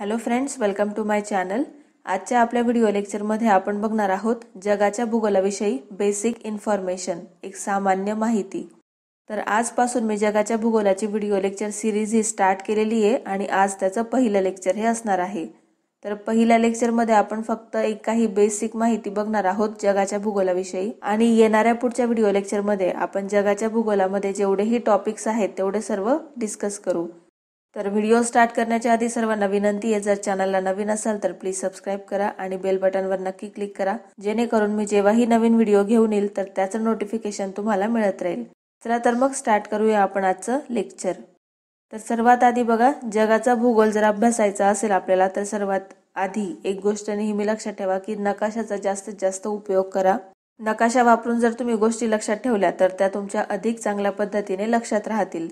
hello friends welcome to my channel आजच्या आपल्या video लेक्चरमध्ये आपण बघणार आहोत जगाच्या भूगोलाविषयी बेसिक इन्फॉर्मेशन एक सामान्य माहिती तर आजपासून मी जगाच्या भूगोलाची व्हिडिओ लेक्चर सिरीज ही स्टार्ट केलेली आहे आणि आज त्याचं पहिलं लेक्चर हे असणार आहे तर पहिल्या लेक्चरमध्ये आपण फक्त एक काही बेसिक माहिती बघणार आहोत जगाच्या भूगोलाविषयी आणि येणाऱ्या पुढच्या व्हिडिओ लेक्चरमध्ये आपण जगाच्या भूगोलामध्ये जेवढेही टॉपिक्स आहेत तेवढे सर्व डिस्कस करू तर व्हिडिओ स्टार्ट करण्याच्या आधी सर्वांना विनंती आहे जर चॅनलला नवीन असाल तर प्लीज सबस्क्राईब करा आणि बेल बटनवर नक्की क्लिक करा जेणेकरून मी जेव्हाही नवीन व्हिडिओ घेऊन येईल तर त्याचं नोटिफिकेशन तुम्हाला मिळत राहील चला तर मग स्टार्ट करूया आपण आजचं लेक्चर तर सर्वात आधी बघा जगाचा भूगोल जर अभ्यासायचा असेल आपल्याला तर सर्वात आधी एक गोष्ट नेहमी लक्षात ठेवा की नकाशाचा जास्तीत जास्त उपयोग करा नकाशा वापरून जर तुम्ही गोष्टी लक्षात ठेवल्या तर त्या तुमच्या अधिक चांगल्या पद्धतीने लक्षात राहतील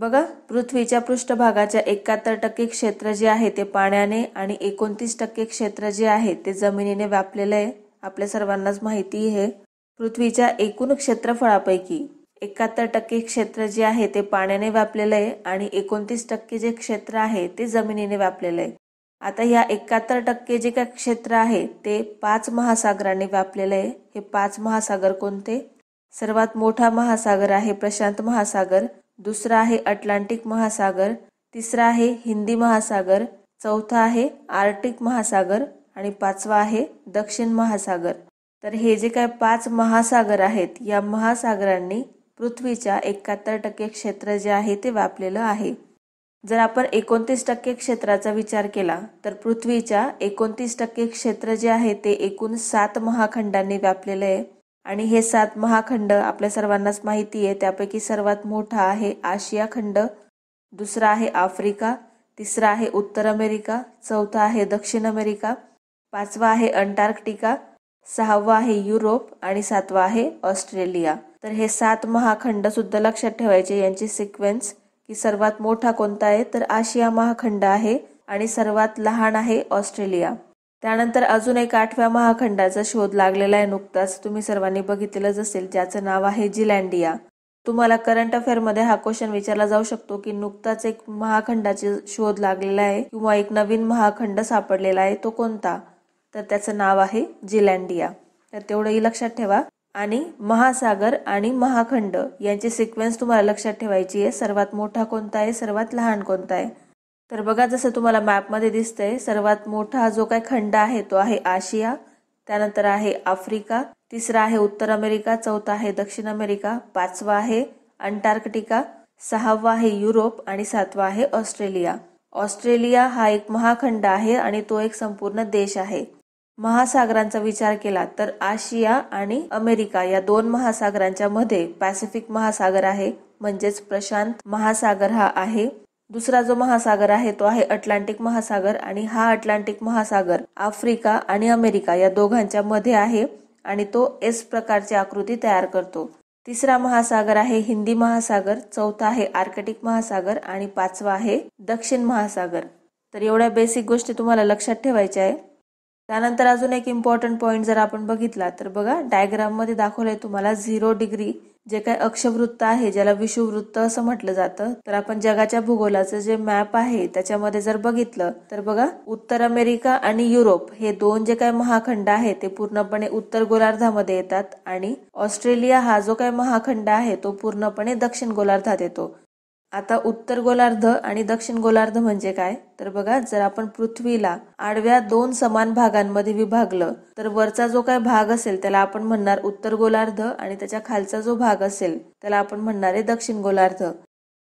बघा पृथ्वीच्या पृष्ठभागाच्या एकाहत्तर टक्के क्षेत्र जे आहे ते पाण्याने आणि एकोणतीस टक्के क्षेत्र जे आहे ते जमिनीने व्यापलेलं आहे आपल्या सर्वांनाच माहिती आहे पृथ्वीच्या एकूण क्षेत्रफळापैकी एकाहत्तर टक्के क्षेत्र जे आहे ते पाण्याने व्यापलेलं आहे आणि एकोणतीस टक्के जे क्षेत्र आहे ते जमिनीने व्यापलेलं आहे आता या एकाहत्तर टक्के जे काय क्षेत्र आहे ते पाच महासागराने व्यापलेलं आहे हे पाच महासागर कोणते सर्वात मोठा महासागर आहे प्रशांत महासागर दुसरा आहे अटलांटिक महासागर तिसरा आहे हिंदी महासागर चौथा आहे आर्टिक महासागर आणि पाचवा आहे दक्षिण महासागर तर हे जे काय पाच महासागर आहेत या महासागरांनी पृथ्वीच्या एकाहत्तर टक्के क्षेत्र जे आहे ते व्यापलेलं आहे जर आपण एकोणतीस टक्के क्षेत्राचा विचार केला तर पृथ्वीच्या एकोणतीस टक्के क्षेत्र जे आहे ते एकूण सात महाखंडांनी व्यापलेलं आहे आणि हे सात महाखंड आपल्या सर्वांनाच माहिती आहे त्यापैकी सर्वात मोठा आहे आशिया खंड दुसरा आहे आफ्रिका तिसरा आहे उत्तर अमेरिका चौथा आहे दक्षिण अमेरिका पाचवा आहे अंटार्क्टिका सहावा आहे युरोप आणि सातवा आहे ऑस्ट्रेलिया तर हे सात महाखंड सुद्धा लक्षात ठेवायचे यांची सिक्वेन्स की सर्वात मोठा कोणता आहे तर आशिया महाखंड आहे आणि सर्वात लहान आहे ऑस्ट्रेलिया त्यानंतर अजून एक आठव्या महाखंडाचा शोध लागलेला आहे नुकताच तुम्ही सर्वांनी बघितलेलंच असेल ज्याचं नाव आहे जिलँडिया तुम्हाला करंट अफेअरमध्ये हा क्वेश्चन विचारला जाऊ शकतो की नुकताच एक महाखंडाचा शोध लागलेला आहे किंवा एक नवीन महाखंड सापडलेला आहे तो कोणता तर त्याचं नाव आहे जिलँडिया तर तेवढंही लक्षात ठेवा आणि महासागर आणि महाखंड यांची सिक्वेन्स तुम्हाला लक्षात ठेवायची आहे सर्वात मोठा कोणता आहे सर्वात लहान कोणता आहे तर बघा जसं तुम्हाला मॅपमध्ये दिसतंय सर्वात मोठा जो काही खंड आहे तो आहे आशिया त्यानंतर आहे आफ्रिका तिसरा आहे उत्तर अमेरिका चौथा आहे दक्षिण अमेरिका पाचवा आहे अंटार्क्टिका सहावा आहे युरोप आणि सातवा आहे ऑस्ट्रेलिया ऑस्ट्रेलिया हा एक महाखंड आहे आणि तो एक संपूर्ण देश आहे महासागरांचा विचार केला तर आशिया आणि अमेरिका या दोन महासागरांच्या मध्ये पॅसिफिक महासागर आहे म्हणजेच प्रशांत महासागर हा आहे दुसरा जो महासागर आहे तो आहे अटलांटिक महासागर आणि हा अटलांटिक महासागर आफ्रिका आणि अमेरिका या दोघांच्या मध्ये आहे आणि तो एस प्रकारची आकृती तयार करतो तिसरा महासागर आहे हिंदी महासागर चौथा आहे आर्कटिक महासागर आणि पाचवा आहे दक्षिण महासागर तर एवढ्या बेसिक गोष्टी तुम्हाला लक्षात ठेवायच्या आहे त्यानंतर अजून एक इम्पॉर्टंट पॉईंट जर आपण बघितला तर बघा डायग्राममध्ये दाखवलंय तुम्हाला झिरो डिग्री जे काय अक्षवृत्त आहे ज्याला विषुववृत्त असं म्हटलं जातं तर आपण जगाच्या भूगोलाचं जे मॅप आहे त्याच्यामध्ये जर बघितलं तर बघा उत्तर अमेरिका आणि युरोप हे दोन जे काय महाखंड आहे ते पूर्णपणे उत्तर गोलार्धामध्ये येतात आणि ऑस्ट्रेलिया हा जो काय महाखंड आहे तो पूर्णपणे दक्षिण गोलार्धात येतो आता उत्तर गोलार्ध आणि दक्षिण गोलार्ध म्हणजे काय तर बघा जर आपण पृथ्वीला आडव्या दोन समान भागांमध्ये विभागलं तर वरचा जो काय भाग असेल त्याला आपण म्हणणार उत्तर गोलार्ध आणि त्याच्या खालचा जो भाग असेल त्याला आपण म्हणणार आहे दक्षिण गोलार्ध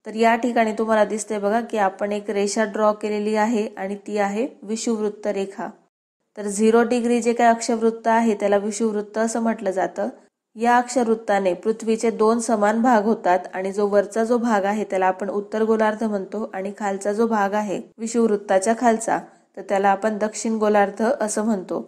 तर या ठिकाणी तुम्हाला दिसते बघा की आपण एक रेषा ड्रॉ केलेली आहे आणि ती आहे विषुववृत्त रेखा तर झिरो डिग्री जे काय अक्षवृत्त आहे त्याला विषुववृत्त असं म्हटलं जातं या अक्षरवृत्ताने पृथ्वीचे दोन समान भाग होतात आणि जो वरचा जो भाग आहे त्याला आपण उत्तर गोलार्ध म्हणतो आणि खालचा जो भाग आहे विषुववृत्ताच्या खालचा तर त्याला आपण दक्षिण गोलार्ध असं म्हणतो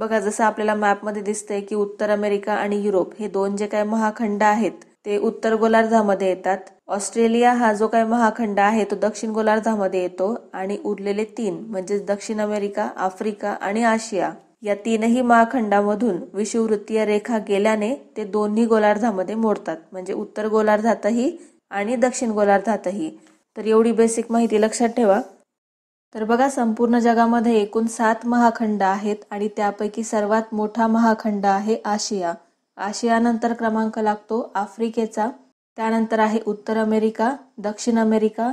बघा जसं आपल्याला मॅपमध्ये दिसतंय की उत्तर अमेरिका आणि युरोप हे दोन जे काय महाखंड आहेत ते उत्तर गोलार्धामध्ये येतात ऑस्ट्रेलिया हा जो काय महाखंड आहे तो दक्षिण गोलार्धामध्ये येतो आणि उरलेले तीन म्हणजे दक्षिण अमेरिका आफ्रिका आणि आशिया या तीनही महाखंडामधून विषुववृत्तीय रेखा गेल्याने ते दोन्ही गोलार्धामध्ये मोडतात म्हणजे उत्तर गोलार्धातही आणि दक्षिण गोलार्धातही तर एवढी बेसिक माहिती लक्षात ठेवा तर बघा संपूर्ण जगामध्ये एकूण सात महाखंड आहेत आणि त्यापैकी सर्वात मोठा महाखंड आहे आशिया आशियानंतर क्रमांक लागतो आफ्रिकेचा त्यानंतर आहे उत्तर अमेरिका दक्षिण अमेरिका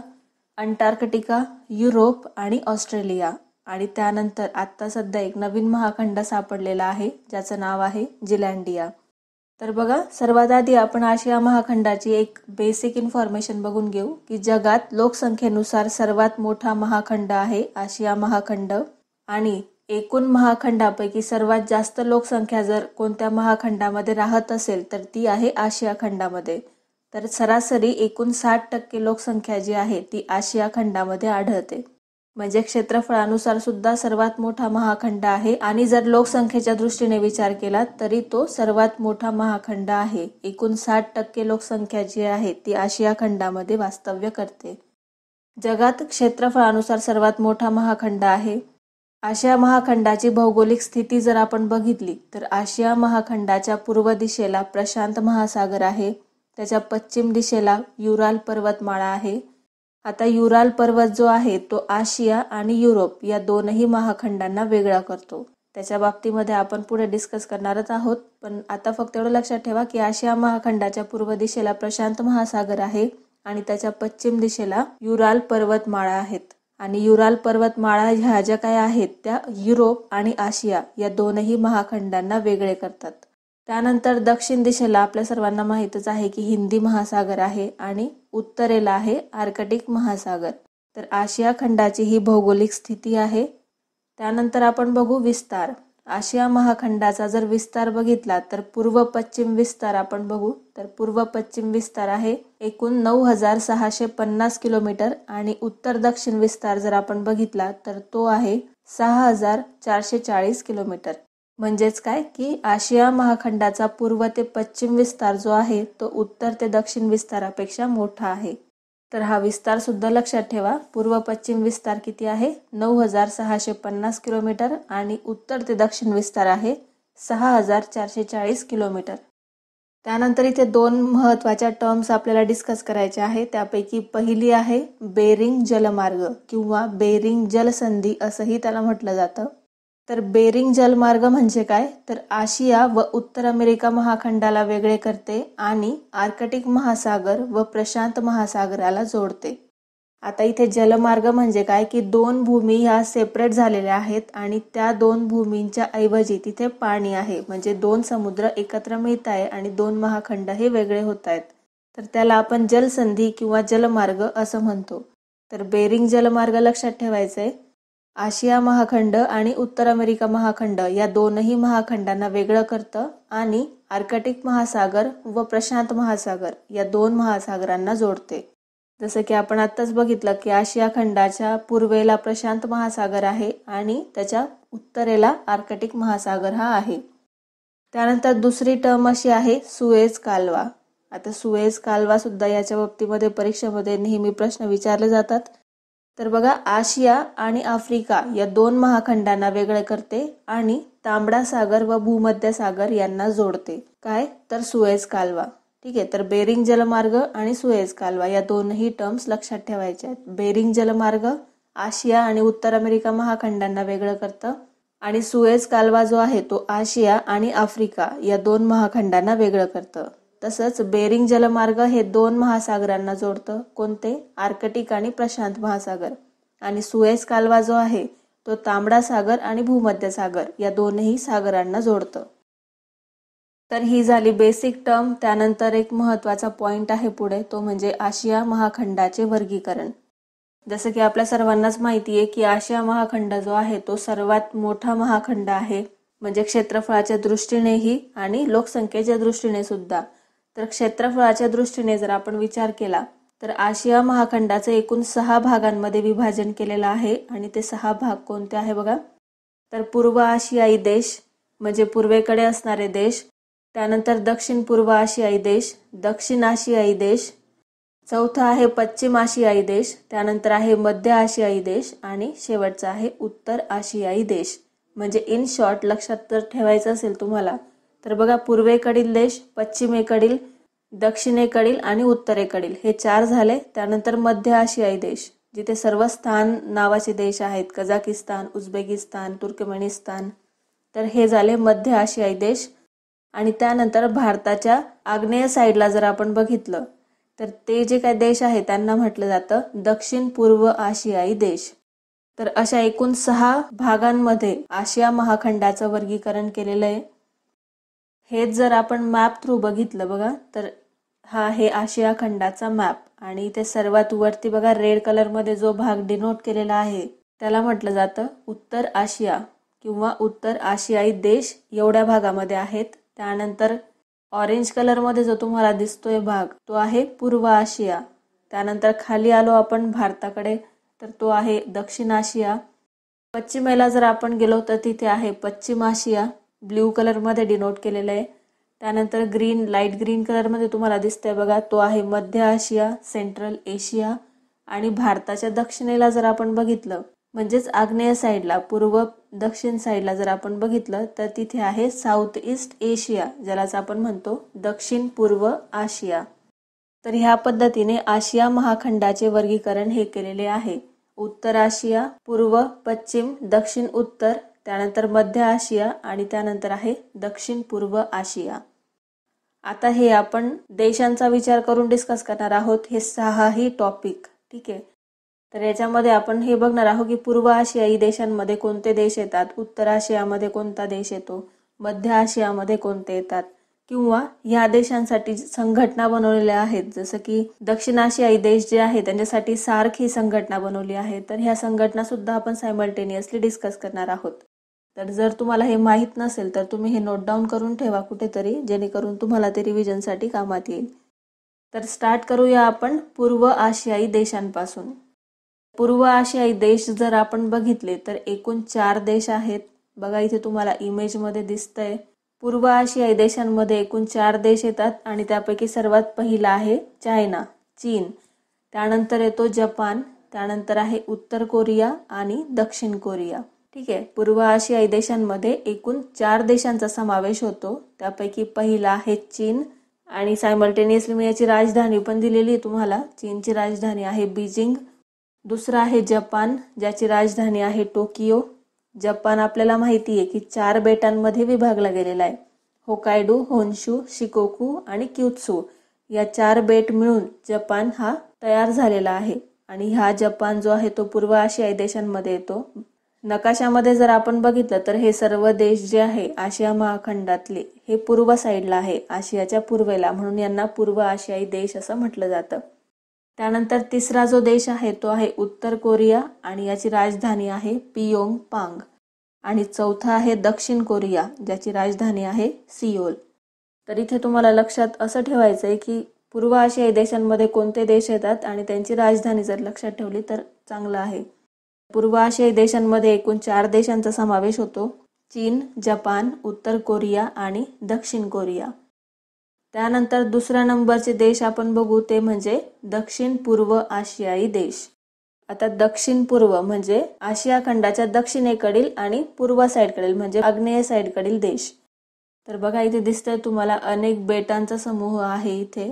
अंटार्क्टिका युरोप आणि ऑस्ट्रेलिया आणि त्यानंतर आत्ता सध्या एक नवीन महाखंड सापडलेला आहे ज्याचं नाव आहे जिलँडिया तर बघा सर्वात आधी आपण आशिया महाखंडाची एक बेसिक इन्फॉर्मेशन बघून घेऊ की जगात लोकसंख्येनुसार सर्वात मोठा महाखंड आहे आशिया महाखंड आणि एकूण महाखंडापैकी सर्वात जास्त लोकसंख्या जर कोणत्या महाखंडामध्ये राहत असेल तर ती आहे आशिया खंडामध्ये तर सरासरी एकूण साठ टक्के लोकसंख्या जी आहे ती आशिया खंडामध्ये आढळते म्हणजे क्षेत्रफळानुसार सुद्धा सर्वात मोठा महाखंड आहे आणि जर लोकसंख्येच्या दृष्टीने विचार केला तरी तो सर्वात मोठा महाखंड आहे एकूण साठ टक्के लोकसंख्या जी आहे ती आशिया खंडामध्ये वास्तव्य करते जगात क्षेत्रफळानुसार सर्वात मोठा महाखंड आहे आशिया महाखंडाची भौगोलिक स्थिती जर आपण बघितली तर आशिया महाखंडाच्या पूर्व दिशेला प्रशांत महासागर आहे त्याच्या पश्चिम दिशेला युराल पर्वतमाळा आहे आता युराल पर्वत जो आहे तो आशिया आणि युरोप या दोनही महाखंडांना वेगळा करतो त्याच्या बाबतीमध्ये आपण पुढे डिस्कस करणारच आहोत पण आता फक्त एवढं लक्षात ठेवा की आशिया महाखंडाच्या पूर्व दिशेला प्रशांत महासागर आहे आणि त्याच्या पश्चिम दिशेला युराल पर्वतमाळा आहेत आणि युराल पर्वतमाळा ह्या ज्या काय आहेत त्या युरोप आणि आशिया या दोनही महाखंडांना वेगळे करतात त्यानंतर दक्षिण दिशेला आपल्या सर्वांना माहीतच आहे की हिंदी महासागर आहे आणि उत्तरेला आहे आर्कटिक महासागर तर आशिया खंडाची ही भौगोलिक स्थिती आहे त्यानंतर आपण बघू विस्तार आशिया महाखंडाचा जर विस्तार बघितला तर पूर्व पश्चिम विस्तार आपण बघू तर पूर्व पश्चिम विस्तार आहे एकूण नऊ हजार सहाशे पन्नास किलोमीटर आणि उत्तर दक्षिण विस्तार जर आपण बघितला तर तो आहे सहा हजार चारशे चाळीस किलोमीटर म्हणजेच काय की आशिया महाखंडाचा पूर्व ते पश्चिम विस्तार जो आहे तो उत्तर ते दक्षिण विस्तारापेक्षा मोठा आहे तर हा विस्तार सुद्धा लक्षात ठेवा पूर्व पश्चिम विस्तार किती आहे नऊ हजार सहाशे पन्नास किलोमीटर आणि उत्तर ते दक्षिण विस्तार आहे सहा हजार चारशे चाळीस किलोमीटर त्यानंतर इथे दोन महत्वाच्या टर्म्स आपल्याला डिस्कस करायचे आहे त्यापैकी पहिली आहे बेरिंग जलमार्ग किंवा बेरिंग जलसंधी असंही त्याला म्हटलं जातं तर बेरिंग जलमार्ग म्हणजे काय तर आशिया व उत्तर अमेरिका महाखंडाला वेगळे करते आणि आर्कटिक महासागर व प्रशांत महासागराला जोडते आता इथे जलमार्ग म्हणजे काय की दोन भूमी ह्या सेपरेट झालेल्या आहेत आणि त्या दोन भूमींच्या ऐवजी तिथे पाणी आहे म्हणजे दोन समुद्र एकत्र मिळत आहे आणि दोन महाखंड हे वेगळे होत आहेत तर त्याला आपण जलसंधी किंवा जलमार्ग असं म्हणतो तर बेरिंग जलमार्ग लक्षात ठेवायचं आहे आशिया महाखंड आणि उत्तर अमेरिका महाखंड या दोनही महाखंडांना वेगळं करतं आणि आर्कटिक महासागर व प्रशांत महासागर या दोन महासागरांना जोडते जसं की आपण आत्ताच बघितलं की आशिया खंडाच्या पूर्वेला प्रशांत महासागर आहे आणि त्याच्या उत्तरेला आर्कटिक महासागर हा आहे त्यानंतर दुसरी टर्म अशी आहे सुएज कालवा आता सुएज कालवा सुद्धा याच्या बाबतीमध्ये परीक्षेमध्ये नेहमी प्रश्न विचारले जातात तर बघा आशिया आणि आफ्रिका या दोन महाखंडांना वेगळे करते आणि तांबडा सागर व भूमध्य सागर यांना जोडते काय तर सुएज कालवा ठीक आहे तर बेरिंग जलमार्ग आणि सुएज कालवा या दोनही टर्म्स लक्षात ठेवायच्या आहेत बेरिंग जलमार्ग आशिया आणि उत्तर अमेरिका महाखंडांना वेगळं करतं आणि सुएज कालवा जो आहे तो आशिया आणि आफ्रिका या दोन महाखंडांना वेगळं करतं तसंच बेरिंग जलमार्ग हे दोन महासागरांना जोडतं कोणते आर्कटिक आणि प्रशांत महासागर आणि सुएस कालवा जो आहे तो तांबडा सागर आणि भूमध्य सागर या दोनही सागरांना जोडतं तर ही झाली बेसिक टर्म त्यानंतर एक महत्वाचा पॉईंट आहे पुढे तो म्हणजे आशिया महाखंडाचे वर्गीकरण जसं की आपल्या सर्वांनाच माहिती आहे की आशिया महाखंड जो आहे तो सर्वात मोठा महाखंड आहे म्हणजे क्षेत्रफळाच्या दृष्टीनेही आणि लोकसंख्येच्या दृष्टीने सुद्धा तर क्षेत्रफळाच्या दृष्टीने जर आपण विचार केला तर आशिया महाखंडाचं एकूण सहा भागांमध्ये विभाजन केलेलं आहे आणि ते सहा भाग कोणते आहे बघा तर पूर्व आशियाई देश म्हणजे पूर्वेकडे असणारे देश त्यानंतर दक्षिण पूर्व आशियाई देश दक्षिण आशियाई देश चौथा आहे पश्चिम आशियाई देश त्यानंतर आहे मध्य आशियाई देश आणि शेवटचा आहे उत्तर आशियाई देश म्हणजे इन शॉर्ट लक्षात तर ठेवायचं असेल तुम्हाला तर बघा पूर्वेकडील देश पश्चिमेकडील दक्षिणेकडील आणि उत्तरेकडील हे चार झाले त्यानंतर मध्य आशियाई देश जिथे सर्व स्थान नावाचे देश आहेत कझाकिस्तान उझबेकिस्तान तुर्कमेनिस्तान तर हे झाले मध्य आशियाई देश आणि त्यानंतर भारताच्या आग्नेय साईडला जर आपण बघितलं तर ते जे काही देश आहे त्यांना म्हटलं जातं दक्षिण पूर्व आशियाई देश तर अशा एकूण सहा भागांमध्ये आशिया महाखंडाचं वर्गीकरण केलेलं आहे हेच जर आपण मॅप थ्रू बघितलं बघा तर हा आहे आशिया खंडाचा मॅप आणि इथे सर्वात वरती बघा रेड कलरमध्ये जो भाग डिनोट केलेला आहे त्याला म्हटलं जातं उत्तर आशिया किंवा उत्तर आशियाई देश एवढ्या भागामध्ये आहेत त्यानंतर ऑरेंज कलरमध्ये जो तुम्हाला दिसतोय भाग तो आहे पूर्व आशिया त्यानंतर खाली आलो आपण भारताकडे तर तो आहे दक्षिण आशिया पश्चिमेला जर आपण गेलो तर तिथे आहे पश्चिम आशिया ब्ल्यू कलरमध्ये डिनोट केलेलं आहे त्यानंतर ग्रीन लाईट ग्रीन कलरमध्ये तुम्हाला दिसतंय बघा तो आहे मध्य आशिया सेंट्रल एशिया आणि भारताच्या दक्षिणेला जर आपण बघितलं म्हणजेच आग्नेय साईडला पूर्व दक्षिण साईडला जर आपण बघितलं तर तिथे आहे साऊथ ईस्ट एशिया ज्यालाच आपण म्हणतो दक्षिण पूर्व आशिया तर ह्या पद्धतीने आशिया महाखंडाचे वर्गीकरण हे केलेले आहे उत्तर आशिया पूर्व पश्चिम दक्षिण उत्तर त्यानंतर मध्य आशिया आणि त्यानंतर आहे दक्षिण पूर्व आशिया आता हे आपण देशांचा विचार करून डिस्कस करणार आहोत हे सहाही टॉपिक ठीक आहे तर याच्यामध्ये आपण हे बघणार आहोत की पूर्व आशियाई देशांमध्ये कोणते देश येतात उत्तर आशियामध्ये कोणता देश येतो मध्य आशियामध्ये कोणते येतात किंवा ह्या देशांसाठी संघटना बनवलेल्या आहेत जसं की दक्षिण आशियाई देश जे आहे त्यांच्यासाठी सार्क ही संघटना बनवली आहे तर ह्या संघटना सुद्धा आपण सायमल्टेनियसली डिस्कस करणार आहोत तर जर तुम्हाला हे माहीत नसेल तर तुम्ही हे नोट डाऊन करून ठेवा कुठेतरी जेणेकरून तुम्हाला ते रिव्हिजनसाठी कामात येईल तर स्टार्ट करूया आपण पूर्व आशियाई देशांपासून पूर्व आशियाई देश जर आपण बघितले तर एकूण चार देश आहेत बघा इथे तुम्हाला इमेजमध्ये दिसतंय पूर्व आशियाई देशांमध्ये एकूण चार देश येतात आणि त्यापैकी सर्वात पहिला आहे चायना चीन त्यानंतर येतो जपान त्यानंतर आहे उत्तर कोरिया आणि दक्षिण कोरिया ठीक आहे पूर्व आशियाई देशांमध्ये एकूण चार देशांचा समावेश होतो त्यापैकी पहिला आहे चीन आणि सायमल्टेनियसली मी याची राजधानी पण दिलेली आहे तुम्हाला चीनची राजधानी आहे बीजिंग दुसरा आहे जपान ज्याची राजधानी आहे टोकियो जपान आपल्याला माहिती आहे की चार बेटांमध्ये विभागला गेलेला आहे होकायडू होनशू शिकोकू आणि क्युत्सू या चार बेट मिळून जपान हा तयार झालेला आहे आणि हा जपान जो आहे तो पूर्व आशियाई देशांमध्ये येतो नकाशामध्ये जर आपण बघितलं तर हे सर्व देश जे आहे आशिया महाखंडातले हे पूर्व साईडला आहे आशियाच्या पूर्वेला म्हणून यांना पूर्व आशियाई देश असं म्हटलं जातं त्यानंतर तिसरा जो देश आहे तो आहे उत्तर कोरिया आणि याची राजधानी आहे पियोंग पांग आणि चौथा आहे दक्षिण कोरिया ज्याची राजधानी आहे सियोल तर इथे तुम्हाला लक्षात असं ठेवायचं आहे की पूर्व आशियाई देशांमध्ये कोणते देश येतात आणि त्यांची राजधानी जर लक्षात ठेवली तर चांगलं आहे पूर्व आशियाई देशांमध्ये एकूण चार देशांचा समावेश होतो चीन जपान उत्तर कोरिया आणि दक्षिण कोरिया त्यानंतर दुसऱ्या नंबरचे देश आपण बघू ते म्हणजे दक्षिण पूर्व आशियाई देश आता दक्षिण पूर्व म्हणजे आशिया खंडाच्या दक्षिणेकडील आणि पूर्व साईडकडील म्हणजे आग्नेय साईडकडील देश तर बघा इथे दिसतंय तुम्हाला अनेक बेटांचा समूह आहे इथे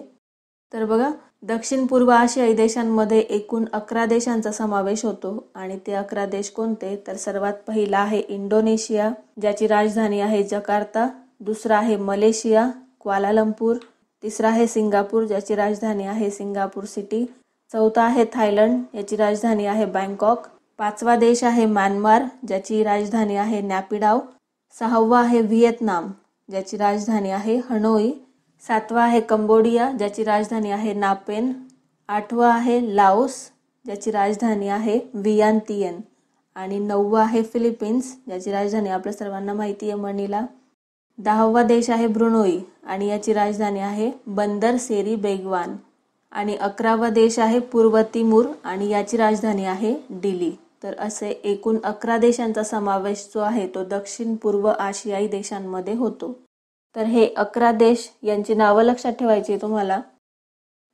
तर बघा दक्षिण पूर्व आशियाई देशांमध्ये एकूण अकरा देशांचा समावेश होतो आणि ते अकरा देश कोणते तर सर्वात पहिला आहे इंडोनेशिया ज्याची राजधानी आहे जकार्ता दुसरा आहे मलेशिया क्वालालंपूर तिसरा आहे सिंगापूर ज्याची राजधानी आहे सिंगापूर सिटी चौथा आहे थायलंड याची राजधानी आहे बँकॉक पाचवा देश आहे म्यानमार ज्याची राजधानी आहे नॅपिडाव सहावा आहे व्हिएतनाम ज्याची राजधानी आहे हनोई सातवा आहे कंबोडिया ज्याची राजधानी आहे नापेन आठवा आहे लाओस ज्याची राजधानी आहे वियांतियन आणि नववा आहे फिलिपिन्स ज्याची राजधानी आपल्या सर्वांना माहिती आहे मणीला दहावा देश आहे ब्रुनोई आणि याची राजधानी आहे बंदर सेरी बेगवान आणि अकरावा देश आहे पूर्व तिमूर आणि याची राजधानी आहे दिल्ली तर असे एकूण अकरा देशांचा समावेश जो आहे तो दक्षिण पूर्व आशियाई देशांमध्ये होतो तर हे अकरा देश यांची नावं लक्षात ठेवायची तुम्हाला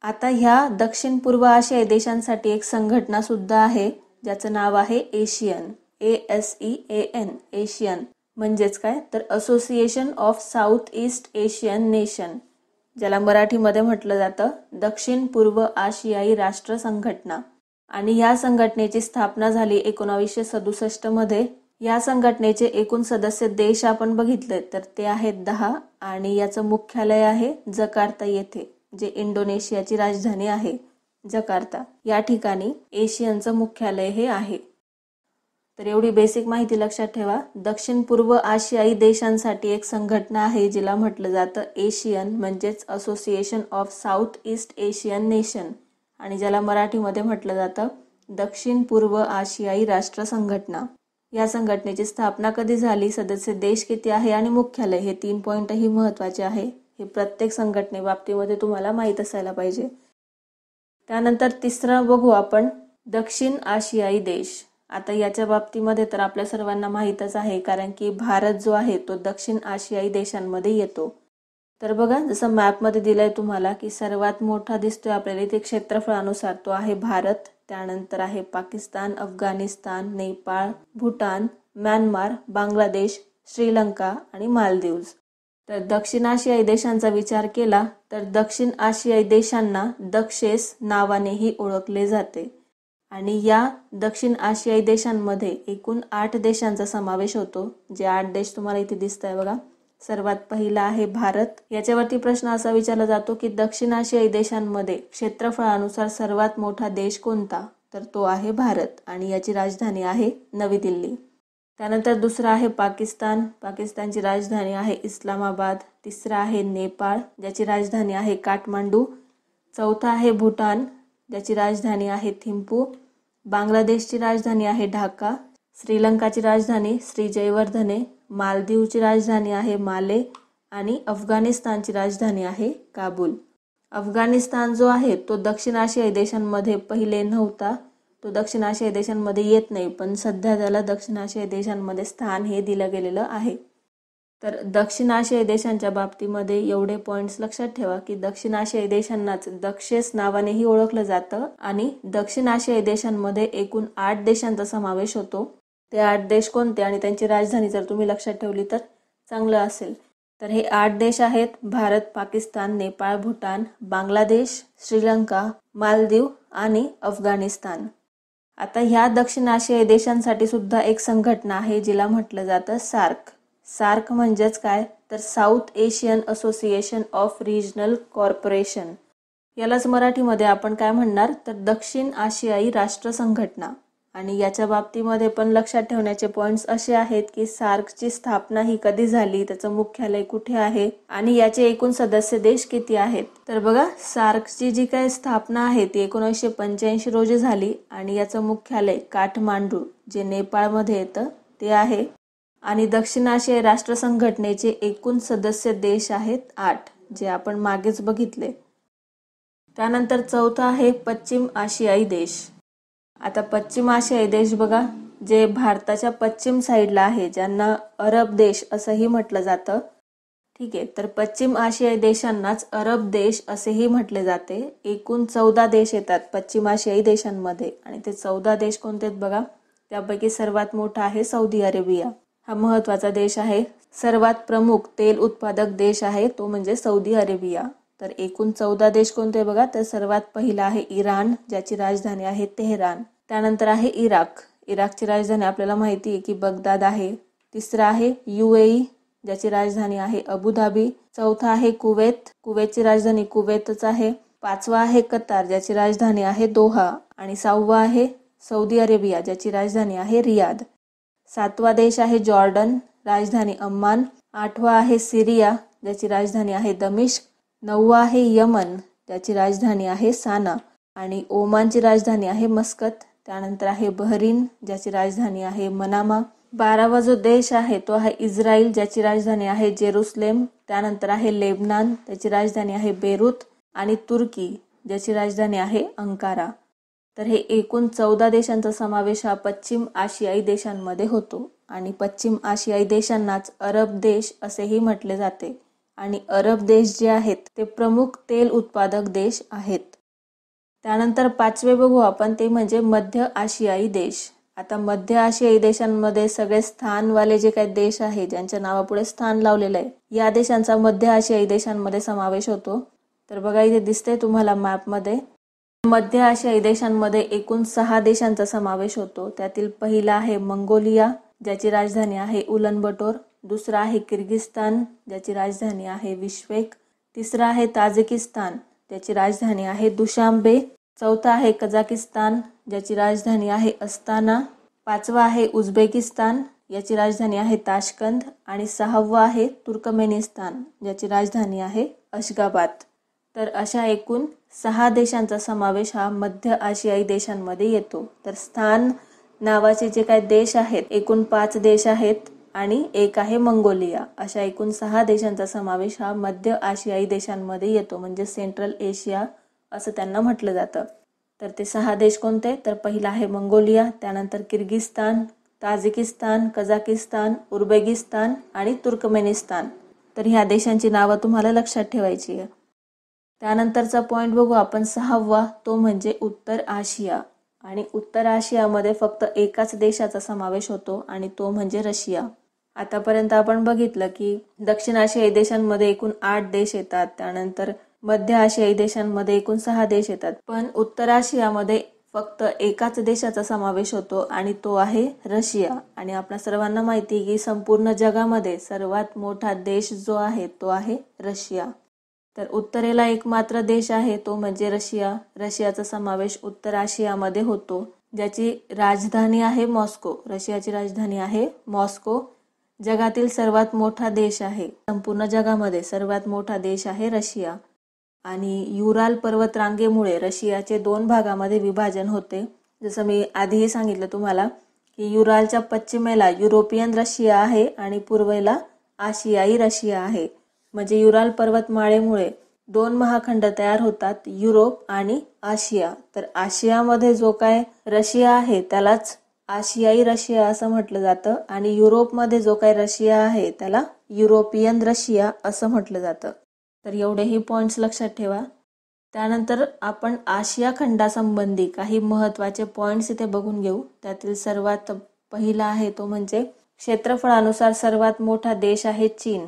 आता ह्या दक्षिण पूर्व आशियाई देशांसाठी एक संघटना सुद्धा आहे ज्याचं नाव आहे ASEAN A S E A N ASEAN म्हणजेच काय तर association of South East Asian nation ज्याला मराठीमध्ये म्हटलं जातं दक्षिण पूर्व आशियाई राष्ट्र संघटना आणि ह्या संघटनेची स्थापना झाली एकोणावीसशे सदुसष्टमध्ये या संघटनेचे एकूण सदस्य देश आपण बघितले तर ते आहेत दहा आणि याचं मुख्यालय आहे जकार्ता येथे जे इंडोनेशियाची राजधानी आहे जकार्ता या ठिकाणी एशियनचं मुख्यालय हे आहे तर एवढी बेसिक माहिती लक्षात ठेवा दक्षिण पूर्व आशियाई देशांसाठी एक संघटना आहे जिला म्हटलं जातं एशियन म्हणजेच association of South East Asian nation आणि ज्याला मराठीमध्ये म्हटलं जातं दक्षिण पूर्व आशियाई राष्ट्र संघटना या संघटनेची स्थापना कधी झाली सदस्य देश किती आहे आणि मुख्यालय हे तीन पॉईंटही महत्वाचे आहे हे प्रत्येक संघटने बाबतीमध्ये तुम्हाला माहीत असायला पाहिजे त्यानंतर तिसरा बघू आपण दक्षिण आशियाई देश आता याच्या बाबतीमध्ये तर आपल्या सर्वांना माहीतच आहे कारण की भारत जो आहे तो दक्षिण आशियाई देशांमध्ये येतो तर बघा जसं मॅपमध्ये दिलं आहे तुम्हाला की सर्वात मोठा दिसतोय आपल्याला इथे क्षेत्रफळानुसार तो आहे भारत त्यानंतर आहे पाकिस्तान अफगाणिस्तान नेपाळ भूटान म्यानमार बांगलादेश श्रीलंका आणि मालदीव्ज तर दक्षिण आशियाई देशांचा विचार केला तर दक्षिण आशियाई देशांना दक्षेस नावानेही ओळखले जाते आणि या दक्षिण आशियाई देशांमध्ये एकूण आठ देशांचा समावेश होतो जे आठ देश तुम्हाला इथे दिसत आहे बघा सर्वात पहिला आहे भारत याच्यावरती प्रश्न असा विचारला जातो की दक्षिण आशियाई देशांमध्ये क्षेत्रफळानुसार सर्वात मोठा देश कोणता तर तो आहे भारत आणि याची राजधानी आहे नवी दिल्ली त्यानंतर दुसरा आहे पाकिस्तान पाकिस्तानची राजधानी आहे इस्लामाबाद तिसरा आहे नेपाळ ज्याची राजधानी आहे काठमांडू चौथा आहे भूटान ज्याची राजधानी आहे थिंपू बांगलादेशची राजधानी आहे ढाका श्रीलंकाची राजधानी श्री जयवर्धने मालदीवची राजधानी आहे माले आणि अफगाणिस्तानची राजधानी आहे काबूल अफगाणिस्तान जो आहे तो दक्षिण आशियाई देशांमध्ये पहिले नव्हता तो दक्षिण आशियाई देशांमध्ये येत नाही पण सध्या त्याला दक्षिण आशियाई देशांमध्ये स्थान हे दिलं गेलेलं आहे तर दक्षिण आशियाई देशांच्या बाबतीमध्ये एवढे पॉईंट्स लक्षात ठेवा की दक्षिण आशियाई देशांनाच दक्षेस नावानेही ओळखलं जातं आणि दक्षिण आशियाई देशांमध्ये एकूण आठ देशांचा समावेश होतो ते आठ देश कोणते आणि त्यांची राजधानी जर तुम्ही लक्षात ठेवली तर चांगलं असेल तर हे आठ देश आहेत भारत पाकिस्तान नेपाळ भूटान बांगलादेश श्रीलंका मालदीव आणि अफगाणिस्तान आता ह्या दक्षिण आशियाई देशांसाठी सुद्धा एक संघटना आहे जिला म्हटलं जातं सार्क सार्क म्हणजेच काय तर South Asian association of regional corporation यालाच मराठीमध्ये आपण काय म्हणणार तर दक्षिण आशियाई राष्ट्र संघटना आणि याच्या बाबतीमध्ये पण लक्षात ठेवण्याचे पॉईंट्स असे आहेत की सार्कची स्थापना ही कधी झाली त्याचं मुख्यालय कुठे आहे आणि याचे एकूण सदस्य देश किती आहेत तर बघा सार्कची जी काही स्थापना आहे ती एकोणीसशे पंच्याऐंशी रोजी झाली आणि याचं मुख्यालय काठमांडू जे नेपाळमध्ये येतं ते आहे आणि दक्षिण आशियाई राष्ट्र संघटनेचे एकूण सदस्य देश आहेत आठ जे आपण मागेच बघितले त्यानंतर चौथा आहे पश्चिम आशियाई देश आता पश्चिम आशियाई देश बघा जे भारताच्या पश्चिम साईडला आहे ज्यांना अरब देश असंही म्हटलं जातं ठीक आहे तर पश्चिम आशियाई देशांनाच अरब देश असेही म्हटले जाते एकूण चौदा देश येतात पश्चिम आशियाई देशांमध्ये आणि ते चौदा देश कोणते आहेत बघा त्यापैकी सर्वात मोठा आहे सौदी अरेबिया हा महत्त्वाचा देश आहे सर्वात प्रमुख तेल उत्पादक देश आहे तो म्हणजे सौदी अरेबिया तर एकूण चौदा देश कोणते बघा तर सर्वात पहिला आहे इराण ज्याची राजधानी आहे तेहरान त्यानंतर आहे इराक इराकची राजधानी आपल्याला माहिती आहे की बगदाद आहे तिसरा आहे युएई ज्याची राजधानी आहे अबुधाबी चौथा आहे कुवेत कुवेतची राजधानी कुवेतच आहे पाचवा आहे कतार ज्याची राजधानी आहे दोहा आणि सहावा आहे सौदी अरेबिया ज्याची राजधानी आहे रियाद सातवा देश आहे जॉर्डन राजधानी अम्मान आठवा आहे सिरिया ज्याची राजधानी आहे दमिश नववा आहे यमन ज्याची राजधानी आहे साना आणि ओमानची राजधानी आहे मस्कत त्यानंतर आहे बहरीन ज्याची राजधानी आहे मनामा बारावा जो देश आहे तो आहे इस्रायल ज्याची राजधानी आहे जेरुसलेम त्यानंतर आहे लेबनान त्याची राजधानी आहे बेरूत आणि तुर्की ज्याची राजधानी आहे अंकारा तर हे एकूण चौदा देशांचा समावेश हा पश्चिम आशियाई देशांमध्ये होतो आणि पश्चिम आशियाई देशांनाच अरब देश असेही म्हटले जाते आणि अरब देश जे आहेत ते प्रमुख तेल उत्पादक देश आहेत त्यानंतर पाचवे बघू आपण ते म्हणजे मध्य आशियाई देश आता मध्य आशियाई देशांमध्ये सगळे स्थानवाले जे काही देश आहेत ज्यांच्या नावापुढे स्थान लावलेलं आहे या देशांचा मध्य आशियाई देशांमध्ये समावेश होतो तर बघा इथे दिसते तुम्हाला मॅपमध्ये मध्य आशियाई देशांमध्ये एकूण सहा देशांचा समावेश होतो त्यातील पहिला आहे मंगोलिया ज्याची राजधानी आहे उलनबटोर दुसरा आहे किर्गिस्तान ज्याची राजधानी आहे विश्वेक तिसरा आहे ताजिकिस्तान ज्याची राजधानी आहे दुशांबे चौथा आहे कझाकिस्तान ज्याची राजधानी आहे अस्ताना पाचवा आहे उझबेकिस्तान याची राजधानी आहे ताशकंद आणि सहावा आहे तुर्कमेनिस्तान ज्याची राजधानी आहे अशगाबाद तर अशा एकूण सहा देशांचा समावेश हा मध्य आशियाई देशांमध्ये येतो तर स्थान नावाचे जे काही देश आहेत एकूण पाच देश आहेत आणि एक आहे मंगोलिया अशा एकूण सहा देशांचा समावेश हा मध्य आशियाई देशांमध्ये येतो म्हणजे सेंट्रल एशिया असं त्यांना म्हटलं जातं तर ते सहा देश कोणते तर पहिला आहे मंगोलिया त्यानंतर किर्गिस्तान ताजिकिस्तान कझाकिस्तान उर्बेगिस्तान आणि तुर्कमेनिस्तान तर ह्या देशांची नावं तुम्हाला लक्षात ठेवायची आहे त्यानंतरचा पॉईंट बघू आपण सहावा तो म्हणजे उत्तर आशिया आणि उत्तर आशियामध्ये फक्त एकाच देशाचा समावेश होतो आणि तो म्हणजे रशिया आतापर्यंत आपण बघितलं की दक्षिण आशियाई देशांमध्ये एकूण आठ देश येतात त्यानंतर मध्य आशियाई देशांमध्ये एकूण सहा देश येतात पण उत्तर आशियामध्ये फक्त एकाच देशाचा समावेश होतो आणि तो आहे रशिया आणि आपल्या सर्वांना माहिती आहे की संपूर्ण जगामध्ये सर्वात मोठा देश जो आहे तो आहे रशिया तर उत्तरेला एक मात्र देश आहे तो म्हणजे रशिया रशियाचा समावेश उत्तर आशियामध्ये होतो ज्याची राजधानी आहे मॉस्को रशियाची राजधानी आहे मॉस्को जगातील सर्वात मोठा देश आहे संपूर्ण जगामध्ये सर्वात मोठा देश आहे रशिया आणि युराल पर्वतरांगेमुळे रशियाचे दोन भागामध्ये विभाजन होते जसं मी आधीही सांगितलं तुम्हाला की युरालच्या पश्चिमेला युरोपियन रशिया आहे आणि पूर्वेला आशियाई रशिया आहे म्हणजे युराल पर्वतमाळेमुळे दोन महाखंड तयार होतात युरोप आणि आशिया तर आशियामध्ये जो काय रशिया आहे त्यालाच आशियाई रशिया असं म्हटलं जातं आणि युरोपमध्ये जो काही रशिया आहे त्याला युरोपियन रशिया असं म्हटलं जातं तर एवढेही पॉईंट्स लक्षात ठेवा त्यानंतर आपण आशिया खंडासंबंधी काही महत्त्वाचे पॉईंट्स इथे बघून घेऊ त्यातील सर्वात पहिला आहे तो म्हणजे क्षेत्रफळानुसार सर्वात मोठा देश आहे चीन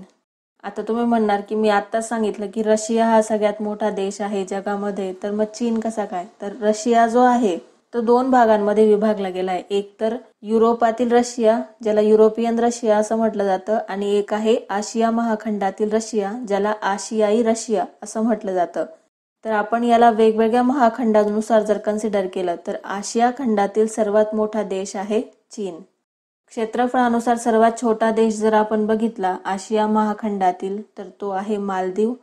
आता तुम्ही म्हणणार की मी आत्ताच सांगितलं की रशिया हा सगळ्यात मोठा देश आहे जगामध्ये तर मग चीन कसा काय तर रशिया जो आहे तो दोन भागांमध्ये विभागला गेला आहे एक तर युरोपातील रशिया ज्याला युरोपियन रशिया असं म्हटलं जातं आणि एक आहे आशिया महाखंडातील रशिया ज्याला आशियाई रशिया असं म्हटलं जातं तर आपण याला वेगवेगळ्या महाखंडानुसार जर कन्सिडर केलं तर आशिया खंडातील सर्वात मोठा देश आहे चीन क्षेत्रफळानुसार सर्वात छोटा देश जर आपण बघितला आशिया महाखंडातील तर तो आहे मालदीव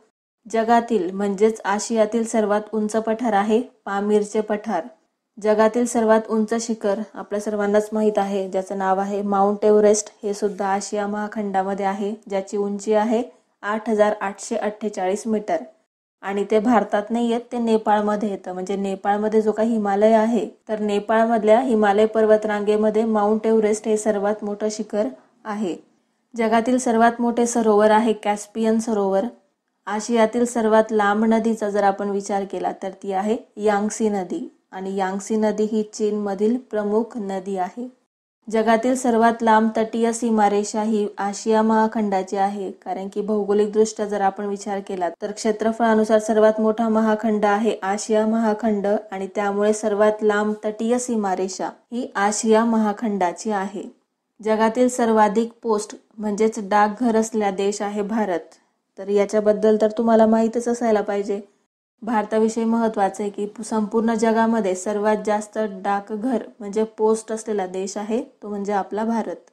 जगातील म्हणजेच आशियातील सर्वात उंच पठार आहे पामीरचे पठार जगातील सर्वात उंच शिखर आपल्या सर्वांनाच माहीत आहे ज्याचं नाव आहे माउंट एव्हरेस्ट हे सुद्धा आशिया महाखंडामध्ये आहे ज्याची उंची आहे आठ हजार आठशे अठ्ठेचाळीस मीटर आणि ते भारतात नाही येत ते नेपाळमध्ये येतं म्हणजे नेपाळमध्ये जो काही हिमालय आहे तर नेपाळमधल्या हिमालय पर्वतरांगेमध्ये माउंट एव्हरेस्ट हे सर्वात मोठं शिखर आहे जगातील सर्वात मोठे सरोवर आहे कॅस्पियन सरोवर आशियातील सर्वात लांब नदीचा जर आपण विचार केला तर ती आहे यांगसी नदी आणि यांगसी नदी ही चीनमधील प्रमुख नदी आहे जगातील सर्वात लांब तटीय सीमारेषा ही आशिया महाखंडाची आहे कारण की भौगोलिकदृष्ट्या जर आपण विचार केला तर क्षेत्रफळानुसार सर्वात मोठा महाखंड आहे आशिया महाखंड आणि त्यामुळे सर्वात लांब तटीय सीमारेषा ही आशिया महाखंडाची आहे जगातील सर्वाधिक पोस्ट म्हणजेच डाकघर असल्या देश आहे भारत तर याच्याबद्दल तर तुम्हाला माहीतच असायला पाहिजे भारताविषयी महत्त्वाचं आहे की संपूर्ण जगामध्ये सर्वात जास्त डाकघर म्हणजे पोस्ट असलेला देश आहे तो म्हणजे आपला भारत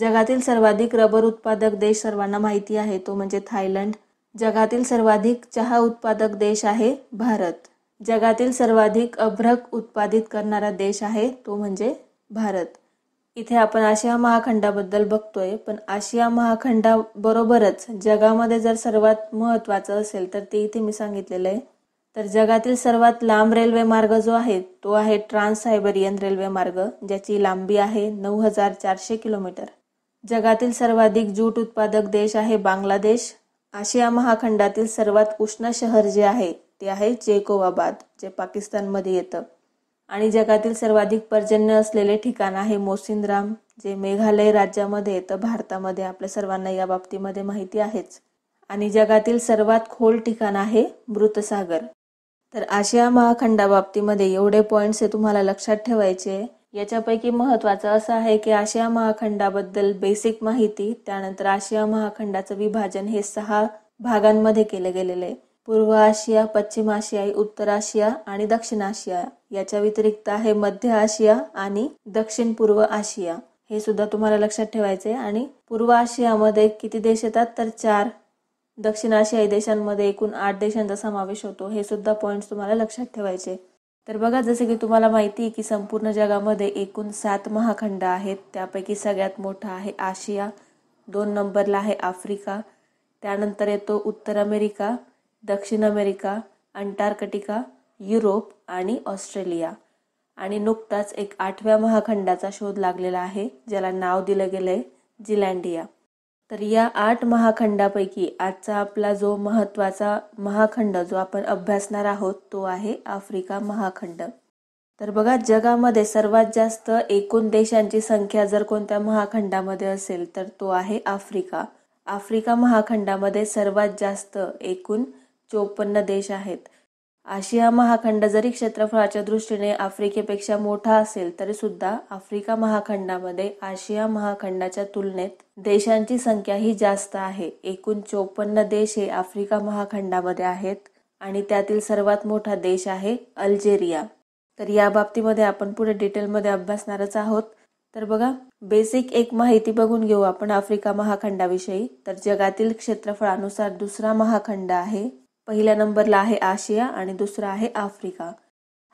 जगातील सर्वाधिक रबर उत्पादक देश सर्वांना माहिती आहे तो म्हणजे थायलंड जगातील सर्वाधिक चहा उत्पादक देश आहे भारत जगातील सर्वाधिक अभ्रक उत्पादित करणारा देश आहे तो म्हणजे भारत इथे आपण आशिया महाखंडाबद्दल बघतोय पण आशिया महाखंडाबरोबरच जगामध्ये जर सर्वात महत्त्वाचं असेल तर ते इथे मी सांगितलेलं आहे तर जगातील सर्वात लांब रेल्वे मार्ग जो आहे तो आहे ट्रान्स सायबरियन रेल्वे मार्ग ज्याची लांबी आहे नऊ हजार चारशे किलोमीटर जगातील सर्वाधिक जूट उत्पादक देश आहे बांगलादेश आशिया महाखंडातील सर्वात उष्ण शहर जे आहे ते आहे चेकोवाबाद जे पाकिस्तानमध्ये येतं आणि जगातील सर्वाधिक पर्जन्य असलेले ठिकाण आहे मोसिनराम जे मेघालय राज्यामध्ये येतं भारतामध्ये आपल्या सर्वांना या बाबतीमध्ये माहिती आहेच आणि जगातील सर्वात खोल ठिकाण आहे मृतसागर तर आशिया महाखंडाबाबतीमध्ये एवढे पॉईंट्स हे तुम्हाला लक्षात ठेवायचे याच्यापैकी महत्त्वाचं असं आहे की आशिया महाखंडाबद्दल बेसिक माहिती त्यानंतर आशिया महाखंडाचं विभाजन हे सहा भागांमध्ये केलं गेलेलं आहे पूर्व आशिया पश्चिम आशिया उत्तर आशिया आणि दक्षिण आशिया याच्या व्यतिरिक्त आहे मध्य आशिया आणि दक्षिण पूर्व आशिया हे सुद्धा तुम्हाला लक्षात ठेवायचे आणि पूर्व आशियामध्ये किती देश येतात तर चार दक्षिण आशियाई देशांमध्ये एकूण आठ देशांचा समावेश होतो हे सुद्धा पॉईंट्स तुम्हाला लक्षात ठेवायचे तर बघा जसे की तुम्हाला माहिती आहे की संपूर्ण जगामध्ये एकूण सात महाखंड आहेत त्यापैकी सगळ्यात मोठा आहे आशिया दोन नंबरला आहे आफ्रिका त्यानंतर येतो उत्तर अमेरिका दक्षिण अमेरिका अंटार्क्टिका युरोप आणि ऑस्ट्रेलिया आणि नुकताच एक आठव्या महाखंडाचा शोध लागलेला आहे ज्याला नाव दिलं गेलं आहे जिलँडिया तर या आठ महाखंडापैकी आजचा आपला जो महत्त्वाचा महाखंड जो आपण अभ्यासणार आहोत तो आहे आफ्रिका महाखंड तर बघा जगामध्ये सर्वात जास्त एकूण देशांची संख्या जर कोणत्या महाखंडामध्ये असेल तर तो आहे आफ्रिका आफ्रिका महाखंडामध्ये सर्वात जास्त एकूण चोपन्न देश आहेत आशिया महाखंड जरी क्षेत्रफळाच्या दृष्टीने आफ्रिकेपेक्षा मोठा असेल तरी सुद्धा आफ्रिका महाखंडामध्ये आशिया महाखंडाच्या तुलनेत देशांची संख्या ही जास्त आहे एकूण चोपन्न देश हे आफ्रिका महाखंडामध्ये आहेत आणि त्यातील सर्वात मोठा देश आहे अल्जेरिया तर या बाबतीमध्ये आपण पुढे डिटेलमध्ये अभ्यासणारच आहोत तर बघा बेसिक एक माहिती बघून घेऊ आपण आफ्रिका महाखंडाविषयी तर जगातील क्षेत्रफळानुसार दुसरा महाखंड आहे पहिल्या नंबरला आहे आशिया आणि दुसरा आहे आफ्रिका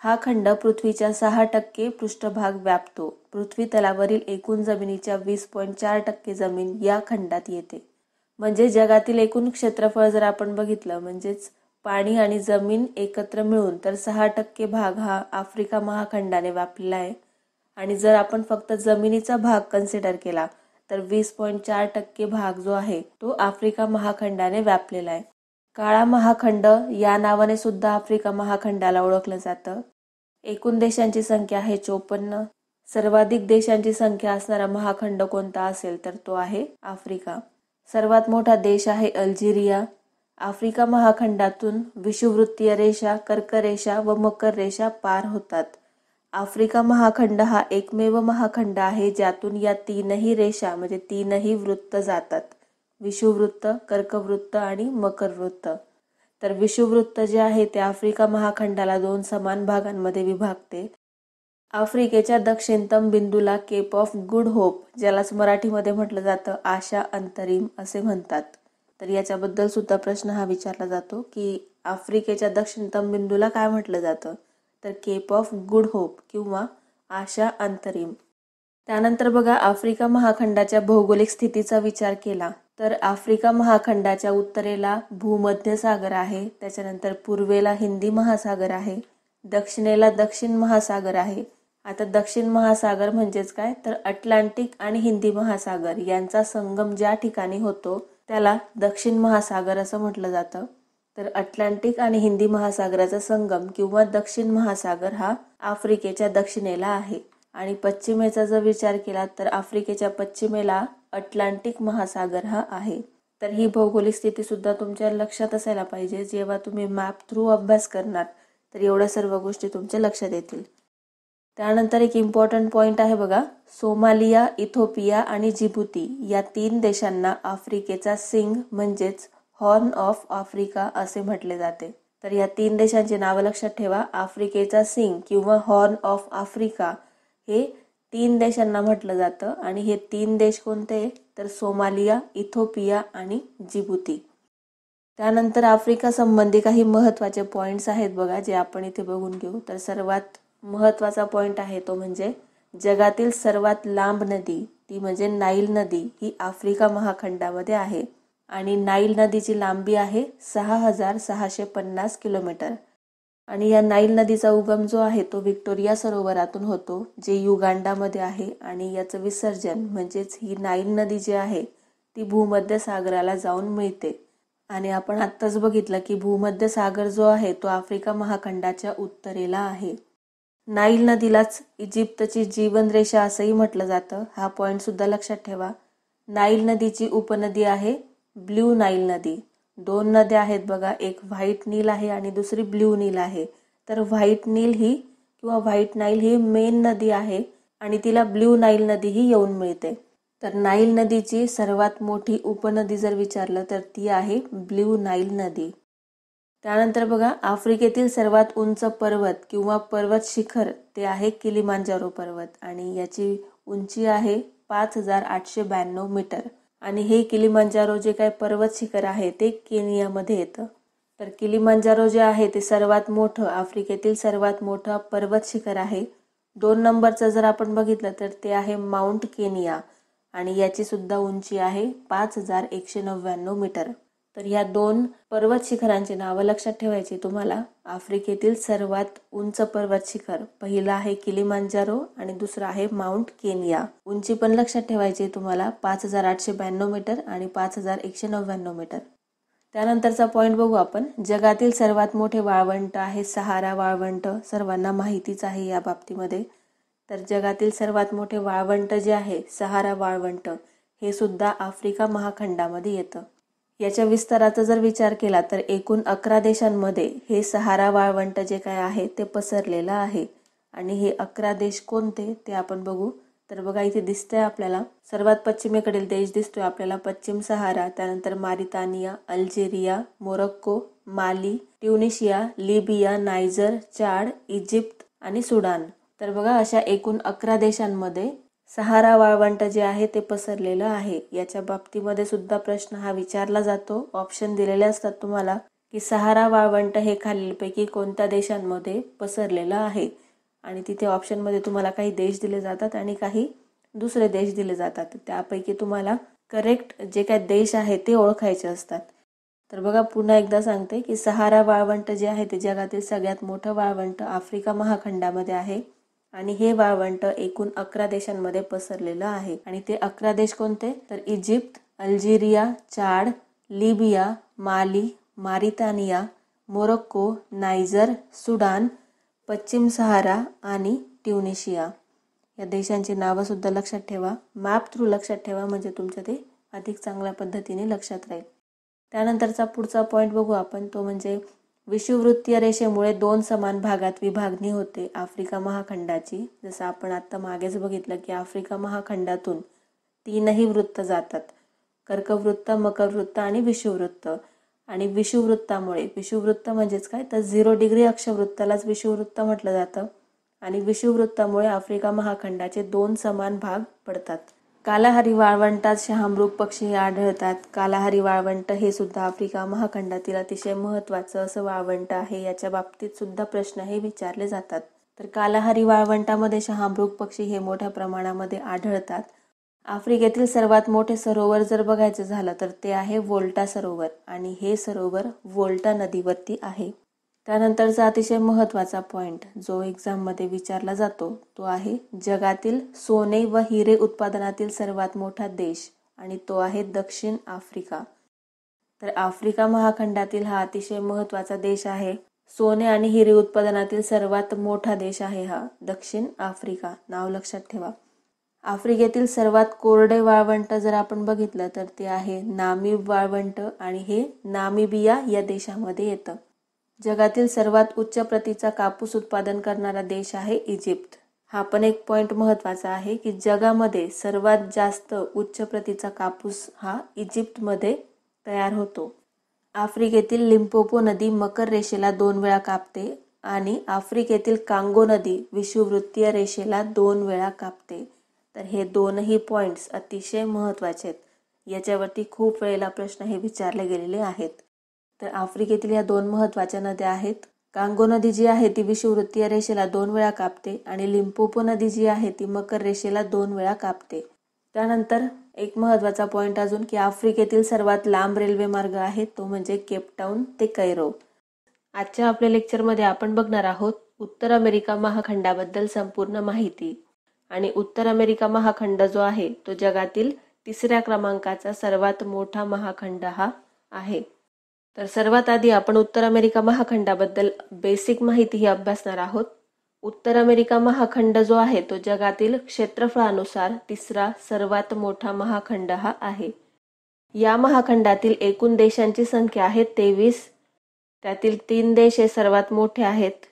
हा खंड पृथ्वीच्या सहा टक्के पृष्ठभाग व्यापतो पृथ्वी तलावरील एकूण जमिनीच्या वीस पॉईंट चार टक्के जमीन या खंडात येते म्हणजे जगातील एकूण क्षेत्रफळ जर आपण बघितलं म्हणजेच पाणी आणि जमीन एकत्र मिळून तर सहा टक्के भाग हा आफ्रिका महाखंडाने व्यापलेला आहे आणि जर आपण फक्त जमिनीचा भाग कन्सिडर केला तर वीस पॉईंट चार टक्के भाग जो आहे तो आफ्रिका महाखंडाने व्यापलेला आहे काळा महाखंड या नावाने सुद्धा आफ्रिका महाखंडाला ओळखलं जातं एकूण देशांची संख्या आहे चोपन्न सर्वाधिक देशांची संख्या असणारा महाखंड कोणता असेल तर तो आहे आफ्रिका सर्वात मोठा देश आहे अल्जेरिया आफ्रिका महाखंडातून विषुववृत्तीय रेषा कर्करेषा व मकर रेषा पार होतात आफ्रिका महाखंड हा एकमेव महाखंड आहे ज्यातून या तीनही रेषा म्हणजे तीनही वृत्त जातात विषुववृत्त कर्कवृत्त आणि मकरवृत्त तर विषुववृत्त जे आहे ते आफ्रिका महाखंडाला दोन समान भागांमध्ये विभागते आफ्रिकेच्या दक्षिणतम बिंदूला केप ऑफ गुड होप ज्यालाच मराठीमध्ये म्हटलं जातं आशा अंतरिम असे म्हणतात तर याच्याबद्दल सुद्धा प्रश्न हा विचारला जातो की आफ्रिकेच्या दक्षिणतम बिंदूला काय म्हटलं जातं तर केप ऑफ गुड होप किंवा आशा अंतरिम त्यानंतर बघा आफ्रिका महाखंडाच्या भौगोलिक स्थितीचा विचार केला तर आफ्रिका महाखंडाच्या उत्तरेला भूमध्य सागर आहे त्याच्यानंतर पूर्वेला हिंदी महासागर आहे दक्षिणेला दक्षिण महासागर आहे आता दक्षिण महासागर म्हणजेच काय तर अटलांटिक आणि हिंदी महासागर यांचा संगम ज्या ठिकाणी होतो त्याला दक्षिण महासागर असं म्हटलं जातं तर अटलांटिक आणि हिंदी महासागराचा संगम किंवा दक्षिण महासागर हा आफ्रिकेच्या दक्षिणेला आहे आणि पश्चिमेचा जर विचार केला तर आफ्रिकेच्या पश्चिमेला अटलांटिक महासागर हा आहे तर ही भौगोलिक स्थिती सुद्धा तुमच्या लक्षात असायला पाहिजे जेव्हा तुम्ही मॅप थ्रू अभ्यास करणार तर एवढ्या सर्व गोष्टी तुमच्या लक्षात येतील त्यानंतर एक इम्पॉर्टंट पॉईंट आहे बघा सोमालिया इथोपिया आणि जिबुती या तीन देशांना आफ्रिकेचा सिंग म्हणजेच हॉर्न ऑफ आफ्रिका असे म्हटले जाते तर या तीन देशांची नावं लक्षात ठेवा आफ्रिकेचा सिंग किंवा हॉर्न ऑफ आफ्रिका हे तीन देशांना म्हटलं जातं आणि हे तीन देश कोणते तर सोमालिया इथोपिया आणि जिबुती त्यानंतर आफ्रिका संबंधी काही महत्त्वाचे पॉईंट्स आहेत बघा जे आपण इथे बघून घेऊ तर सर्वात महत्त्वाचा पॉईंट आहे तो म्हणजे जगातील सर्वात लांब नदी ती म्हणजे नाईल नदी ही आफ्रिका महाखंडामध्ये आहे आणि नाईल नदीची लांबी आहे सहा हजार सहाशे पन्नास किलोमीटर आणि या नाईल नदीचा उगम जो आहे तो व्हिक्टोरिया सरोवरातून होतो जे युगांडामध्ये आहे आणि याचं विसर्जन म्हणजेच ही नाईल नदी जी आहे ती भूमध्य सागराला जाऊन मिळते आणि आपण आत्ताच बघितलं की भूमध्य सागर जो आहे तो आफ्रिका महाखंडाच्या उत्तरेला आहे नाईल नदीलाच इजिप्तची जीवनरेषा असंही म्हटलं जातं हा पॉईंट सुद्धा लक्षात ठेवा नाईल नदीची उपनदी आहे ब्ल्यू नाईल नदी दोन नद्या आहेत बघा एक व्हाईट नील आहे आणि दुसरी ब्ल्यू नील आहे तर व्हाईट नील ही किंवा व्हाईट नाईल ही मेन नदी आहे आणि तिला ब्ल्यू नाईल नदी ही येऊन मिळते तर नाईल नदीची सर्वात मोठी उपनदी जर विचारलं तर ती आहे ब्ल्यू नाईल नदी त्यानंतर बघा आफ्रिकेतील सर्वात उंच पर्वत किंवा पर्वत शिखर ते आहे किलिमांजारो पर्वत आणि याची उंची आहे पाच हजार आठशे ब्याण्णव मीटर आणि हे किलिमंजारो जे काय पर्वत शिखर आहे ते केनियामध्ये येतं तर किलिमंजारो जे आहे ते सर्वात मोठं आफ्रिकेतील सर्वात मोठं पर्वत शिखर आहे दोन नंबरचं जर आपण बघितलं तर ते आहे माउंट केनिया आणि याची सुद्धा उंची आहे पाच हजार एकशे नव्याण्णव मीटर तर या दोन पर्वत शिखरांची नावं लक्षात ठेवायची तुम्हाला आफ्रिकेतील सर्वात उंच पर्वत शिखर पहिलं आहे किलिमांजारो आणि दुसरं आहे माउंट केनिया उंची पण लक्षात ठेवायची तुम्हाला पाच हजार आठशे ब्याण्णव मीटर आणि पाच हजार एकशे नव्याण्णव मीटर त्यानंतरचा पॉईंट बघू आपण जगातील सर्वात मोठे वाळवंट आहे सहारा वाळवंट सर्वांना माहितीच आहे या बाबतीमध्ये तर जगातील सर्वात मोठे वाळवंट जे आहे सहारा वाळवंट हे सुद्धा आफ्रिका महाखंडामध्ये येतं याच्या विस्ताराचा जर विचार केला तर एकूण अकरा देशांमध्ये हे सहारा वाळवंट जे काय आहे ते पसरलेलं आहे आणि हे अकरा देश कोणते ते आपण बघू तर बघा इथे दिसतंय आपल्याला सर्वात पश्चिमेकडील देश दिसतोय आपल्याला पश्चिम सहारा त्यानंतर Mauritania Algeria Morocco Mali Tunisia Libya Niger Chad Egypt आणि सुडान तर बघा अशा एकूण अकरा देशांमध्ये सहारा वाळवंट जे आहे ते पसरलेलं आहे याच्या बाबतीमध्ये सुद्धा प्रश्न हा विचारला जातो ऑप्शन दिलेले असतात तुम्हाला की सहारा वाळवंट हे खालीलपैकी कोणत्या देशांमध्ये पसरलेलं आहे आणि तिथे ऑप्शनमध्ये तुम्हाला काही देश दिले जातात आणि काही दुसरे देश दिले जातात त्यापैकी तुम्हाला करेक्ट जे काय देश आहे ते ओळखायचे असतात तर बघा पुन्हा एकदा सांगते की सहारा वाळवंट जे आहे ते जगातील सगळ्यात मोठं वाळवंट आफ्रिका महाखंडामध्ये आहे आणि हे वाळवंट एकूण अकरा देशांमध्ये पसरलेलं आहे आणि ते अकरा देश कोणते तर Egypt Algeria Chad Libya Mali Mauritania Morocco Niger Sudan पश्चिम सहारा आणि ट्युनिशिया या देशांची सुद्धा लक्षात ठेवा मॅप थ्रू लक्षात ठेवा म्हणजे तुमच्या ते अधिक चांगल्या पद्धतीने लक्षात राहील त्यानंतरचा पुढचा पॉईंट बघू आपण तो म्हणजे विषुववृत्तीय रेषेमुळे दोन समान भागात विभागणी होते आफ्रिका महाखंडाची जसं आपण आत्ता मागेच बघितलं की आफ्रिका महाखंडातून तीनही वृत्त जातात कर्कवृत्त मकरवृत्त आणि विषुववृत्त आणि विषुववृत्तामुळे विषुववृत्त म्हणजेच काय तर झिरो डिग्री अक्षवृत्तालाच विषुववृत्त म्हटलं जातं आणि विषुववृत्तामुळे आफ्रिका महाखंडाचे दोन समान भाग पडतात कालाहारी वाळवंटात शहामृग हे आढळतात कालाहारी वाळवंट हे सुद्धा आफ्रिका महाखंडातील अतिशय महत्त्वाचं असं वाळवंट आहे याच्या बाबतीत सुद्धा प्रश्न हे विचारले जातात तर कालाहारी वाळवंटामध्ये शहामृग पक्षी हे मोठ्या प्रमाणामध्ये आढळतात आफ्रिकेतील सर्वात मोठे सरोवर जर बघायचं झालं तर ते आहे वोल्टा सरोवर आणि हे सरोवर वोल्टा नदीवरती आहे त्यानंतरचा अतिशय महत्त्वाचा पॉईंट जो एक्झाममध्ये विचारला जातो तो आहे जगातील सोने व हिरे उत्पादनातील सर्वात मोठा देश आणि तो आहे दक्षिण आफ्रिका तर आफ्रिका महाखंडातील हा अतिशय महत्त्वाचा देश आहे सोने आणि हिरे उत्पादनातील सर्वात मोठा देश आहे हा दक्षिण आफ्रिका नाव लक्षात ठेवा आफ्रिकेतील सर्वात कोरडे वाळवंट जर आपण बघितलं तर ते आहे नामिब वाळवंट आणि हे नामिबिया या देशामध्ये येतं जगातील सर्वात उच्च प्रतीचा कापूस उत्पादन करणारा देश आहे इजिप्त हा पण एक पॉईंट महत्त्वाचा आहे की जगामध्ये सर्वात जास्त उच्च प्रतीचा कापूस हा इजिप्तमध्ये तयार होतो आफ्रिकेतील लिम्पोपो नदी मकर रेषेला दोन वेळा कापते आणि आफ्रिकेतील कांगो नदी विषुववृत्तीय रेषेला दोन वेळा कापते तर हे दोनही पॉईंट्स अतिशय महत्त्वाचे आहेत याच्यावरती खूप वेळेला प्रश्न हे विचारले गेलेले आहेत तर आफ्रिकेतील या दोन महत्वाच्या नद्या आहेत कांगो नदी जी आहे ती विषुवृत्तीय रेषेला दोन वेळा कापते आणि लिंपोपो नदी जी आहे ती मकर रेषेला दोन वेळा कापते त्यानंतर एक महत्त्वाचा पॉईंट अजून की आफ्रिकेतील सर्वात लांब रेल्वे मार्ग आहे तो म्हणजे केपटाऊन ते कैरो आजच्या आपल्या लेक्चरमध्ये आपण बघणार आहोत उत्तर अमेरिका महाखंडाबद्दल संपूर्ण माहिती आणि उत्तर अमेरिका महाखंड जो आहे तो जगातील तिसऱ्या क्रमांकाचा सर्वात मोठा महाखंड हा आहे तर सर्वात आधी आपण उत्तर अमेरिका महाखंडाबद्दल बेसिक माहिती ही अभ्यासणार आहोत उत्तर अमेरिका महाखंड जो आहे तो जगातील क्षेत्रफळानुसार तिसरा सर्वात मोठा महाखंड हा आहे या महाखंडातील एकूण देशांची संख्या आहे तेवीस त्यातील तीन देश हे सर्वात मोठे आहेत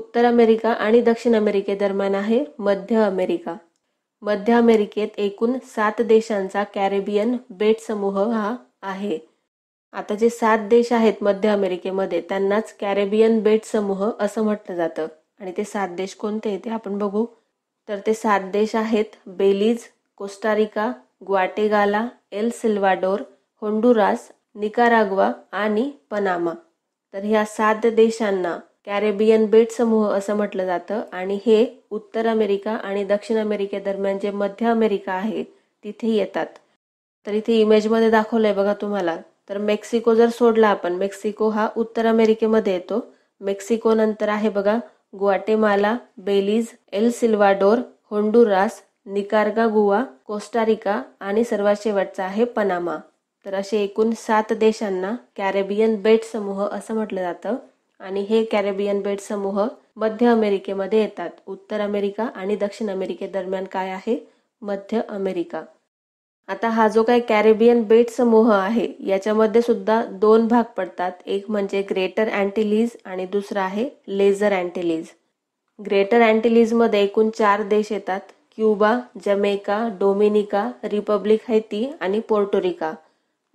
उत्तर अमेरिका आणि दक्षिण अमेरिकेदरम्यान आहे मध्य अमेरिका मध्य अमेरिकेत एकूण सात देशांचा कॅरेबियन बेट समूह हा आहे आता जे सात देश आहेत मध्य अमेरिकेमध्ये त्यांनाच कॅरेबियन बेट समूह असं म्हटलं जातं आणि ते सात देश कोणते ते आपण बघू तर ते सात देश आहेत Belize Costa Rica Guatemala El Salvador Honduras Nicaragua आणि पनामा तर ह्या सात देशांना कॅरेबियन बेट समूह असं म्हटलं जातं आणि हे उत्तर अमेरिका आणि दक्षिण अमेरिकेदरम्यान जे मध्य अमेरिका आहे तिथे येतात तर इथे इमेजमध्ये दाखवलंय बघा तुम्हाला तर मेक्सिको जर सोडला आपण मेक्सिको हा उत्तर अमेरिकेमध्ये येतो मेक्सिको नंतर आहे बघा Guatemala Belize El Salvador Honduras Nicaragua Costa Rica आणि सर्वात शेवटचा आहे पनामा तर असे एकूण सात देशांना कॅरेबियन बेट समूह असं म्हटलं जातं आणि हे कॅरेबियन बेट समूह मध्य अमेरिकेमध्ये येतात उत्तर अमेरिका आणि दक्षिण अमेरिके दरम्यान काय आहे मध्य अमेरिका आता हा जो काही कॅरेबियन बेट समूह आहे याच्यामध्ये सुद्धा दोन भाग पडतात एक म्हणजे ग्रेटर अँटिलीज आणि दुसरा आहे लेझर अँटिलीज ग्रेटर अँटिलीजमध्ये एकूण चार देश येतात Cuba Jamaica Dominica Republic Haiti आणि पोर्टोरिका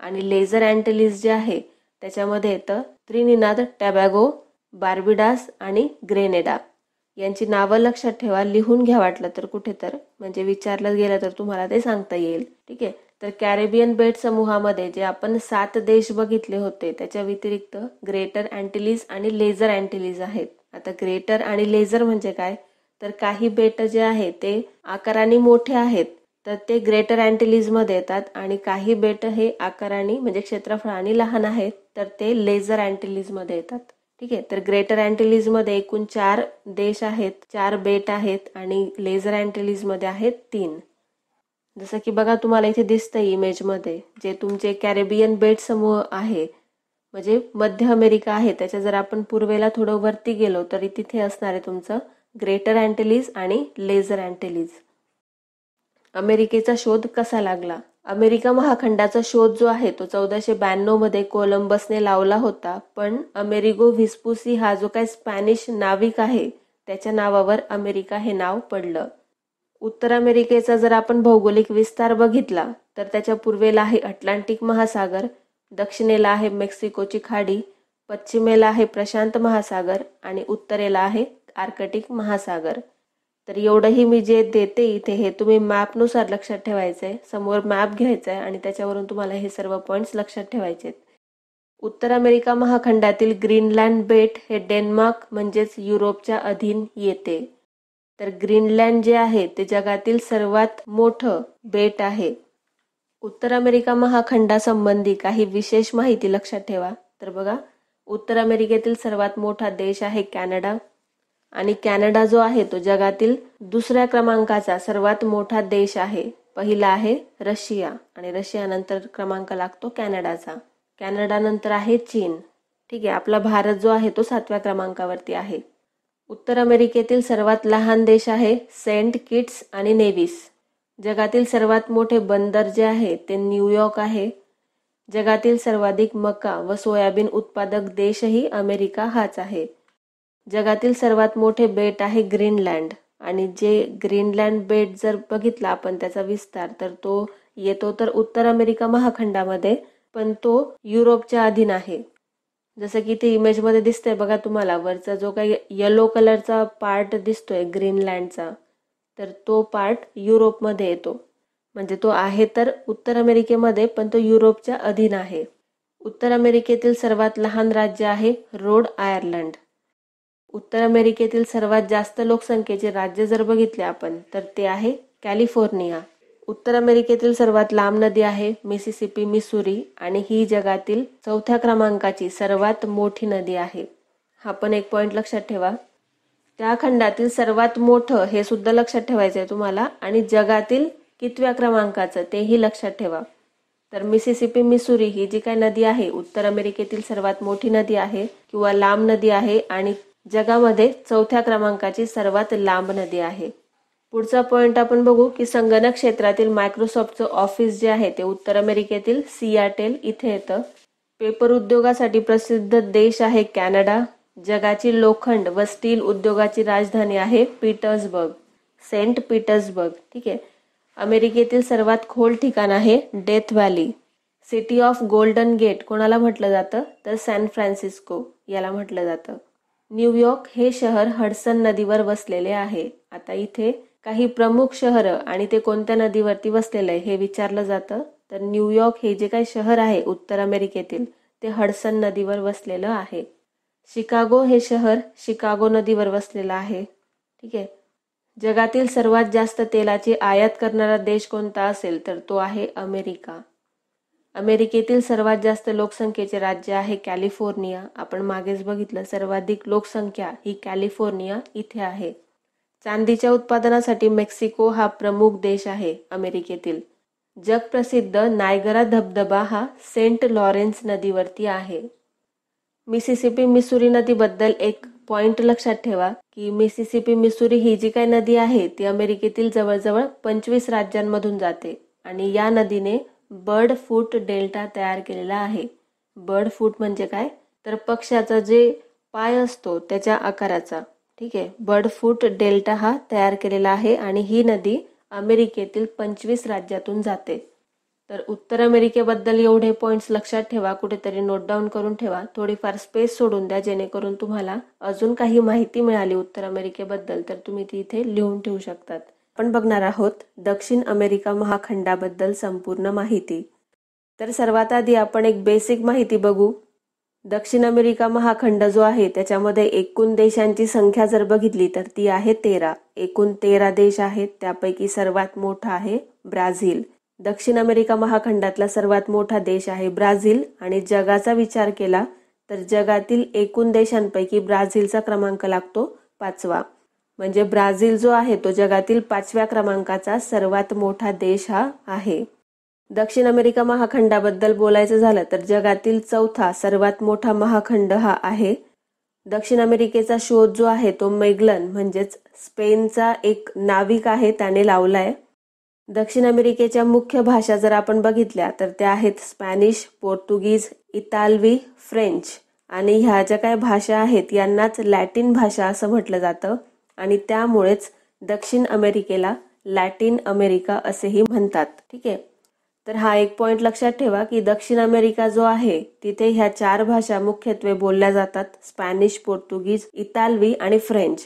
आणि लेझर अँटिलीज जे आहे त्याच्यामध्ये येतं त्रिनिनाद टॅबॅगो बार्बिडास आणि ग्रेनेडा यांची नावं लक्षात ठेवा लिहून घ्या वाटलं तर कुठे तर म्हणजे विचारलं गेलं तर तुम्हाला ते सांगता येईल ठीक आहे तर कॅरेबियन बेट समूहामध्ये जे आपण सात देश बघितले होते त्याच्या व्यतिरिक्त ग्रेटर अँटिलीज आणि लेझर अँटिलीज आहेत आता ग्रेटर आणि लेझर म्हणजे काय तर काही बेट जे आहे ते आकाराने मोठे आहेत तर ते ग्रेटर मध्ये येतात आणि काही बेट हे आकाराने म्हणजे क्षेत्रफळाने लहान आहेत तर ते लेझर मध्ये येतात ठीक आहे तर ग्रेटर अँटिलीजमध्ये एकूण चार देश आहेत चार बेट आहेत आणि लेझर अँटिलीजमध्ये आहेत तीन जसं की बघा तुम्हाला इथे दिसतं इमेजमध्ये जे तुमचे कॅरेबियन बेट समूह आहे म्हणजे मध्य अमेरिका आहे त्याच्या जर आपण पूर्वेला थोडं वरती गेलो तरी तिथे असणार आहे तुमचं ग्रेटर अँटेलीज आणि लेझर अँटिलिज अमेरिकेचा शोध कसा लागला अमेरिका महाखंडाचा शोध जो आहे तो चौदाशे ब्याण्णवमध्ये कोलंबसने लावला होता पण अमेरिगो व्हिस्पुसी हा जो काही स्पॅनिश नाविक आहे त्याच्या नावावर अमेरिका हे नाव पडलं उत्तर अमेरिकेचा जर आपण भौगोलिक विस्तार बघितला तर त्याच्या पूर्वेला आहे अटलांटिक महासागर दक्षिणेला आहे मेक्सिकोची खाडी पश्चिमेला आहे प्रशांत महासागर आणि उत्तरेला आहे आर्कटिक महासागर तर एवढंही मी जे देते इथे हे तुम्ही मॅपनुसार लक्षात ठेवायचं आहे समोर मॅप घ्यायचा आहे आणि त्याच्यावरून तुम्हाला हे सर्व पॉईंट्स लक्षात ठेवायचे आहेत उत्तर अमेरिका महाखंडातील ग्रीनलँड बेट हे डेन्मार्क म्हणजेच युरोपच्या अधीन येते तर ग्रीनलँड जे आहे ते जगातील सर्वात मोठं बेट आहे उत्तर अमेरिका महाखंडासंबंधी काही विशेष माहिती लक्षात ठेवा तर बघा उत्तर अमेरिकेतील सर्वात मोठा देश आहे कॅनडा आणि कॅनडा जो आहे तो जगातील दुसऱ्या क्रमांकाचा सर्वात मोठा देश आहे पहिला आहे रशिया आणि रशियानंतर क्रमांक लागतो कॅनडाचा कॅनडानंतर आहे चीन ठीक आहे आपला भारत जो आहे तो सातव्या क्रमांकावरती आहे उत्तर अमेरिकेतील सर्वात लहान देश आहे सेंट किट्स आणि नेव्हिस जगातील सर्वात मोठे बंदर जे आहे ते न्यूयॉर्क आहे जगातील सर्वाधिक मका व सोयाबीन उत्पादक देशही अमेरिका हाच आहे जगातील सर्वात मोठे बेट आहे ग्रीनलँड आणि जे ग्रीनलँड बेट जर बघितला आपण त्याचा विस्तार तर तो येतो तर उत्तर अमेरिका महाखंडामध्ये पण तो युरोपच्या अधीन आहे जसं की ते इमेजमध्ये दिसतंय बघा तुम्हाला वरचा जो काही येलो कलरचा पार्ट दिसतोय ग्रीनलँडचा तर तो पार्ट युरोपमध्ये येतो म्हणजे तो आहे तर उत्तर अमेरिकेमध्ये पण तो युरोपच्या अधीन आहे उत्तर अमेरिकेतील सर्वात लहान राज्य आहे रोड आयर्लंड उत्तर अमेरिकेतील सर्वात जास्त लोकसंख्येचे राज्य जर बघितले आपण तर ते आहे कॅलिफोर्निया उत्तर अमेरिकेतील सर्वात लांब नदी आहे मिसिसिपी मिसुरी आणि ही जगातील चौथ्या क्रमांकाची सर्वात मोठी नदी आहे हा पण एक पॉईंट लक्षात ठेवा त्या खंडातील सर्वात मोठं हे सुद्धा लक्षात ठेवायचं आहे तुम्हाला आणि जगातील कितव्या क्रमांकाचं तेही लक्षात ठेवा तर मिसिसिपी मिसुरी ही जी काय नदी आहे उत्तर अमेरिकेतील सर्वात मोठी नदी आहे किंवा लांब नदी आहे आणि जगामध्ये चौथ्या क्रमांकाची सर्वात लांब नदी आहे पुढचा पॉइंट आपण बघू की संगणक क्षेत्रातील मायक्रोसॉफ्टचं ऑफिस जे आहे ते उत्तर अमेरिकेतील सियाटेल इथे येतं पेपर उद्योगासाठी प्रसिद्ध देश आहे कॅनडा जगाची लोखंड व स्टील उद्योगाची राजधानी आहे पीटर्सबर्ग सेंट पीटर्सबर्ग ठीक आहे अमेरिकेतील सर्वात खोल ठिकाण आहे Death Valley city of Golden Gate कोणाला म्हटलं जातं तर सॅन फ्रान्सिस्को याला म्हटलं जातं न्यूयॉर्क हे शहर हडसन नदीवर वसलेले आहे आता इथे काही प्रमुख शहरं आणि ते कोणत्या नदीवरती वसलेलं आहे हे विचारलं जातं तर न्यूयॉर्क हे जे काही शहर आहे उत्तर अमेरिकेतील ते हडसन नदीवर वसलेलं आहे शिकागो हे शहर शिकागो नदीवर वसलेलं आहे ठीक आहे जगातील सर्वात जास्त तेलाची आयात करणारा देश कोणता असेल तर तो आहे अमेरिका अमेरिकेतील सर्वात जास्त लोकसंख्येचे राज्य आहे कॅलिफोर्निया आपण मागेच बघितलं सर्वाधिक लोकसंख्या ही कॅलिफोर्निया इथे आहे चांदीच्या उत्पादनासाठी मेक्सिको हा प्रमुख देश आहे अमेरिकेतील जगप्रसिद्ध नायगरा धबधबा हा सेंट लॉरेन्स नदीवरती आहे मिसिसिपी मिसुरी नदीबद्दल एक पॉइंट लक्षात ठेवा की मिसिसिपी मिसुरी ही जी काही नदी आहे ती अमेरिकेतील जवळजवळ पंचवीस राज्यांमधून जाते आणि या नदीने बर्ड फूट डेल्टा तयार केलेला आहे बर्ड फूट म्हणजे काय तर पक्षाचा जे पाय असतो त्याच्या आकाराचा ठीक आहे बर्ड फूट डेल्टा हा तयार केलेला आहे आणि ही नदी अमेरिकेतील पंचवीस राज्यातून जाते तर उत्तर अमेरिकेबद्दल एवढे पॉईंट्स लक्षात ठेवा कुठेतरी नोट डाऊन करून ठेवा थोडीफार स्पेस सोडून द्या जेणेकरून तुम्हाला अजून काही माहिती मिळाली उत्तर अमेरिकेबद्दल तर तुम्ही ती इथे लिहून ठेवू शकतात आपण बघणार आहोत दक्षिण अमेरिका महाखंडाबद्दल संपूर्ण माहिती तर सर्वात आधी आपण एक बेसिक माहिती बघू दक्षिण अमेरिका महाखंड जो आहे त्याच्यामध्ये एकूण देशांची संख्या जर बघितली तर ती आहे तेरा एकूण तेरा देश आहेत त्यापैकी सर्वात मोठा आहे ब्राझील दक्षिण अमेरिका महाखंडातला सर्वात मोठा देश आहे ब्राझील आणि जगाचा विचार केला तर जगातील एकूण देशांपैकी ब्राझीलचा क्रमांक लागतो पाचवा म्हणजे ब्राझील जो आहे तो जगातील पाचव्या क्रमांकाचा सर्वात मोठा देश हा आहे दक्षिण अमेरिका महाखंडाबद्दल बोलायचं झालं तर जगातील चौथा सर्वात मोठा महाखंड हा आहे दक्षिण अमेरिकेचा शोध जो आहे तो मेगलन म्हणजेच स्पेनचा एक नाविक आहे त्याने लावलाय दक्षिण अमेरिकेच्या मुख्य भाषा जर आपण बघितल्या तर त्या आहेत स्पॅनिश पोर्तुगीज इतालवी फ्रेंच आणि ह्या ज्या काही भाषा आहेत यांनाच लॅटिन भाषा असं म्हटलं जातं आणि त्यामुळेच दक्षिण अमेरिकेला लॅटिन अमेरिका असेही म्हणतात ठीक आहे तर हा एक पॉइंट लक्षात ठेवा की दक्षिण अमेरिका जो आहे तिथे ह्या चार भाषा मुख्यत्वे बोलल्या जातात स्पॅनिश पोर्तुगीज इतालवी आणि फ्रेंच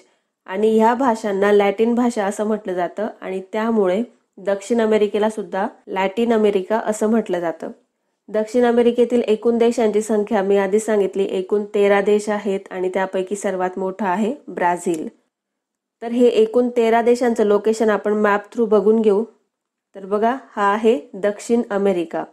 आणि ह्या भाषांना लॅटिन भाषा असं म्हटलं जातं आणि त्यामुळे दक्षिण अमेरिकेला सुद्धा लॅटिन अमेरिका असं म्हटलं जातं दक्षिण अमेरिकेतील एकूण देशांची संख्या मी आधी सांगितली एकूण तेरा देश आहेत आणि त्यापैकी सर्वात मोठा आहे ब्राझील तर हे एकूण तेरा देशांचं लोकेशन आपण मॅप थ्रू बघून घेऊ तर बघा हा आहे दक्षिण अमेरिका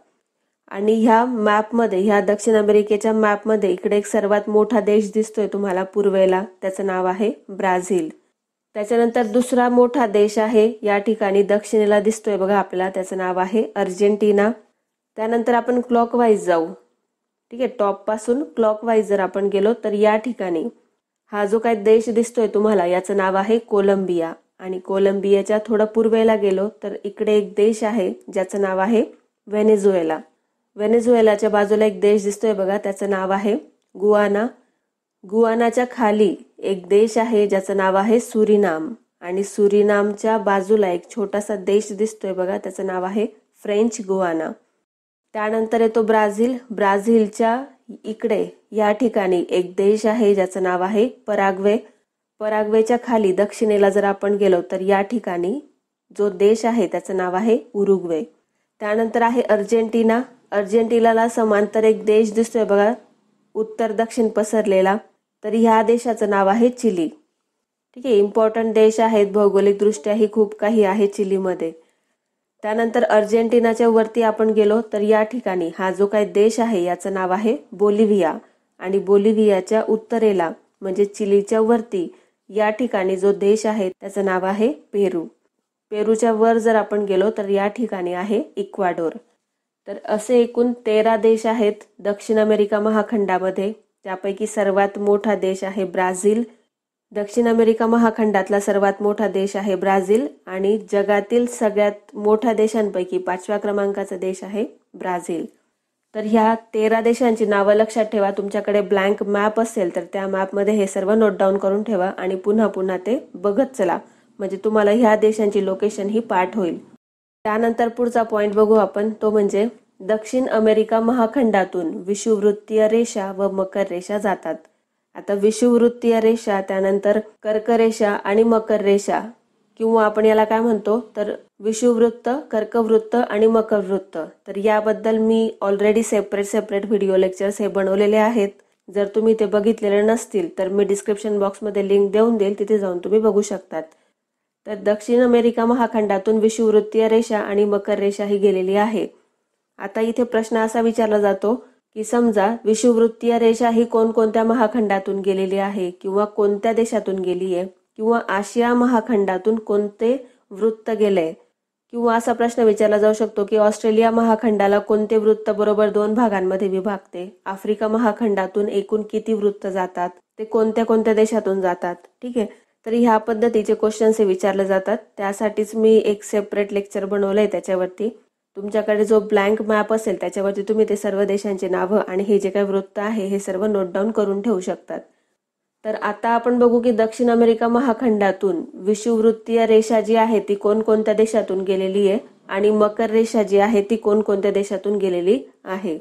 आणि ह्या मॅपमध्ये ह्या दक्षिण अमेरिकेच्या मॅपमध्ये इकडे एक सर्वात मोठा देश दिसतोय तुम्हाला पूर्वेला त्याचं नाव आहे ब्राझील त्याच्यानंतर दुसरा मोठा देश आहे या ठिकाणी दक्षिणेला दिसतोय बघा आपल्याला त्याचं नाव आहे अर्जेंटिना त्यानंतर आपण क्लॉकवाईज जाऊ ठीक आहे टॉपपासून क्लॉकवाईज जर आपण गेलो तर या ठिकाणी हा जो काय देश दिसतोय तुम्हाला याचं नाव आहे कोलंबिया आणि कोलंबियाच्या थोडं पूर्वेला गेलो तर इकडे एक देश आहे ज्याचं नाव आहे व्हेनेझुएला व्हेनेझुएलाच्या बाजूला एक देश दिसतोय बघा त्याचं नाव आहे गुआना गुआनाच्या खाली एक देश आहे ज्याचं नाव आहे सुरीनाम आणि सुरीनामच्या बाजूला एक छोटासा देश दिसतोय बघा त्याचं नाव आहे फ्रेंच गुआना त्यानंतर येतो ब्राझील ब्राझीलच्या इकडे या ठिकाणी एक देश आहे ज्याचं नाव आहे पराग्वे पराग्वेच्या खाली दक्षिणेला जर आपण गेलो तर या ठिकाणी जो देश आहे त्याचं नाव आहे उरुग्वे त्यानंतर आहे अर्जेंटिना अर्जेंटिनाला समांतर एक देश दिसतोय बघा उत्तर दक्षिण पसरलेला तर ह्या देशाचं नाव आहे चिली ठीक आहे इम्पॉर्टंट देश आहेत भौगोलिकदृष्ट्याही खूप काही आहे चिलीमध्ये त्यानंतर अर्जेंटिनाच्या वरती आपण गेलो तर या ठिकाणी हा जो काही देश आहे याचं नाव आहे बोलिव्हिया आणि बोलिव्हियाच्या उत्तरेला म्हणजे चिलीच्या वरती या ठिकाणी जो देश आहे त्याचं नाव आहे पेरू पेरूच्या वर जर आपण गेलो तर या ठिकाणी आहे इक्वाडोर तर असे एकूण तेरा देश आहेत दक्षिण अमेरिका महाखंडामध्ये त्यापैकी सर्वात मोठा देश आहे ब्राझील दक्षिण अमेरिका महाखंडातला सर्वात मोठा देश आहे ब्राझील आणि जगातील सगळ्यात मोठ्या देशांपैकी पाचव्या क्रमांकाचा देश आहे ब्राझील तर ह्या तेरा देशांची नावं लक्षात ठेवा तुमच्याकडे ब्लँक मॅप असेल तर त्या मॅपमध्ये हे सर्व नोट डाऊन करून ठेवा आणि पुन्हा पुन्हा ते बघत चला म्हणजे तुम्हाला ह्या देशांची लोकेशन ही पाठ होईल त्यानंतर पुढचा पॉईंट बघू आपण तो म्हणजे दक्षिण अमेरिका महाखंडातून विषुवृत्तीय रेषा व मकर रेषा जातात आता विषुवृत्तीय रेषा त्यानंतर कर्करेषा आणि मकर रेषा किंवा आपण याला काय म्हणतो तर विषुववृत्त कर्कवृत्त आणि मकरवृत्त तर याबद्दल मी already separate separate video lectures हे बनवलेले आहेत जर तुम्ही ते बघितलेले नसतील तर मी डिस्क्रिप्शन बॉक्समध्ये लिंक देऊन देईल तिथे जाऊन तुम्ही बघू शकतात तर दक्षिण अमेरिका महाखंडातून विषुववृत्तीय रेषा आणि मकर रेषा ही गेलेली आहे आता इथे प्रश्न असा विचारला जातो की समजा विषुववृत्तीय रेषा ही कोणकोणत्या महाखंडातून गेलेली आहे किंवा कोणत्या देशातून गेली आहे किंवा आशिया महाखंडातून कोणते वृत्त गेले किंवा असा प्रश्न विचारला जाऊ शकतो की ऑस्ट्रेलिया महाखंडाला कोणते वृत्त बरोबर दोन भागांमध्ये विभागते आफ्रिका महाखंडातून एकूण किती वृत्त जातात ते कोणत्या कोणत्या देशातून जातात ठीक आहे तर ह्या पद्धतीचे क्वेश्चन्स हे विचारले जातात त्यासाठीच मी एक सेपरेट लेक्चर बनवलं आहे त्याच्यावरती तुमच्याकडे जो ब्लँक मॅप असेल त्याच्यावरती तुम्ही ते सर्व देशांचे नावं आणि हे जे काही वृत्त आहे हे सर्व नोट डाऊन करून ठेवू शकतात तर आता आपण बघू की दक्षिण अमेरिका महाखंडातून विषुववृत्तीय रेषा जी आहे ती कोणकोणत्या देशातून गेलेली आहे आणि मकर रेषा जी आहे ती कोणकोणत्या देशातून गेलेली आहे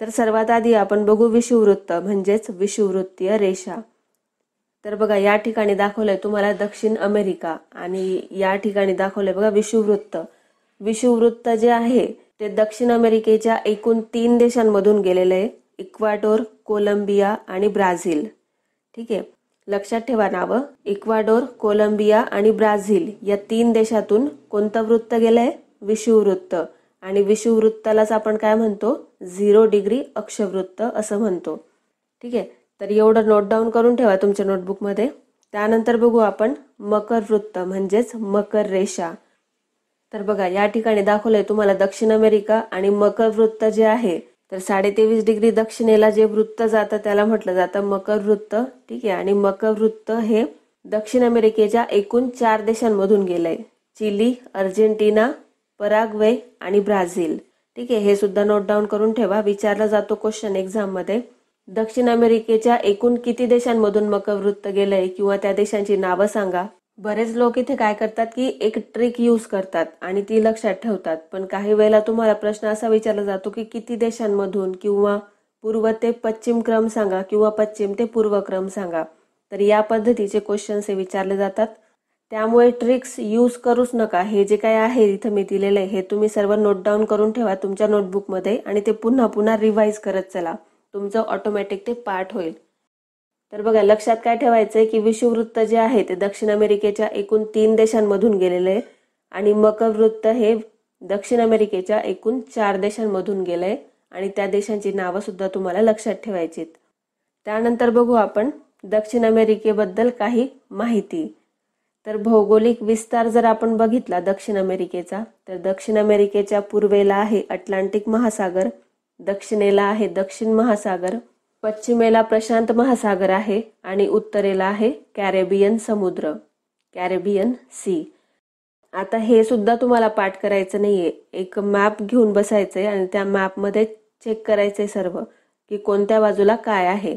तर सर्वात आधी आपण बघू विषुववृत्त म्हणजेच विषुववृत्तीय रेषा तर बघा या ठिकाणी दाखवलंय तुम्हाला दक्षिण अमेरिका आणि या ठिकाणी दाखवलंय बघा विषुववृत्त विषुववृत्त जे आहे ते दक्षिण अमेरिकेच्या एकूण तीन देशांमधून गेलेलं आहे इक्वाटोर कोलंबिया आणि ब्राझील ठीक आहे लक्षात ठेवा नावं इक्वाडोर कोलंबिया आणि ब्राझील या तीन देशातून कोणतं वृत्त गेलंय विषुववृत्त आणि विषुववृत्तालाच आपण काय म्हणतो झिरो डिग्री अक्षवृत्त असं म्हणतो ठीक आहे तर एवढं नोट डाऊन करून ठेवा तुमच्या नोटबुकमध्ये त्यानंतर बघू आपण मकर वृत्त म्हणजेच मकर रेषा तर बघा या ठिकाणी दाखवलंय तुम्हाला दक्षिण अमेरिका आणि मकर वृत्त जे आहे तर साडेतेवीस डिग्री दक्षिणेला जे वृत्त जातं त्याला म्हटलं जातं मकर वृत्त ठीक आहे आणि मकर वृत्त हे दक्षिण अमेरिकेच्या एकूण चार देशांमधून गेलंय चिली अर्जेंटिना पराग्वे आणि ब्राझील ठीक आहे हे सुद्धा नोट डाऊन करून ठेवा विचारला जातो क्वेश्चन मध्ये दक्षिण अमेरिकेच्या एकूण किती देशांमधून मकर वृत्त गेलंय किंवा त्या देशांची नावं सांगा बरेच लोक इथे काय करतात की एक ट्रिक यूज करतात आणि ती लक्षात ठेवतात पण काही वेळेला तुम्हाला प्रश्न असा विचारला जातो की किती देशांमधून किंवा पूर्व ते पश्चिम क्रम सांगा किंवा पश्चिम ते पूर्व क्रम सांगा तर या पद्धतीचे क्वेश्चन्स हे विचारले जातात त्यामुळे ट्रिक्स यूज करूच नका हे जे काय आहे इथं मी दिलेलं आहे हे तुम्ही सर्व नोट डाऊन करून ठेवा तुमच्या नोटबुकमध्ये आणि ते पुन्हा पुन्हा रिवाईज करत चला तुमचं ऑटोमॅटिक ते पार्ट होईल तर बघा लक्षात काय ठेवायचंय की विषुववृत्त जे आहे ते दक्षिण अमेरिकेच्या एकूण तीन देशांमधून गेलेले आहे आणि मकरवृत्त हे दक्षिण अमेरिकेच्या एकूण चार देशांमधून गेलं आहे आणि त्या देशांची नावं सुद्धा तुम्हाला लक्षात ठेवायची त्यानंतर बघू आपण दक्षिण अमेरिकेबद्दल काही माहिती तर भौगोलिक विस्तार जर आपण बघितला दक्षिण अमेरिकेचा तर दक्षिण अमेरिकेच्या पूर्वेला आहे अटलांटिक महासागर दक्षिणेला आहे दक्षिण महासागर पश्चिमेला प्रशांत महासागर आहे आणि उत्तरेला आहे कॅरेबियन समुद्र कॅरेबियन सी आता हे सुद्धा तुम्हाला पाठ करायचं आहे एक मॅप घेऊन बसायचं आहे आणि त्या मॅपमध्ये चेक करायचं आहे सर्व की कोणत्या बाजूला काय आहे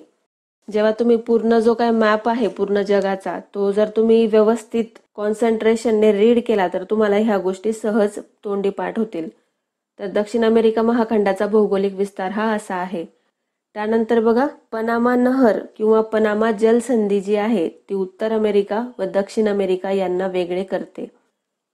जेव्हा तुम्ही पूर्ण जो काय मॅप आहे पूर्ण जगाचा तो जर तुम्ही व्यवस्थित कॉन्सन्ट्रेशनने रीड केला तर तुम्हाला ह्या गोष्टी सहज तोंडी पाठ होतील तर दक्षिण अमेरिका महाखंडाचा भौगोलिक विस्तार हा असा आहे त्यानंतर बघा पनामा नहर किंवा पनामा जलसंधी जी आहे ती उत्तर अमेरिका व दक्षिण अमेरिका यांना वेगळे करते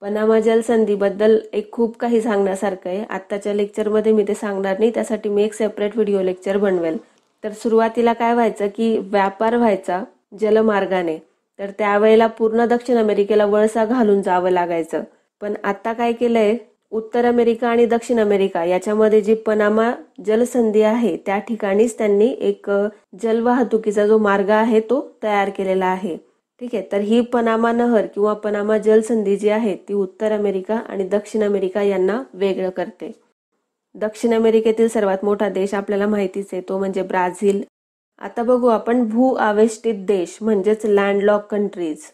पनामा जलसंधीबद्दल एक खूप काही सांगण्यासारखं आहे आत्ताच्या लेक्चरमध्ये मी ते सांगणार नाही त्यासाठी मी एक सेपरेट व्हिडिओ लेक्चर बनवेल तर सुरुवातीला काय व्हायचं की व्यापार व्हायचा जलमार्गाने तर त्यावेळेला पूर्ण दक्षिण अमेरिकेला वळसा घालून जावं लागायचं पण आता काय केलंय उत्तर अमेरिका आणि दक्षिण अमेरिका याच्यामध्ये जी पनामा जलसंधी आहे त्या ठिकाणीच त्यांनी एक जलवाहतुकीचा जो मार्ग आहे तो तयार केलेला आहे ठीक आहे तर ही पनामा नहर किंवा पनामा जलसंधी जी आहे ती उत्तर अमेरिका आणि दक्षिण अमेरिका यांना वेगळं करते दक्षिण अमेरिकेतील सर्वात मोठा देश आपल्याला माहितीच आहे तो म्हणजे ब्राझील आता बघू आपण भू आवेष्टित देश म्हणजेच लँडलॉक कंट्रीज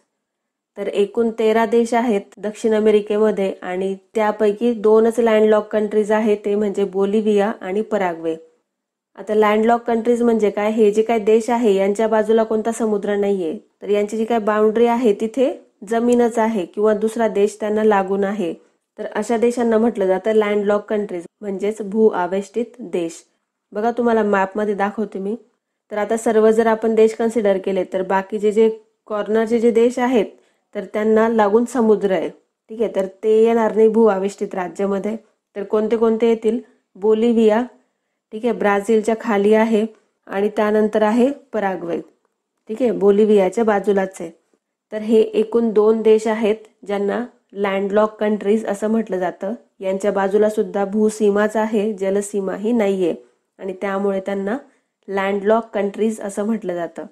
तर एकूण तेरा देश आहेत दक्षिण अमेरिकेमध्ये आणि त्यापैकी दोनच लँडलॉक कंट्रीज आहेत ते म्हणजे बोलिव्हिया आणि पराग्वे आता लँडलॉक कंट्रीज म्हणजे काय हे जे काय देश आहे यांच्या बाजूला कोणता समुद्र नाहीये तर यांची जी काय बाउंड्री आहे तिथे जमीनच आहे किंवा दुसरा देश त्यांना लागून आहे तर अशा देशांना म्हटलं जातं लँडलॉक कंट्रीज म्हणजेच भू आवेष्टित देश बघा तुम्हाला मॅपमध्ये दाखवते मी तर आता सर्व जर आपण देश कन्सिडर केले तर बाकीचे जे कॉर्नरचे जे देश आहेत तर त्यांना लागून समुद्र आहे ठीक आहे तर ते येणार नाही भूआविष्टित राज्यामध्ये तर कोणते कोणते येतील बोलिव्हिया ठीक आहे ब्राझीलच्या खाली आहे आणि त्यानंतर आहे पराग्वे ठीक आहे बोलिव्हियाच्या बाजूलाच आहे तर हे एकूण दोन देश आहेत ज्यांना लँडलॉक कंट्रीज असं म्हटलं जातं यांच्या बाजूला सुद्धा भूसीमाच आहे जलसीमाही ही नाही आहे आणि त्यामुळे त्यांना लँडलॉक कंट्रीज असं म्हटलं जातं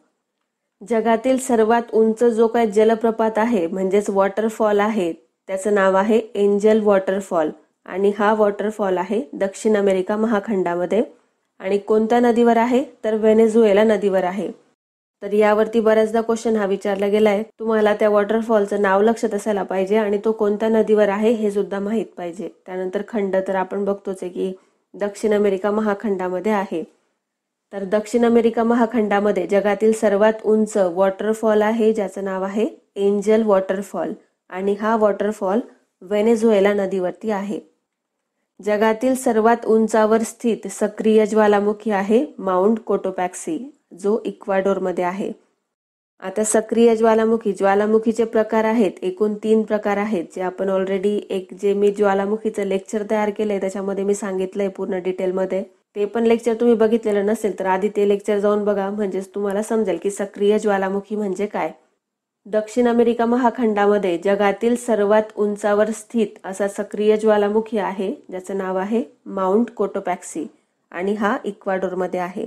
जगातील सर्वात उंच जो काय जलप्रपात आहे म्हणजेच वॉटरफॉल आहे त्याचं नाव आहे एंजल वॉटरफॉल आणि हा वॉटरफॉल आहे दक्षिण अमेरिका महाखंडामध्ये आणि कोणत्या नदीवर आहे तर व्हेनेझुएला नदीवर आहे तर यावरती बऱ्याचदा क्वेश्चन हा विचारला गेला आहे तुम्हाला त्या वॉटरफॉलचं नाव लक्षात असायला पाहिजे आणि तो कोणत्या नदीवर आहे हे सुद्धा माहीत पाहिजे त्यानंतर खंड तर आपण बघतोच आहे की दक्षिण अमेरिका महाखंडामध्ये आहे तर दक्षिण अमेरिका महाखंडामध्ये जगातील सर्वात उंच वॉटरफॉल आहे ज्याचं नाव आहे एंजल वॉटरफॉल आणि हा वॉटरफॉल व्हेनेझुएला नदीवरती आहे जगातील सर्वात उंचावर स्थित सक्रिय ज्वालामुखी आहे माउंट कोटोपॅक्सी जो इक्वाडोरमध्ये आहे आता सक्रिय ज्वालामुखी ज्वालामुखीचे प्रकार आहेत एकूण तीन प्रकार आहेत जे आपण ऑलरेडी एक जे मी ज्वालामुखीचं लेक्चर तयार केलंय त्याच्यामध्ये मी सांगितलंय पूर्ण डिटेलमध्ये ते पण लेक्चर तुम्ही बघितलेलं नसेल तर आधी ते लेक्चर जाऊन बघा म्हणजेच तुम्हाला समजेल की सक्रिय ज्वालामुखी म्हणजे काय दक्षिण अमेरिका महाखंडामध्ये जगातील सर्वात उंचावर स्थित असा सक्रिय ज्वालामुखी आहे ज्याचं नाव आहे माउंट कोटोपॅक्सी आणि हा इक्वाडोरमध्ये आहे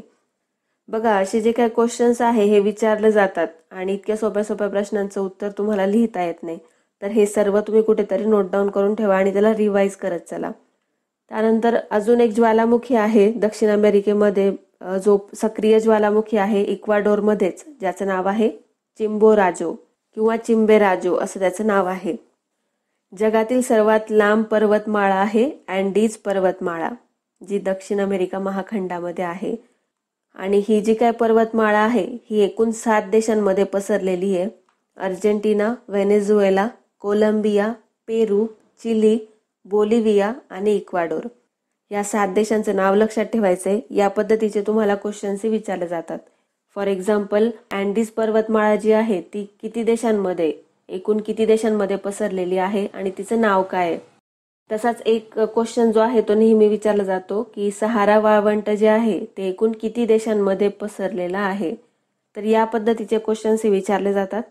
बघा असे जे काही क्वेश्चन्स आहे हे विचारले जातात आणि इतक्या सोप्या सोप्या प्रश्नांचं उत्तर तुम्हाला लिहिता येत नाही तर हे सर्व तुम्ही कुठेतरी नोट डाऊन करून ठेवा आणि त्याला रिवाईज करत चला त्यानंतर अजून एक ज्वालामुखी आहे दक्षिण अमेरिकेमध्ये जो सक्रिय ज्वालामुखी आहे इक्वाडोरमध्येच ज्याचं नाव आहे चिंबो राजो किंवा चिंबे राजो असं त्याचं नाव आहे जगातील सर्वात लांब पर्वतमाळा आहे अँडीज पर्वतमाळा जी दक्षिण अमेरिका महाखंडामध्ये आहे आणि ही जी काय पर्वतमाळा आहे ही एकूण सात देशांमध्ये पसरलेली आहे Argentina Venezuela Colombia Peru Chile Bolivia आणि इक्वाडोर या सात देशांचं नाव लक्षात ठेवायचंय या पद्धतीचे तुम्हाला क्वेश्चन्सही विचारले जातात फॉर एक्झाम्पल अँडीज पर्वतमाळा जी आहे ती किती देशांमध्ये एकूण किती देशांमध्ये पसरलेली आहे आणि तिचं नाव काय तसाच एक क्वेश्चन जो आहे तो नेहमी विचारला जातो की सहारा वाळवंट जे आहे ते एकूण किती देशांमध्ये पसरलेला आहे तर या पद्धतीचे क्वेश्चन्स विचारले जातात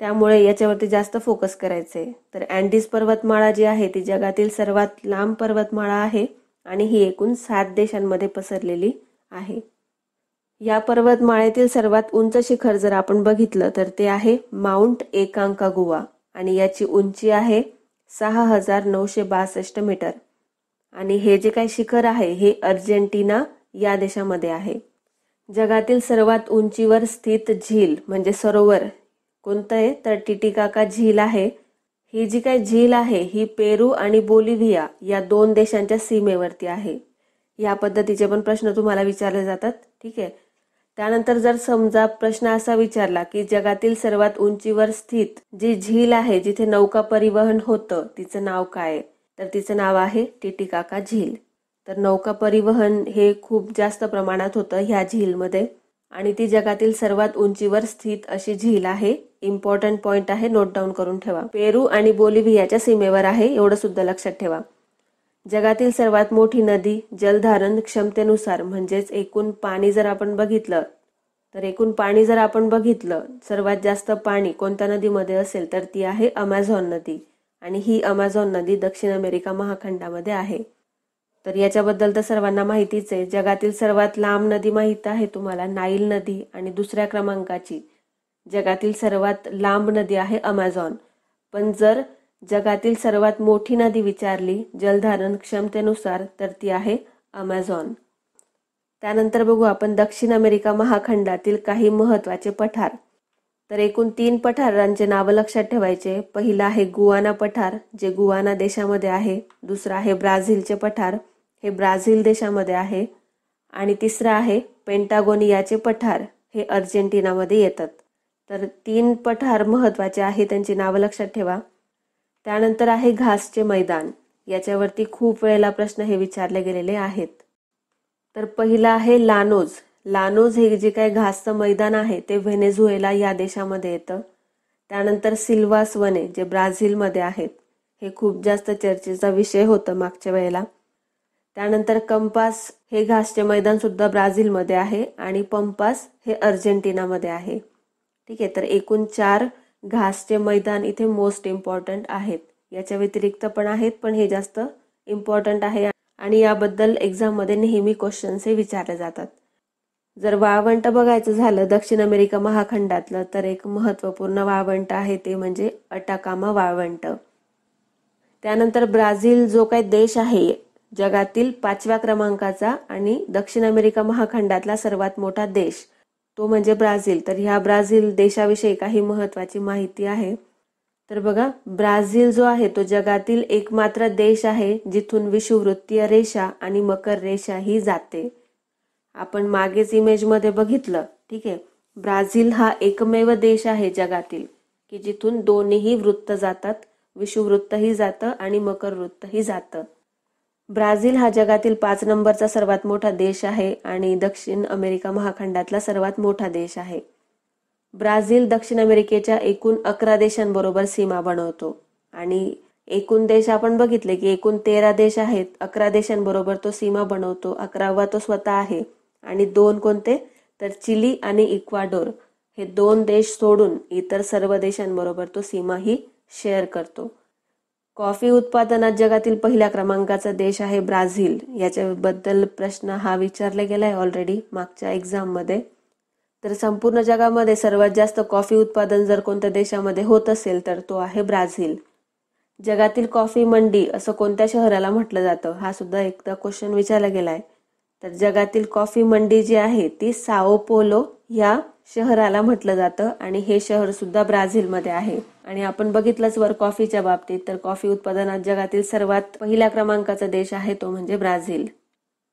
त्यामुळे याच्यावरती जास्त फोकस करायचे तर अँडीज पर्वतमाळा जी आहे ती जगातील सर्वात लांब पर्वतमाळा आहे आणि ही एकूण सात देशांमध्ये पसरलेली आहे या पर्वतमाळेतील सर्वात उंच शिखर जर आपण बघितलं तर ते आहे माउंट एकांका गुवा आणि याची उंची आहे सहा हजार नऊशे बासष्ट मीटर आणि हे जे काही शिखर आहे हे अर्जेंटिना या देशामध्ये आहे जगातील सर्वात उंचीवर स्थित झील म्हणजे सरोवर कोणतं आहे तर टिटिकाका झील आहे ही जी काय झील आहे ही पेरू आणि बोलिव्हिया या दोन देशांच्या सीमेवरती आहे या पद्धतीचे पण प्रश्न तुम्हाला विचारले जातात ठीक आहे त्यानंतर जर समजा प्रश्न असा विचारला की जगातील सर्वात उंचीवर स्थित जी झील आहे जिथे नौका परिवहन होतं तिचं नाव काय तर तिचं नाव आहे टिटिकाका झील तर नौका परिवहन हे खूप जास्त प्रमाणात होतं ह्या झीलमध्ये आणि ती जगातील सर्वात उंचीवर स्थित अशी झील आहे इम्पॉर्टंट पॉइंट आहे नोट डाऊन करून ठेवा पेरू आणि बोलिव्हियाच्या सीमेवर आहे एवढं सुद्धा लक्षात ठेवा जगातील सर्वात मोठी नदी जलधारण क्षमतेनुसार म्हणजेच एकूण पाणी जर आपण बघितलं तर एकूण पाणी जर आपण बघितलं सर्वात जास्त पाणी कोणत्या नदीमध्ये असेल तर ती आहे अमेझॉन नदी आणि ही अमेझॉन नदी दक्षिण अमेरिका महाखंडामध्ये आहे तर याच्याबद्दल तर सर्वांना माहितीच आहे जगातील सर्वात लांब नदी माहीत आहे तुम्हाला नाईल नदी आणि दुसऱ्या क्रमांकाची जगातील सर्वात लांब नदी आहे अमेझॉन पण जर जगातील सर्वात मोठी नदी विचारली जलधारण क्षमतेनुसार तर ती आहे अमेझॉन त्यानंतर बघू आपण दक्षिण अमेरिका महाखंडातील काही महत्वाचे पठार तर एकूण तीन पठारांचे नावं लक्षात ठेवायचे पहिलं आहे गुआना पठार जे गुआना देशामध्ये आहे दुसरं आहे ब्राझीलचे पठार हे ब्राझील देशामध्ये आहे आणि तिसरं आहे पेंटागोनियाचे पठार हे अर्जेंटिनामध्ये येतात तर तीन पठार महत्त्वाचे आहे त्यांची नावं लक्षात ठेवा त्यानंतर आहे घासचे मैदान याच्यावरती खूप वेळेला प्रश्न हे विचारले गेलेले आहेत तर पहिला आहे लानोज लानोज हे जे काही घासचं मैदान आहे ते व्हेनेझुएला या देशामध्ये येतं त्यानंतर सिल्वास वने जे ब्राझीलमध्ये आहेत हे खूप जास्त चर्चेचा विषय होतं मागच्या वेळेला त्यानंतर कंपास हे घासचे मैदान सुद्धा ब्राझीलमध्ये आहे आणि पंपास हे अर्जेंटिनामध्ये आहे ठीक आहे तर एकूण चार घासचे मैदान इथे मोस्ट इम्पॉर्टंट आहेत याच्या व्यतिरिक्त पण आहेत पण हे जास्त इम्पॉर्टंट आहे आणि याबद्दल एक्झाममध्ये नेहमी क्वेश्चन्स हे विचारले जातात जर वाळवंट बघायचं झालं दक्षिण अमेरिका महाखंडातलं तर एक महत्त्वपूर्ण वाळवंट आहे ते म्हणजे अटाकामा वाळवंट त्यानंतर ब्राझील जो काही देश आहे जगातील पाचव्या क्रमांकाचा आणि दक्षिण अमेरिका महाखंडातला सर्वात मोठा देश तो म्हणजे ब्राझील तर ह्या ब्राझील देशाविषयी काही महत्त्वाची माहिती आहे तर बघा ब्राझील जो आहे तो जगातील एकमात्र देश आहे जिथून विषुववृत्तीय रेषा आणि मकर रेषा ही जाते आपण मागेच इमेजमध्ये बघितलं ठीक आहे ब्राझील हा एकमेव देश आहे जगातील की जिथून दोन्हीही वृत्त जातात विषुववृत्तही जातं आणि मकर वृत्तही जातं ब्राझील हा जगातील पाच नंबरचा सर्वात मोठा देश आहे आणि दक्षिण अमेरिका महाखंडातला सर्वात मोठा देश आहे ब्राझील दक्षिण अमेरिकेच्या एकूण अकरा देशांबरोबर सीमा बनवतो आणि एकूण देश आपण बघितले की एकूण तेरा देश आहेत अकरा देशांबरोबर तो सीमा बनवतो अकरावा तो स्वतः आहे आणि दोन कोणते तर चिली आणि इक्वाडोर हे दोन देश सोडून इतर सर्व देशांबरोबर तो सीमा ही शेअर करतो कॉफी उत्पादनात जगातील पहिल्या क्रमांकाचा देश आहे ब्राझील याच्याबद्दल प्रश्न हा विचारला गेला आहे ऑलरेडी मागच्या एक्झाममध्ये तर संपूर्ण जगामध्ये सर्वात जास्त कॉफी उत्पादन जर कोणत्या देशामध्ये होत असेल तर तो आहे ब्राझील जगातील कॉफी मंडी असं कोणत्या शहराला म्हटलं जातं हा सुद्धा एकदा क्वेश्चन विचारला गेला आहे तर जगातील कॉफी मंडी जी आहे ती साओ पोलो या शहराला म्हटलं जातं आणि हे शहर सुद्धा ब्राझीलमध्ये आहे आणि आपण बघितलंच वर कॉफीच्या बाबतीत तर कॉफी उत्पादनात जगातील सर्वात पहिल्या क्रमांकाचा देश आहे तो म्हणजे ब्राझील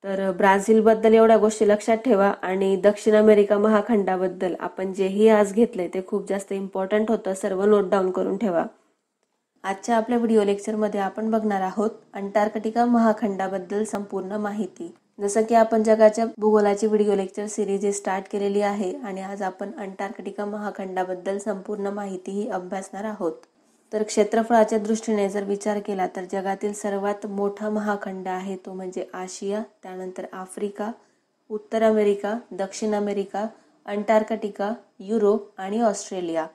तर ब्राझीलबद्दल एवढ्या गोष्टी लक्षात ठेवा आणि दक्षिण अमेरिका महाखंडाबद्दल आपण जेही आज घेतले ते खूप जास्त इम्पॉर्टंट होतं सर्व नोट डाऊन करून ठेवा आजच्या आपल्या व्हिडिओ लेक्चरमध्ये आपण बघणार आहोत अंटार्क्टिका महाखंडाबद्दल संपूर्ण माहिती जसं की आपण जगाच्या भूगोलाची व्हिडिओ लेक्चर सिरीज स्टार्ट केलेली आहे आणि आज आपण अंटार्क्टिका महाखंडाबद्दल संपूर्ण माहितीही अभ्यासणार आहोत तर क्षेत्रफळाच्या दृष्टीने जर विचार केला तर जगातील सर्वात मोठा महाखंड आहे तो म्हणजे आशिया त्यानंतर आफ्रिका उत्तर अमेरिका दक्षिण अमेरिका अंटार्क्टिका युरोप आणि ऑस्ट्रेलिया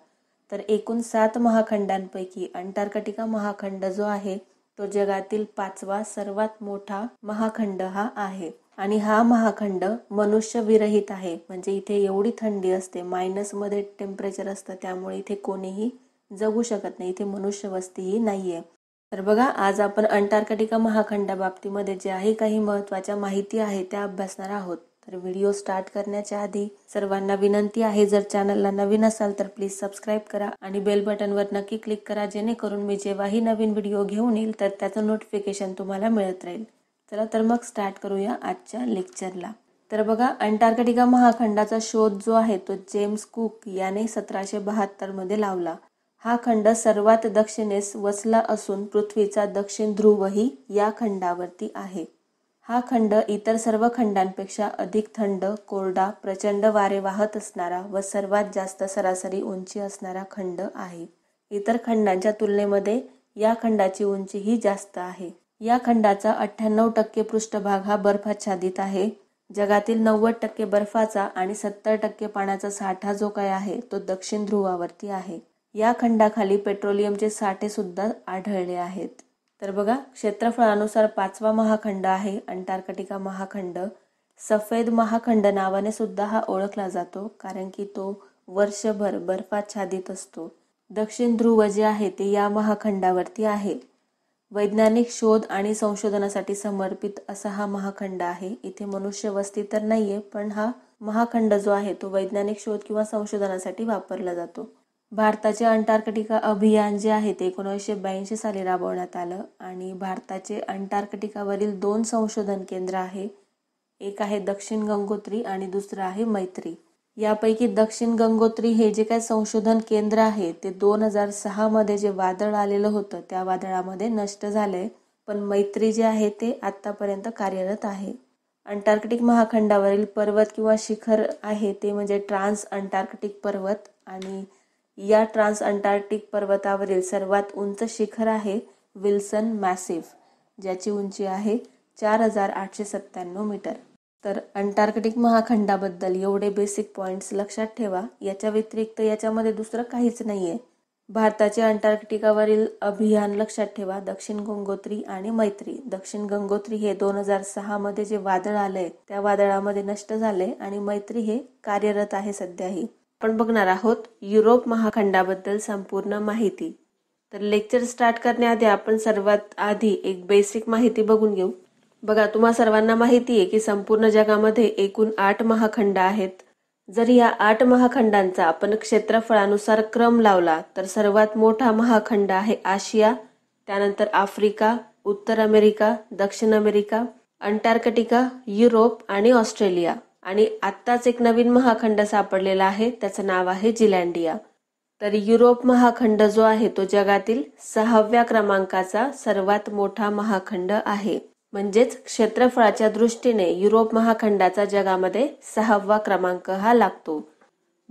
तर एकूण सात महाखंडांपैकी अंटार्क्टिका महाखंड जो आहे तो जगातील पाचवा सर्वात मोठा महाखंड हा आहे आणि हा महाखंड मनुष्यविरहित आहे म्हणजे इथे एवढी थंडी असते मायनसमध्ये टेम्परेचर असतं त्यामुळे इथे कोणीही जगू शकत नाही इथे मनुष्य वस्तीही नाही आहे तर बघा आज आपण अंटार्क्टिका महाखंडाबाबतीमध्ये ज्याही काही महत्त्वाच्या माहिती आहे त्या अभ्यासणार आहोत तर व्हिडिओ स्टार्ट करण्याच्या आधी सर्वांना विनंती आहे जर चॅनलला नवीन असाल तर प्लीज सबस्क्राईब करा आणि बेल बटनवर नक्की क्लिक करा जेणेकरून मी जेव्हाही नवीन व्हिडिओ घेऊन येईल तर त्याचं नोटिफिकेशन तुम्हाला मिळत राहील चला तर मग स्टार्ट करूया आजच्या लेक्चरला तर बघा अंटार्क्टिका महाखंडाचा शोध जो आहे तो जेम्स कुक याने सतराशे बहात्तरमध्ये लावला हा खंड सर्वात दक्षिणेस वसला असून पृथ्वीचा दक्षिण ध्रुवही या खंडावरती आहे हा खंड इतर सर्व खंडांपेक्षा अधिक थंड कोरडा प्रचंड वारे वाहत असणारा व सर्वात जास्त सरासरी उंची असणारा खंड आहे इतर खंडांच्या तुलनेमध्ये या खंडाची उंची ही जास्त आहे या खंडाचा अठ्ठ्याण्णव टक्के पृष्ठभाग हा बर्फाच्छादित आहे जगातील नव्वद टक्के बर्फाचा आणि सत्तर टक्के पाण्याचा साठा जो काय आहे तो दक्षिण ध्रुवावरती आहे या खंडाखाली पेट्रोलियमचे साठे सुद्धा आढळले आहेत तर बघा क्षेत्रफळानुसार पाचवा महाखंड आहे अंटार्क्टिका महाखंड सफेद महाखंड नावाने सुद्धा हा ओळखला जातो कारण की तो वर्षभर बर्फाच्छादित असतो दक्षिण ध्रुव जे आहे ते या महाखंडावरती आहे वैज्ञानिक शोध आणि संशोधनासाठी समर्पित असा हा महाखंड आहे इथे मनुष्य वस्ती तर नाहीये पण हा महाखंड जो आहे तो वैज्ञानिक शोध किंवा संशोधनासाठी वापरला जातो भारताचे अंटार्क्टिका अभियान जे आहे ते एकोणीसशे ब्याऐंशी साली राबवण्यात आलं आणि भारताचे अंटार्क्टिकावरील दोन संशोधन केंद्र आहे एक आहे दक्षिण गंगोत्री आणि दुसरं आहे मैत्री यापैकी दक्षिण गंगोत्री हे जे काय संशोधन केंद्र आहे ते दोन हजार सहामध्ये जे वादळ आलेलं होतं त्या वादळामध्ये नष्ट झालंय पण मैत्री जे आहे ते आत्तापर्यंत कार्यरत आहे अंटार्क्टिक महाखंडावरील पर्वत किंवा शिखर आहे ते म्हणजे ट्रान्स अंटार्क्टिक पर्वत आणि या ट्रान्स अंटार्क्टिक पर्वतावरील सर्वात उंच शिखर आहे विल्सन मॅसिफ ज्याची उंची आहे चार हजार आठशे सत्त्याण्णव मीटर तर अंटार्क्टिक महाखंडाबद्दल एवढे बेसिक पॉइंट्स लक्षात ठेवा याच्या व्यतिरिक्त याच्यामध्ये दुसरं काहीच नाही आहे भारताचे अंटार्क्टिकावरील अभियान लक्षात ठेवा दक्षिण गंगोत्री आणि मैत्री दक्षिण गंगोत्री हे दोन हजार सहामध्ये जे वादळ आलंय त्या वादळामध्ये नष्ट झाले आणि मैत्री हे कार्यरत आहे सध्याही आपण बघणार आहोत युरोप महाखंडाबद्दल संपूर्ण माहिती तर लेक्चर स्टार्ट करण्याआधी आपण सर्वात आधी एक बेसिक माहिती बघून घेऊ बघा तुम्हा सर्वांना माहिती आहे की संपूर्ण जगामध्ये एकूण आठ महाखंड आहेत जर या आठ महाखंडांचा आपण क्षेत्रफळानुसार क्रम लावला तर सर्वात मोठा महाखंड आहे आशिया त्यानंतर आफ्रिका उत्तर अमेरिका दक्षिण अमेरिका अंटार्क्टिका युरोप आणि ऑस्ट्रेलिया आणि आत्ताच एक नवीन महाखंड सापडलेला आहे त्याचं नाव आहे जिलँडिया तर युरोप महाखंड जो आहे तो जगातील सहाव्या क्रमांकाचा सर्वात मोठा महाखंड आहे म्हणजेच क्षेत्रफळाच्या दृष्टीने युरोप महाखंडाचा जगामध्ये सहावा क्रमांक हा लागतो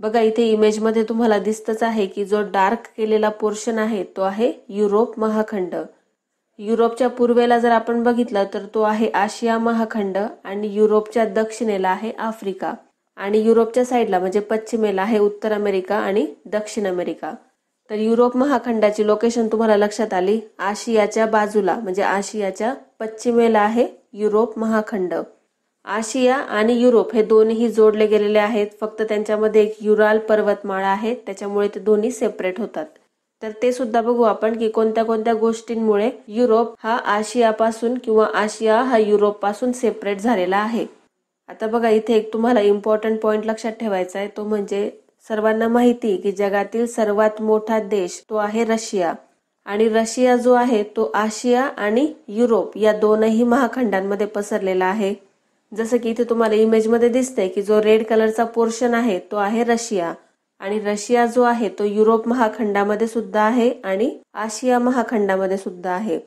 बघा इथे इमेजमध्ये तुम्हाला दिसतच आहे की जो डार्क केलेला पोर्शन आहे तो आहे युरोप महाखंड युरोपच्या पूर्वेला जर आपण बघितलं तर तो आहे आशिया महाखंड आणि युरोपच्या दक्षिणेला आहे आफ्रिका आणि युरोपच्या साईडला म्हणजे पश्चिमेला आहे उत्तर अमेरिका आणि दक्षिण अमेरिका तर युरोप महाखंडाची लोकेशन तुम्हाला लक्षात आली आशियाच्या बाजूला म्हणजे आशियाच्या पश्चिमेला आहे युरोप महाखंड आशिया आणि युरोप हे दोन्ही जोडले गेलेले आहेत फक्त त्यांच्यामध्ये एक युराल पर्वतमाळा आहे त्याच्यामुळे ते दोन्ही सेपरेट होतात तर ते सुद्धा बघू आपण की कोणत्या कोणत्या गोष्टींमुळे युरोप हा आशियापासून किंवा आशिया हा युरोप पासून सेपरेट झालेला आहे आता बघा इथे एक तुम्हाला इम्पॉर्टंट पॉईंट लक्षात ठेवायचा आहे तो म्हणजे सर्वांना माहिती की जगातील सर्वात मोठा देश तो आहे रशिया आणि रशिया जो आहे तो आशिया आणि युरोप या दोनही महाखंडांमध्ये पसरलेला आहे जसं की इथे तुम्हाला इमेजमध्ये दिसतंय की जो रेड कलरचा पोर्शन आहे तो आहे रशिया आणि रशिया जो आहे तो युरोप महाखंडामध्ये सुद्धा आहे आणि आशिया महाखंडामध्ये सुद्धा आहे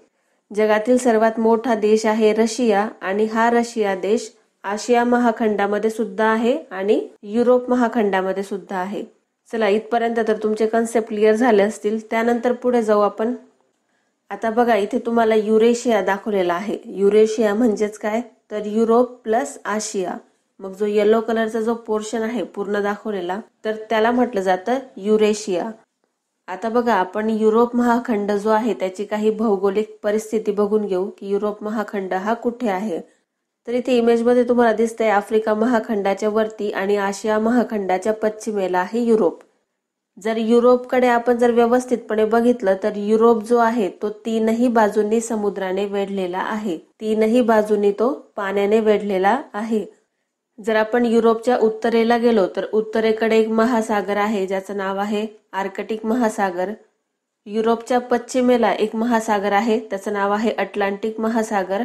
जगातील सर्वात मोठा देश आहे रशिया आणि हा रशिया देश आशिया महाखंडामध्ये सुद्धा आहे आणि युरोप महाखंडामध्ये सुद्धा आहे चला इथपर्यंत तर तुमचे कन्सेप्ट क्लिअर झाले असतील त्यानंतर पुढे जाऊ आपण आता बघा इथे तुम्हाला युरेशिया दाखवलेला आहे युरेशिया म्हणजेच काय तर युरोप प्लस आशिया मग जो येलो कलरचा जो पोर्शन आहे पूर्ण दाखवलेला तर त्याला म्हटलं जातं युरेशिया आता बघा आपण युरोप महाखंड जो आहे त्याची काही भौगोलिक परिस्थिती बघून घेऊ की युरोप महाखंड हा कुठे आहे तर इथे इमेजमध्ये तुम्हाला दिसतंय आफ्रिका महाखंडाच्या वरती आणि आशिया महाखंडाच्या पश्चिमेला आहे युरोप जर युरोपकडे आपण जर व्यवस्थितपणे बघितलं तर युरोप जो आहे तो तीनही बाजूंनी समुद्राने वेढलेला आहे तीनही बाजूंनी तो पाण्याने वेढलेला आहे जर आपण युरोपच्या उत्तरेला गेलो तर उत्तरेकडे एक महासागर आहे ज्याचं नाव आहे आर्कटिक महासागर युरोपच्या पश्चिमेला एक महासागर आहे त्याचं नाव आहे अटलांटिक महासागर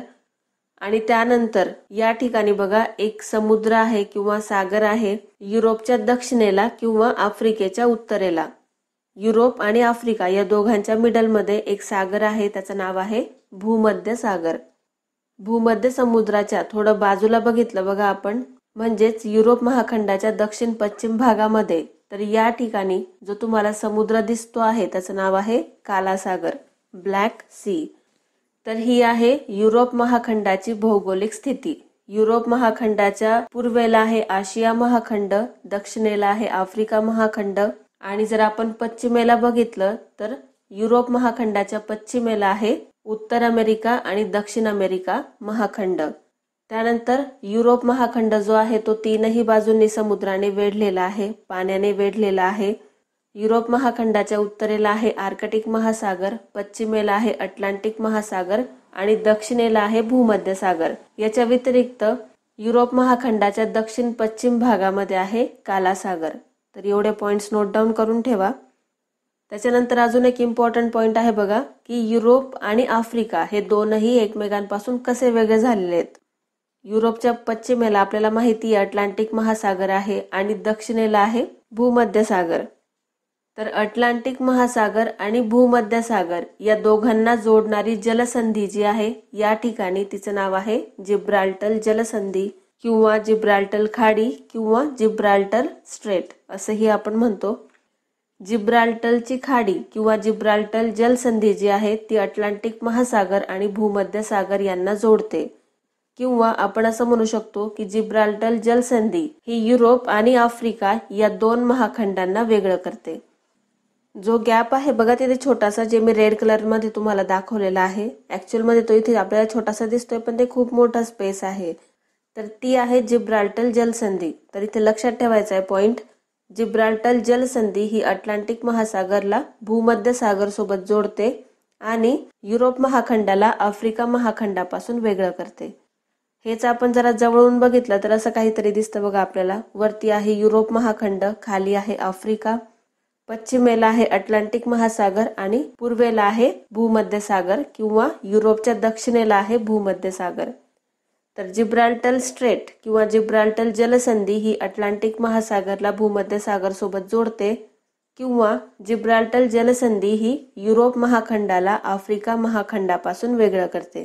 आणि त्यानंतर या ठिकाणी बघा एक समुद्र आहे किंवा सागर आहे युरोपच्या दक्षिणेला किंवा आफ्रिकेच्या उत्तरेला युरोप आणि आफ्रिका या दोघांच्या मिडलमध्ये एक सागर आहे त्याचं नाव आहे भूमध्य सागर भूमध्य समुद्राच्या थोडं बाजूला बघितलं बघा आपण म्हणजेच युरोप महाखंडाच्या दक्षिण पश्चिम भागामध्ये तर या ठिकाणी जो तुम्हाला समुद्र दिसतो आहे त्याचं नाव आहे कालासागर ब्लॅक सी तर ही आहे युरोप महाखंडाची भौगोलिक स्थिती युरोप महाखंडाच्या पूर्वेला आहे आशिया महाखंड दक्षिणेला आहे आफ्रिका महाखंड आणि जर आपण पश्चिमेला बघितलं तर युरोप महाखंडाच्या पश्चिमेला आहे उत्तर अमेरिका आणि दक्षिण अमेरिका महाखंड त्यानंतर युरोप महाखंड जो आहे तो तीनही बाजूंनी समुद्राने वेढलेला आहे पाण्याने वेढलेला आहे युरोप महाखंडाच्या उत्तरेला आहे आर्कटिक महासागर पश्चिमेला आहे अटलांटिक महासागर आणि दक्षिणेला आहे भूमध्य सागर याच्या व्यतिरिक्त युरोप महाखंडाच्या दक्षिण पश्चिम भागामध्ये आहे कालासागर तर एवढे पॉईंट्स नोट डाऊन करून ठेवा त्याच्यानंतर अजून एक इम्पॉर्टंट पॉईंट आहे बघा की युरोप आणि आफ्रिका हे दोनही एकमेकांपासून कसे वेगळे झालेले आहेत युरोपच्या पश्चिमेला आपल्याला माहिती अटलांटिक महासागर आहे आणि दक्षिणेला आहे भूमध्य सागर तर अटलांटिक महासागर आणि भूमध्य सागर या दोघांना जोडणारी जलसंधी जी आहे या ठिकाणी तिचं नाव आहे जिब्राल्टल जलसंधी किंवा जिब्राल्टल खाडी किंवा जिब्राल्टल स्ट्रेट असंही आपण म्हणतो जिब्राल्टलची खाडी किंवा जिब्राल्टल जलसंधी जी आहे ती अटलांटिक महासागर आणि भूमध्य सागर यांना जोडते किंवा आपण असं म्हणू शकतो की जिब्राल्टल जलसंधी ही युरोप आणि आफ्रिका या दोन महाखंडांना वेगळं करते जो गॅप आहे बघा तिथे छोटासा जे मी रेड कलरमध्ये तुम्हाला दाखवलेला आहे ॲक्च्युअलमध्ये तो इथे आपल्याला छोटासा दिसतोय पण ते खूप मोठा स्पेस आहे तर ती आहे जिब्राल्टल जलसंधी तर इथे लक्षात ठेवायचा आहे पॉईंट जिब्राल्टल जलसंधी ही अटलांटिक महासागरला भूमध्य सागर सोबत जोडते आणि युरोप महाखंडाला आफ्रिका महाखंडापासून वेगळं करते हेच आपण जरा जवळून बघितलं तर असं काहीतरी दिसतं बघा आपल्याला वरती आहे युरोप महाखंड खाली आहे आफ्रिका पश्चिमेला आहे अटलांटिक महासागर आणि पूर्वेला आहे भूमध्य सागर किंवा युरोपच्या दक्षिणेला आहे भूमध्य सागर तर जिब्राल्टल स्ट्रेट किंवा जिब्राल्टल जलसंधी ही अटलांटिक महासागरला भूमध्य सागर सोबत जोडते किंवा जिब्राल्टल जलसंधी ही युरोप महाखंडाला आफ्रिका महाखंडापासून वेगळं करते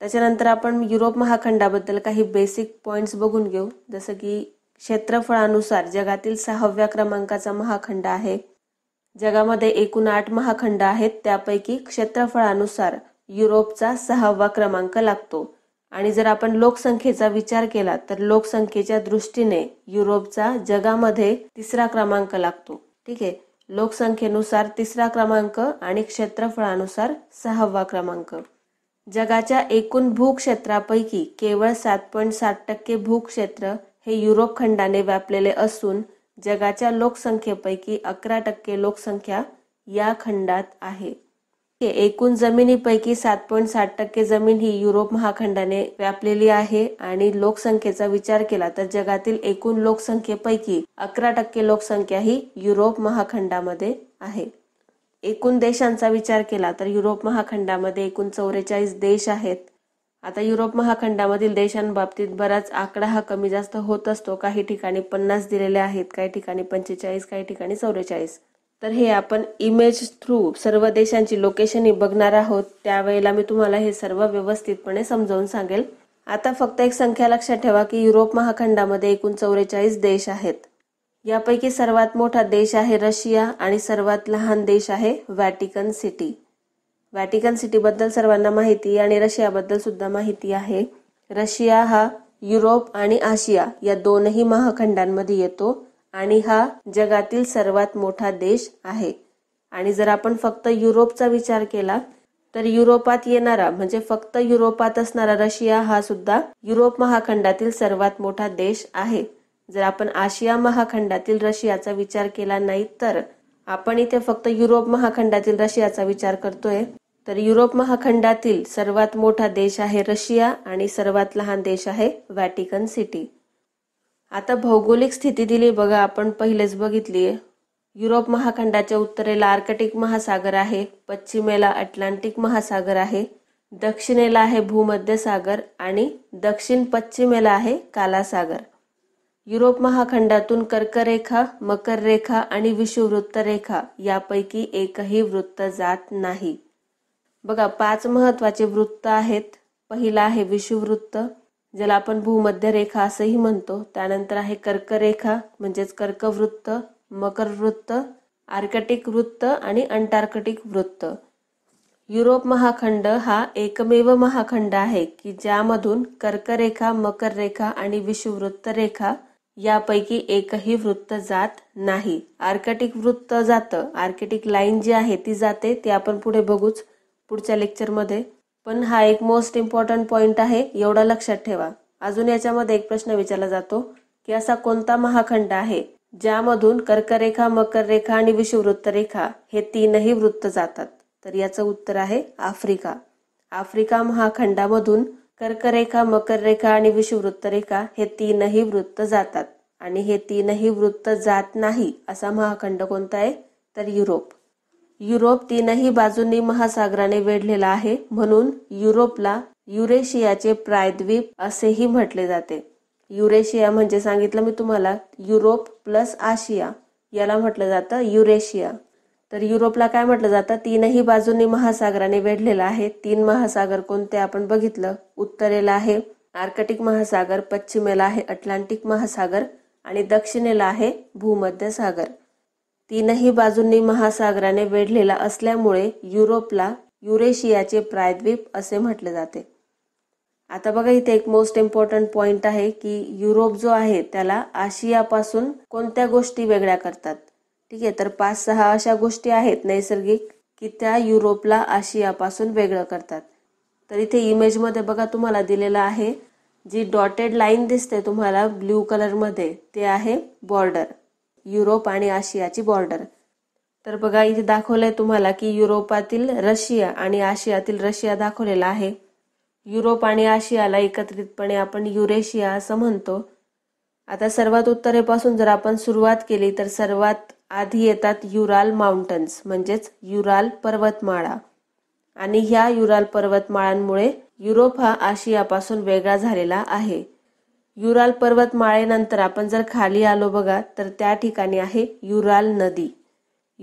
त्याच्यानंतर आपण युरोप महाखंडाबद्दल काही बेसिक पॉईंट्स बघून घेऊ जसं की क्षेत्रफळानुसार जगातील सहाव्या क्रमांकाचा महाखंड आहे जगामध्ये एकूण आठ महाखंड आहेत त्यापैकी क्षेत्रफळानुसार युरोपचा सहावा क्रमांक लागतो आणि जर आपण लोकसंख्येचा विचार केला तर लोकसंख्येच्या दृष्टीने युरोपचा जगामध्ये तिसरा क्रमांक लागतो ठीक आहे लोकसंख्येनुसार तिसरा क्रमांक आणि क्षेत्रफळानुसार सहावा क्रमांक जगाच्या एकूण भूक्षेत्रापैकी केवळ सात पॉईंट सात टक्के भूक्षेत्र हे युरोप खंडाने व्यापलेले असून जगाच्या लोकसंख्येपैकी अकरा टक्के लोकसंख्या या खंडात आहे एकूण जमिनीपैकी सात पॉईंट सात टक्के जमीन ही युरोप महाखंडाने व्यापलेली आहे आणि लोकसंख्येचा विचार केला तर जगातील एकूण लोकसंख्येपैकी अकरा टक्के लोकसंख्या ही युरोप महाखंडामध्ये आहे एकूण देशांचा विचार केला तर युरोप महाखंडामध्ये एकूण चौवेचाळीस देश आहेत आता युरोप महाखंडामधील देशांबाबतीत बराच आकडा हा कमी जास्त होत असतो काही ठिकाणी पन्नास दिलेले आहेत काही ठिकाणी पंचेचाळीस काही ठिकाणी चौवेचाळीस तर हे आपण इमेज थ्रू सर्व देशांची लोकेशन बघणार आहोत त्यावेळेला मी तुम्हाला हे सर्व व्यवस्थितपणे समजावून सांगेल आता फक्त एक संख्या लक्षात ठेवा की युरोप महाखंडामध्ये एकूण चौवेचाळीस देश आहेत यापैकी सर्वात मोठा देश आहे रशिया आणि सर्वात लहान देश आहे व्हॅटिकन सिटी व्हॅटिकन सिटीबद्दल सर्वांना माहिती आणि रशियाबद्दल सुद्धा माहिती आहे रशिया हा युरोप आणि आशिया या दोनही महाखंडांमध्ये येतो आणि हा जगातील सर्वात मोठा देश आहे आणि जर आपण फक्त युरोपचा विचार केला तर युरोपात येणारा म्हणजे फक्त युरोपात असणारा रशिया हा सुद्धा युरोप महाखंडातील सर्वात मोठा देश आहे जर आपण आशिया महाखंडातील रशियाचा विचार केला नाही तर आपण इथे फक्त युरोप महाखंडातील रशियाचा विचार करतोय तर युरोप महाखंडातील सर्वात मोठा देश आहे रशिया आणि सर्वात लहान देश आहे व्हॅटिकन सिटी आता भौगोलिक स्थिती दिली बघा आपण पहिलेच बघितली युरोप महाखंडाच्या उत्तरेला आर्कटिक महासागर आहे पश्चिमेला अटलांटिक महासागर आहे दक्षिणेला आहे भूमध्य सागर आणि दक्षिण पश्चिमेला आहे कालासागर युरोप महाखंडातून कर्करेखा मकर रेखा आणि विषुववृत्त रेखा यापैकी एकही वृत्त जात नाही बघा पाच महत्वाचे वृत्त आहेत पहिला आहे विषुववृत्त ज्याला आपण भूमध्य रेखा असंही म्हणतो त्यानंतर आहे कर्करेखा म्हणजेच कर्कवृत्त मकर वृत्त आर्कटिक वृत्त आणि अंटार्कटिक वृत्त युरोप महाखंड हा एकमेव महाखंड आहे की ज्यामधून कर्करेखा मकर रेखा आणि विषुववृत्त रेखा यापैकी एकही वृत्त जात नाही आर्कॅटिक वृत्त जातं आर्कॅटिक लाईन जी आहे ती जाते ती आपण पुढे बघूच पुढच्या लेक्चरमध्ये पण हा एक मोस्ट इम्पॉर्टंट पॉईंट आहे एवढा लक्षात ठेवा अजून याच्यामध्ये एक प्रश्न विचारला जातो की असा कोणता महाखंड आहे ज्यामधून कर्करेखा मकर रेखा आणि विषुववृत्त रेखा हे तीनही वृत्त जातात तर याचं उत्तर आहे आफ्रिका आफ्रिका महाखंडामधून कर्करेखा मकररेखा आणि विषुवृत्तरेखा हे तीनही वृत्त जातात आणि हे तीनही वृत्त जात नाही असा महाखंड कोणता आहे तर युरोप युरोप तीनही बाजूंनी महासागराने वेढलेला आहे म्हणून युरोपला युरेशियाचे प्रायद्वीप असेही म्हटले जाते युरेशिया म्हणजे सांगितलं मी तुम्हाला युरोप प्लस आशिया याला म्हटलं जातं युरेशिया तर युरोपला काय म्हटलं जातं तीनही बाजूंनी महासागराने वेढलेला आहे तीन महासागर कोणते आपण बघितलं उत्तरेला आहे आर्कटिक महासागर पश्चिमेला आहे अटलांटिक महासागर आणि दक्षिणेला आहे भूमध्य सागर तीनही बाजूंनी महासागराने वेढलेला असल्यामुळे युरोपला युरेशियाचे प्रायद्वीप असे म्हटले जाते आता बघा इथे एक मोस्ट इम्पॉर्टंट पॉइंट आहे की युरोप जो आहे त्याला आशियापासून कोणत्या गोष्टी वेगळ्या करतात ठीक आहे तर पाच सहा अशा गोष्टी आहेत नैसर्गिक की त्या युरोपला आशियापासून वेगळं करतात तर इथे इमेजमध्ये बघा तुम्हाला दिलेलं आहे जी डॉटेड लाईन दिसते तुम्हाला ब्ल्यू कलरमध्ये ते आहे बॉर्डर युरोप आणि आशियाची बॉर्डर तर बघा इथे आहे तुम्हाला की युरोपातील रशिया आणि आशियातील रशिया दाखवलेला आहे युरोप आणि आशियाला एकत्रितपणे आपण युरेशिया असं म्हणतो आता सर्वात उत्तरेपासून जर आपण सुरुवात केली तर सर्वात आधी येतात युराल माउंटन्स म्हणजेच युराल पर्वतमाळा आणि ह्या युराल पर्वतमाळांमुळे युरोप हा आशियापासून वेगळा झालेला आहे युराल पर्वतमाळेनंतर आपण जर खाली आलो बघा तर त्या ठिकाणी आहे युराल नदी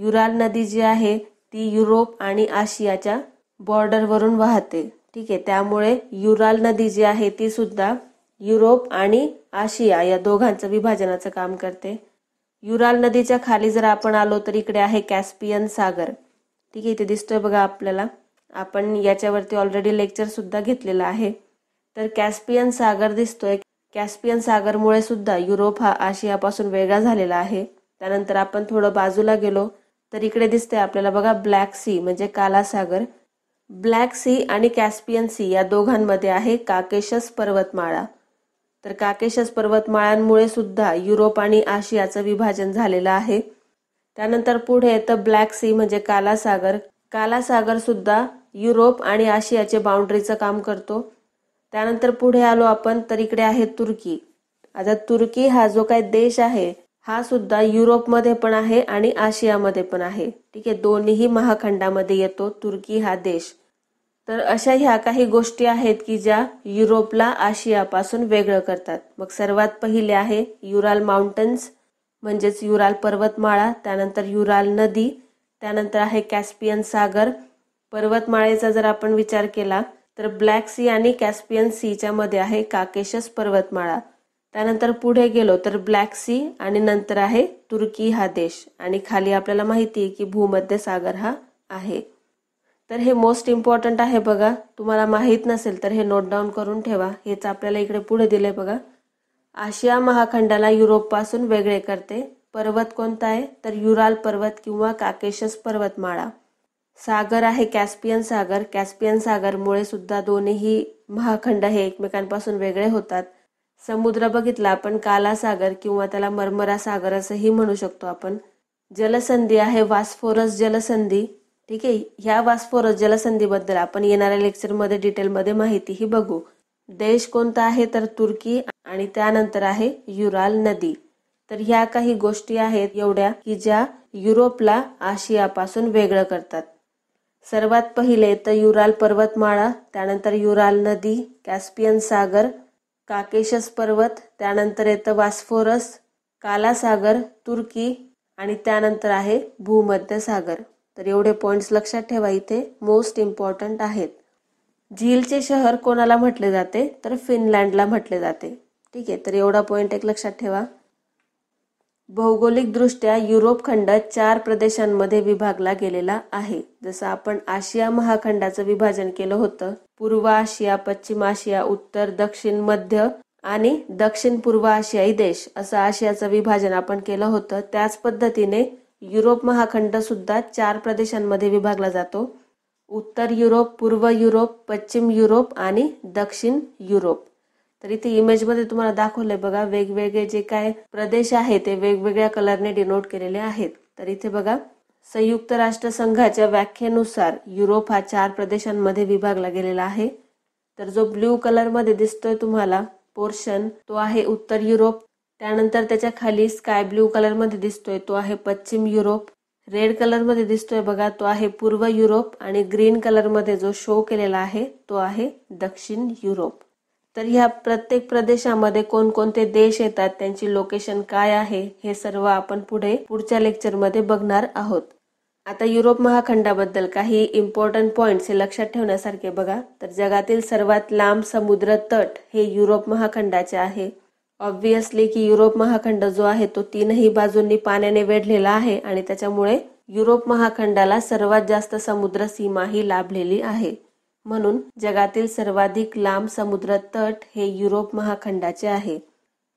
युराल नदी जी आहे ती युरोप आणि आशियाच्या बॉर्डरवरून वाहते ठीक आहे त्यामुळे युराल नदी जी आहे ती सुद्धा युरोप आणि आशिया या दोघांचं विभाजनाचं काम करते युराल नदीच्या खाली जर आपण आलो तर इकडे आहे कॅस्पियन सागर ठीक आहे इथे दिसतोय बघा आपल्याला आपण याच्यावरती ऑलरेडी लेक्चर सुद्धा घेतलेला आहे तर कॅस्पियन सागर दिसतोय कॅस्पियन सागरमुळे सुद्धा युरोप हा आशियापासून वेगळा झालेला आहे त्यानंतर आपण थोडं बाजूला गेलो तर इकडे दिसतंय आपल्याला बघा ब्लॅक सी म्हणजे काला सागर ब्लॅक सी आणि कॅस्पियन सी या दोघांमध्ये आहे काकेशस पर्वतमाळा तर काकेशस पर्वतमाळांमुळे सुद्धा युरोप आणि आशियाचं विभाजन झालेलं आहे त्यानंतर पुढे येतं ब्लॅक सी म्हणजे कालासागर कालासागर सुद्धा युरोप आणि आशियाचे बाउंड्रीचं काम करतो त्यानंतर पुढे आलो आपण तर इकडे आहे तुर्की आता तुर्की हा जो काही देश आहे हा सुद्धा युरोपमध्ये पण आहे आणि आशियामध्ये पण आहे ठीक आहे दोन्ही महाखंडामध्ये येतो तुर्की हा देश तर अशा ह्या काही गोष्टी आहेत की ज्या युरोपला आशियापासून वेगळं करतात मग सर्वात पहिले आहे युराल माउंटन्स म्हणजेच युराल पर्वतमाळा त्यानंतर युराल नदी त्यानंतर आहे कॅस्पियन सागर पर्वतमाळेचा जर आपण विचार केला तर ब्लॅक सी आणि कॅस्पियन सीच्या मध्ये आहे काकेशस पर्वतमाळा त्यानंतर पुढे गेलो तर ब्लॅक सी आणि नंतर आहे तुर्की हा देश आणि खाली आपल्याला माहिती आहे की भूमध्य सागर हा आहे तर हे मोस्ट इम्पॉर्टंट आहे बघा तुम्हाला माहीत नसेल तर हे नोट डाऊन करून ठेवा हेच आपल्याला इकडे पुढे दिले बघा आशिया महाखंडाला युरोपपासून वेगळे करते पर्वत कोणता आहे तर युराल पर्वत किंवा काकेशस पर्वतमाळा सागर आहे कॅस्पियन सागर कॅस्पियन सागरमुळे सुद्धा दोन्ही महाखंड हे एकमेकांपासून वेगळे होतात समुद्र बघितला आपण काला सागर किंवा त्याला मरमरा सागर असंही म्हणू शकतो आपण जलसंधी आहे वास्फोरस जलसंधी ठीक आहे ह्या वास्फोरस जलसंधीबद्दल आपण येणाऱ्या लेक्चरमध्ये डिटेलमध्ये माहितीही बघू देश कोणता आहे तर तुर्की आणि त्यानंतर आहे युराल नदी तर ह्या काही गोष्टी आहेत एवढ्या की ज्या युरोपला आशियापासून वेगळं करतात सर्वात पहिले तर युराल पर्वतमाळा त्यानंतर युराल नदी कॅस्पियन सागर काकेशस पर्वत त्यानंतर येतं वास्फोरस कालासागर तुर्की आणि त्यानंतर आहे भूमध्य सागर तर एवढे पॉइंट्स लक्षात ठेवा इथे मोस्ट इम्पॉर्टंट आहेत झीलचे शहर कोणाला म्हटले जाते तर फिनलँडला म्हटले जाते ठीक आहे तर एवढा पॉइंट एक लक्षात ठेवा भौगोलिकदृष्ट्या युरोप खंड चार प्रदेशांमध्ये विभागला गेलेला आहे जसं आपण आशिया महाखंडाचं विभाजन केलं होतं पूर्व आशिया पश्चिम आशिया उत्तर दक्षिण मध्य आणि दक्षिण पूर्व आशियाई देश असं आशियाचं विभाजन आपण केलं होतं त्याच पद्धतीने युरोप महाखंड सुद्धा चार प्रदेशांमध्ये विभागला जातो उत्तर युरोप पूर्व युरोप पश्चिम युरोप आणि दक्षिण युरोप तर इथे इमेजमध्ये तुम्हाला दाखवलंय बघा वेगवेगळे जे काय प्रदेश आहे ते वेगवेगळ्या कलरने डिनोट केलेले आहेत तर इथे बघा संयुक्त राष्ट्र संघाच्या व्याख्येनुसार युरोप हा चार प्रदेशांमध्ये विभागला गेलेला आहे तर जो ब्ल्यू कलरमध्ये दिसतोय तुम्हाला पोर्शन तो आहे उत्तर युरोप त्यानंतर त्याच्या खाली स्काय ब्ल्यू कलरमध्ये दिसतोय तो आहे पश्चिम युरोप रेड कलरमध्ये दिसतोय बघा तो आहे पूर्व युरोप आणि ग्रीन कलरमध्ये जो शो केलेला आहे तो आहे दक्षिण युरोप तर ह्या प्रत्येक प्रदेशामध्ये कोणकोणते देश येतात त्यांची लोकेशन काय आहे हे सर्व आपण पुढे पुढच्या लेक्चरमध्ये बघणार आहोत आता युरोप महाखंडाबद्दल काही इम्पॉर्टंट पॉइंट्स हे लक्षात ठेवण्यासारखे बघा तर जगातील सर्वात लांब समुद्र तट हे युरोप महाखंडाचे आहे ऑब्व्हियसली की युरोप महाखंड जो आहे तो तीनही बाजूंनी पाण्याने वेढलेला आहे आणि त्याच्यामुळे युरोप महाखंडाला सर्वात जास्त समुद्र सीमा ही लाभलेली आहे म्हणून जगातील सर्वाधिक लांब समुद्र तट हे युरोप महाखंडाचे आहे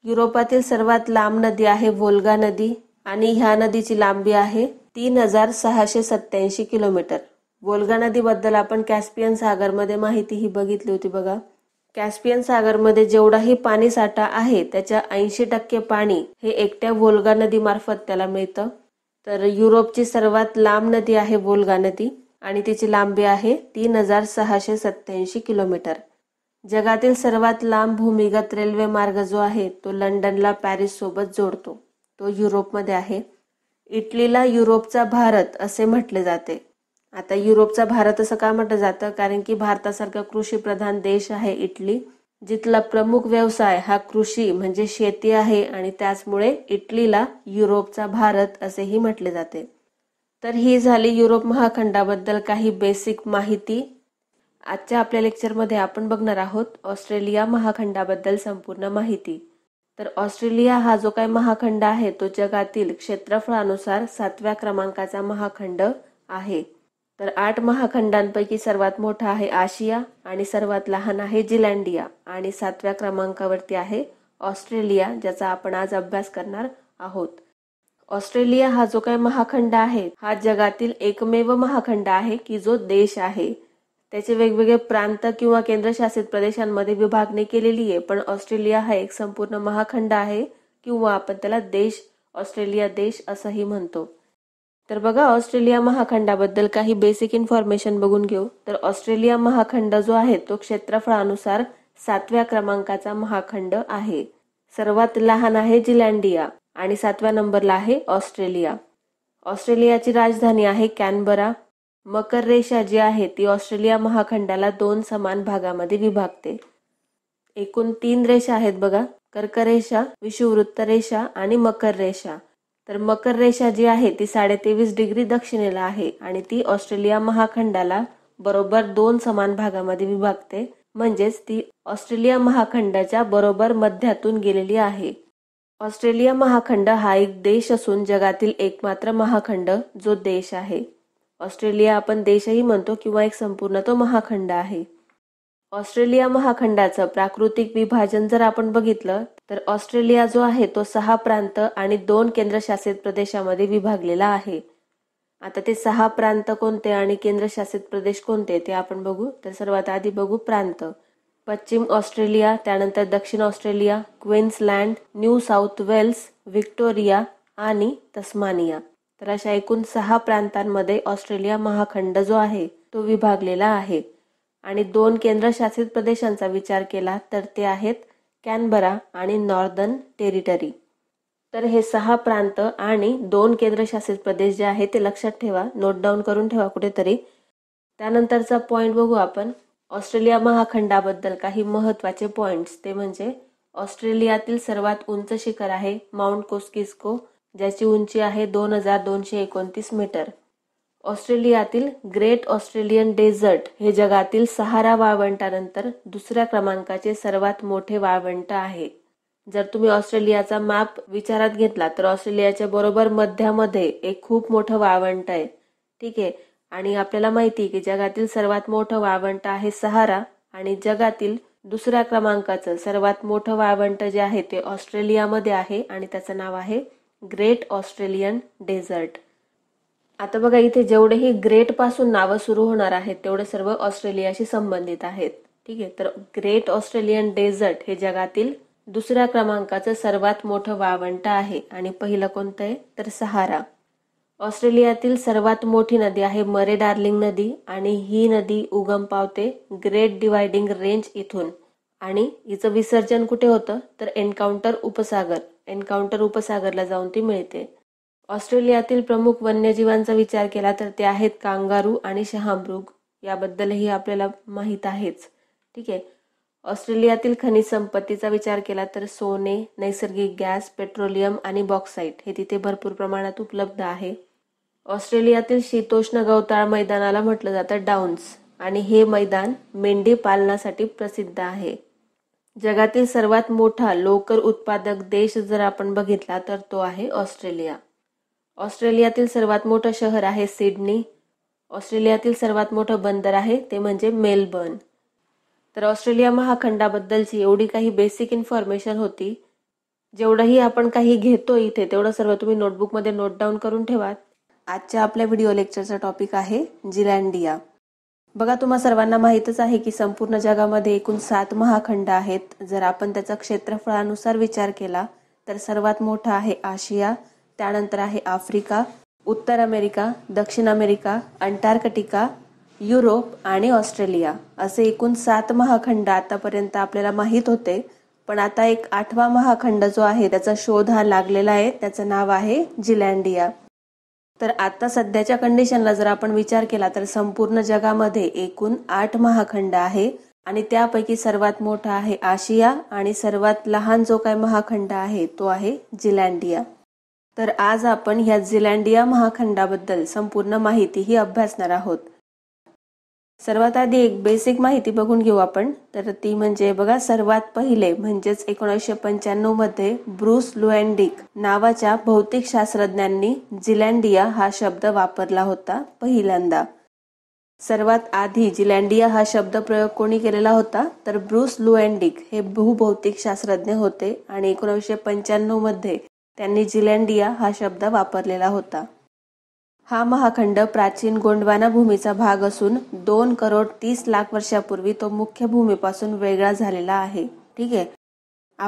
युरोपातील सर्वात लांब नदी आहे वोल्गा नदी आणि ह्या नदीची लांबी आहे तीन हजार सहाशे सत्याऐंशी किलोमीटर वोल्गा नदीबद्दल आपण कॅस्पियन सागरमध्ये माहिती ही बघितली होती बघा कॅस्पियन सागरमध्ये जेवढाही पाणी साठा आहे त्याच्या ऐंशी टक्के पाणी हे एकट्या वोल्गा नदीमार्फत त्याला मिळतं तर युरोपची सर्वात लांब नदी आहे वोल्गा नदी आणि तिची लांबी आहे तीन हजार सहाशे सत्याऐंशी किलोमीटर जगातील सर्वात लांब भूमिगत रेल्वे मार्ग जो आहे तो लंडनला पॅरिस सोबत जोडतो तो युरोपमध्ये आहे इटलीला युरोपचा भारत असे म्हटले जाते आता युरोपचा भारत असं का म्हटलं जातं कारण की भारतासारखा कृषीप्रधान देश आहे इटली जिथला प्रमुख व्यवसाय हा कृषी म्हणजे शेती आहे आणि त्याचमुळे इटलीला युरोपचा भारत असेही म्हटले जाते तर ही झाली युरोप महाखंडाबद्दल काही बेसिक माहिती आजच्या आपल्या लेक्चरमध्ये आपण बघणार आहोत ऑस्ट्रेलिया महाखंडाबद्दल संपूर्ण माहिती तर ऑस्ट्रेलिया हा जो काही महाखंड आहे तो जगातील क्षेत्रफळानुसार सातव्या क्रमांकाचा महाखंड आहे तर आठ महाखंडांपैकी सर्वात मोठा आहे आशिया आणि सर्वात लहान आहे जिलँडिया आणि सातव्या क्रमांकावरती आहे ऑस्ट्रेलिया ज्याचा आपण आज अभ्यास करणार आहोत ऑस्ट्रेलिया हा जो काही महाखंड आहे हा जगातील एकमेव महाखंड आहे की जो देश आहे त्याचे वेगवेगळे प्रांत किंवा केंद्रशासित प्रदेशांमध्ये विभागणी केलेली आहे पण ऑस्ट्रेलिया हा एक संपूर्ण महाखंड आहे किंवा आपण त्याला देश ऑस्ट्रेलिया देश असंही म्हणतो तर बघा ऑस्ट्रेलिया महाखंडाबद्दल काही बेसिक इन्फॉर्मेशन बघून घेऊ तर ऑस्ट्रेलिया महाखंड जो आहे तो क्षेत्रफळानुसार सातव्या क्रमांकाचा महाखंड आहे सर्वात लहान आहे जिलँडिया आणि सातव्या नंबरला आहे ऑस्ट्रेलिया ऑस्ट्रेलियाची राजधानी आहे कॅनबरा मकर रेषा जी आहे ती ऑस्ट्रेलिया महाखंडाला दोन समान भागामध्ये विभागते एकूण तीन रेषा आहेत बघा कर्करेषा विषुववृत्त रेषा आणि मकर रेषा तर मकर रेषा जी आहे ती साडेतेवीस डिग्री दक्षिणेला आहे आणि ती ऑस्ट्रेलिया महाखंडाला बरोबर दोन समान भागामध्ये विभागते म्हणजेच ती ऑस्ट्रेलिया महाखंडाच्या बरोबर मध्यातून गेलेली आहे ऑस्ट्रेलिया महाखंड हा एक देश असून जगातील एकमात्र महाखंड जो देश आहे ऑस्ट्रेलिया आपण देशही म्हणतो किंवा एक संपूर्ण तो महाखंड आहे ऑस्ट्रेलिया महाखंडाचं प्राकृतिक विभाजन जर आपण बघितलं तर ऑस्ट्रेलिया जो आहे तो सहा प्रांत आणि दोन केंद्रशासित प्रदेशामध्ये विभागलेला आहे आता ते सहा प्रांत कोणते आणि केंद्रशासित प्रदेश कोणते ते आपण बघू तर सर्वात आधी बघू प्रांत पश्चिम ऑस्ट्रेलिया त्यानंतर दक्षिण Australia Queensland New South Wales Victoria आणि तस्मानिया तर अशा एकूण सहा प्रांतांमध्ये ऑस्ट्रेलिया महाखंड जो आहे तो विभागलेला आहे आणि दोन केंद्रशासित प्रदेशांचा विचार केला तर ते आहेत कॅनबरा आणि नॉर्दर्न टेरिटरी तर हे सहा प्रांत आणि दोन केंद्रशासित प्रदेश जे आहे ते लक्षात ठेवा नोट डाऊन करून ठेवा कुठेतरी त्यानंतरचा पॉईंट बघू आपण ऑस्ट्रेलिया महाखंडाबद्दल काही महत्त्वाचे पॉईंट्स ते म्हणजे ऑस्ट्रेलियातील सर्वात उंच शिखर आहे माउंट कोस्किस्को ज्याची उंची आहे दोन हजार दोनशे एकोणतीस मीटर ऑस्ट्रेलियातील ग्रेट ऑस्ट्रेलियन डेझर्ट हे जगातील सहारा वाळवंटानंतर दुसऱ्या क्रमांकाचे सर्वात मोठे वाळवंट आहे जर तुम्ही ऑस्ट्रेलियाचा माप विचारात घेतला तर ऑस्ट्रेलियाच्या बरोबर मध्यामध्ये एक खूप मोठं वाळवंट आहे ठीक आहे आणि आपल्याला माहिती की जगातील सर्वात मोठं वाळवंट आहे सहारा आणि जगातील दुसऱ्या क्रमांकाचं सर्वात मोठं वाळवंट जे आहे ते ऑस्ट्रेलियामध्ये आहे आणि त्याचं नाव आहे ग्रेट ऑस्ट्रेलियन डेझर्ट आता बघा इथे जेवढेही पासून नावं सुरू होणार आहेत तेवढे सर्व ऑस्ट्रेलियाशी संबंधित आहेत ठीक आहे तर ग्रेट ऑस्ट्रेलियन डेझर्ट हे जगातील दुसऱ्या क्रमांकाचं सर्वात मोठं वाळवंट आहे आणि पहिलं कोणतं आहे तर सहारा ऑस्ट्रेलियातील सर्वात मोठी नदी आहे मरे डार्लिंग नदी आणि ही नदी उगम पावते ग्रेट डिवायडिंग रेंज इथून आणि हिचं विसर्जन कुठे होतं तर एन्काउंटर उपसागर एन्काउंटर उपसागरला जाऊन ती मिळते ऑस्ट्रेलियातील प्रमुख वन्यजीवांचा विचार केला तर ते आहेत कांगारू आणि शहामृग याबद्दलही आपल्याला माहीत आहेच ठीक आहे ऑस्ट्रेलियातील खनिज संपत्तीचा विचार केला तर सोने नैसर्गिक गॅस पेट्रोलियम आणि बॉक्साईट हे तिथे भरपूर प्रमाणात उपलब्ध आहे ऑस्ट्रेलियातील शीतोष्ण गवताळ मैदानाला म्हटलं जातं डाऊन्स आणि हे मैदान मेंढी पालनासाठी प्रसिद्ध आहे जगातील सर्वात मोठा लोकर उत्पादक देश जर आपण बघितला तर तो आहे ऑस्ट्रेलिया ऑस्ट्रेलियातील सर्वात मोठं शहर आहे सिडनी ऑस्ट्रेलियातील सर्वात मोठं बंदर आहे ते म्हणजे मेलबर्न तर ऑस्ट्रेलिया महाखंडाबद्दलची एवढी काही बेसिक इन्फॉर्मेशन होती जेवढंही आपण काही घेतो इथे तेवढं सर्व तुम्ही नोटबुकमध्ये नोट डाऊन करून ठेवा आजच्या आपल्या व्हिडिओ लेक्चरचा टॉपिक आहे जिलँडिया बघा तुम्हा सर्वांना माहीतच आहे की संपूर्ण जगामध्ये एकूण सात महाखंड आहेत जर आपण त्याचा क्षेत्रफळानुसार विचार केला तर सर्वात मोठा आहे आशिया त्यानंतर आहे आफ्रिका उत्तर अमेरिका दक्षिण अमेरिका अंटार्क्टिका युरोप आणि ऑस्ट्रेलिया असे एकूण सात महाखंड आतापर्यंत आपल्याला माहीत होते पण आता एक आठवा महाखंड जो आहे त्याचा शोध हा लागलेला आहे त्याचं नाव आहे जिलँडिया तर आता सध्याच्या कंडिशनला जर आपण विचार केला तर संपूर्ण जगामध्ये एकूण आठ महाखंड आहे आणि त्यापैकी सर्वात मोठा आहे आशिया आणि सर्वात लहान जो काही महाखंड आहे तो आहे जिलँडिया तर आज आपण ह्या झिलँडिया महाखंडाबद्दल संपूर्ण माहिती ही अभ्यासणार आहोत सर्वात आधी एक बेसिक माहिती बघून घेऊ आपण तर ती म्हणजे बघा सर्वात पहिले म्हणजेच एकोणीसशे पंच्याण्णव मध्ये ब्रुस लुएंडिक नावाच्या शास्त्रज्ञांनी झिलँडिया हा शब्द वापरला होता पहिल्यांदा सर्वात आधी झिलँडिया हा शब्द प्रयोग कोणी केलेला होता तर ब्रुस लुएंडिक हे शास्त्रज्ञ होते आणि एकोणीसशे पंच्याण्णव मध्ये त्यांनी जिलँडिया हा शब्द वापरलेला होता हा महाखंड प्राचीन गोंडवाना भूमीचा भाग असून दोन करोड तीस लाख वर्षापूर्वी तो मुख्य भूमीपासून वेगळा झालेला आहे ठीक आहे